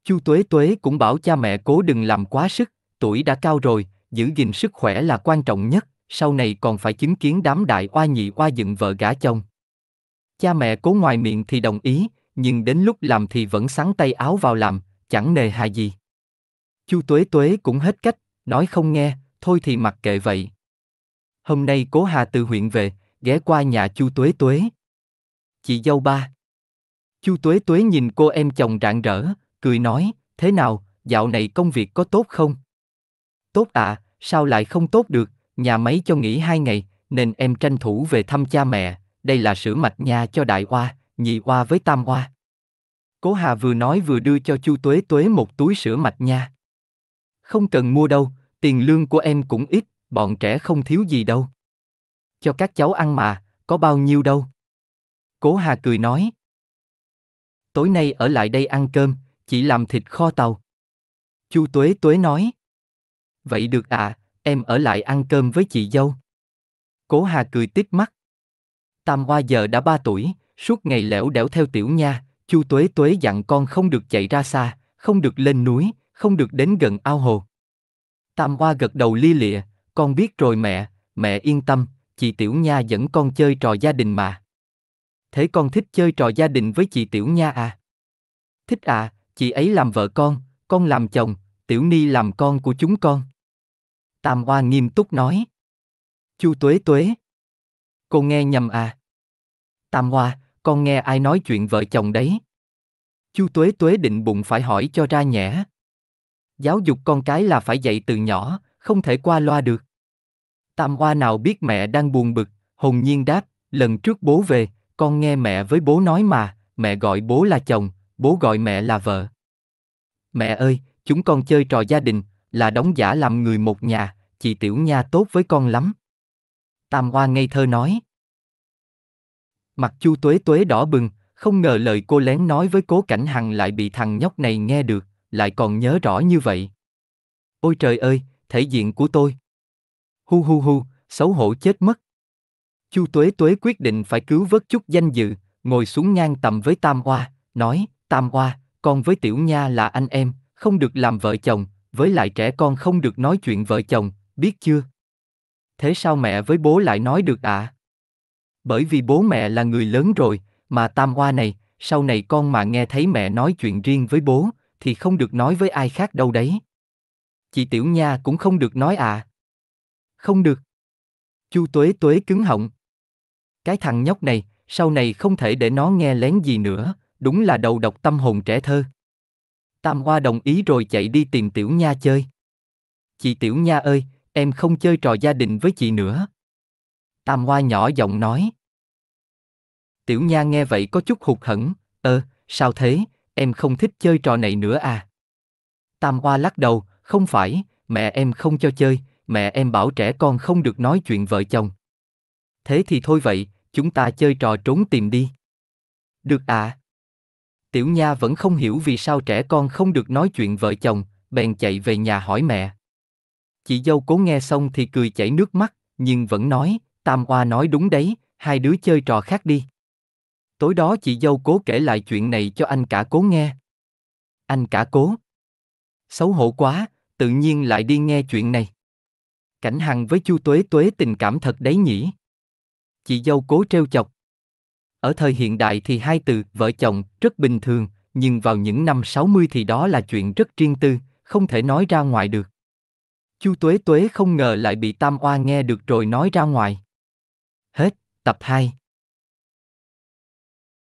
Chu Tuế Tuế cũng bảo cha mẹ cố đừng làm quá sức, tuổi đã cao rồi, giữ gìn sức khỏe là quan trọng nhất, sau này còn phải chứng kiến đám đại oa nhị oa dựng vợ gả chồng. Cha mẹ cố ngoài miệng thì đồng ý, nhưng đến lúc làm thì vẫn sắn tay áo vào làm, chẳng nề hà gì. Chu Tuế Tuế cũng hết cách, nói không nghe, thôi thì mặc kệ vậy. Hôm nay Cố Hà từ huyện về, ghé qua nhà Chu Tuế Tuế. Chị dâu ba. Chu Tuế Tuế nhìn cô em chồng rạng rỡ, cười nói, thế nào, dạo này công việc có tốt không? Tốt ạ, à, sao lại không tốt được, nhà máy cho nghỉ hai ngày, nên em tranh thủ về thăm cha mẹ, đây là sữa mạch nha cho đại oa, nhị oa với tam oa. Cố Hà vừa nói vừa đưa cho Chu Tuế Tuế một túi sữa mạch nha. Không cần mua đâu, tiền lương của em cũng ít, bọn trẻ không thiếu gì đâu. Cho các cháu ăn mà, có bao nhiêu đâu. Cố Hà cười nói. Tối nay ở lại đây ăn cơm, chỉ làm thịt kho tàu. Chu Tuế Tuế nói. Vậy được à, em ở lại ăn cơm với chị dâu. Cố Hà cười tít mắt. Tam Hoa giờ đã ba tuổi, suốt ngày lẻo đẻo theo tiểu nha, Chu Tuế Tuế dặn con không được chạy ra xa, không được lên núi, không được đến gần ao hồ. Tam Hoa gật đầu li lịa, con biết rồi mẹ, mẹ yên tâm, chị Tiểu Nha dẫn con chơi trò gia đình mà. Thế con thích chơi trò gia đình với chị Tiểu Nha à? Thích à, chị ấy làm vợ con, con làm chồng, tiểu ni làm con của chúng con. Tam Hoa nghiêm túc nói. Chu Tuế Tuế. Cô nghe nhầm à? Tam Hoa, con nghe ai nói chuyện vợ chồng đấy? Chu Tuế Tuế định bụng phải hỏi cho ra nhẽ. Giáo dục con cái là phải dạy từ nhỏ, không thể qua loa được. Tam Hoa nào biết mẹ đang buồn bực, hồn nhiên đáp, lần trước bố về, con nghe mẹ với bố nói mà, mẹ gọi bố là chồng, bố gọi mẹ là vợ. Mẹ ơi, chúng con chơi trò gia đình, là đóng giả làm người một nhà, chị Tiểu Nha tốt với con lắm. Tam Hoa ngây thơ nói. Mặt Chu Tuế Tuế đỏ bừng, không ngờ lời cô lén nói với cố cảnh hằng lại bị thằng nhóc này nghe được, lại còn nhớ rõ như vậy. Ôi trời ơi, thể diện của tôi. Hu hu hu, xấu hổ chết mất. Chu Tuế Tuế quyết định phải cứu vớt chút danh dự, ngồi xuống ngang tầm với Tam Hoa, nói, Tam Oa, con với Tiểu Nha là anh em, không được làm vợ chồng, với lại trẻ con không được nói chuyện vợ chồng, biết chưa? Thế sao mẹ với bố lại nói được ạ? À? Bởi vì bố mẹ là người lớn rồi, mà Tam Oa này, sau này con mà nghe thấy mẹ nói chuyện riêng với bố, thì không được nói với ai khác đâu đấy. Chị Tiểu Nha cũng không được nói à. Không được. Chu Tuế Tuế cứng họng. Cái thằng nhóc này, sau này không thể để nó nghe lén gì nữa, Đúng là đầu độc tâm hồn trẻ thơ. Tam Hoa đồng ý rồi chạy đi tìm Tiểu Nha chơi. Chị Tiểu Nha ơi, em không chơi trò gia đình với chị nữa. Tam Hoa nhỏ giọng nói. Tiểu Nha nghe vậy có chút hụt hẫng, ơ, ờ, sao thế, em không thích chơi trò này nữa à? Tam Hoa lắc đầu, không phải, mẹ em không cho chơi, mẹ em bảo trẻ con không được nói chuyện vợ chồng. Thế thì thôi vậy, chúng ta chơi trò trốn tìm đi. Được à? Tiểu Nha vẫn không hiểu vì sao trẻ con không được nói chuyện vợ chồng, bèn chạy về nhà hỏi mẹ. Chị dâu cố nghe xong thì cười chảy nước mắt, nhưng vẫn nói, Tam Oa nói đúng đấy, hai đứa chơi trò khác đi. Tối đó chị dâu cố kể lại chuyện này cho anh cả cố nghe. Anh cả cố. Xấu hổ quá, tự nhiên lại đi nghe chuyện này. Cảnh Hằng với Chu Tuế Tuế tình cảm thật đấy nhỉ. Chị dâu cố trêu chọc, ở thời hiện đại thì hai từ vợ chồng rất bình thường, nhưng vào những năm 60 thì đó là chuyện rất riêng tư, không thể nói ra ngoài được. Chu Tuế Tuế không ngờ lại bị Tam Oa nghe được rồi nói ra ngoài. Hết, tập 2.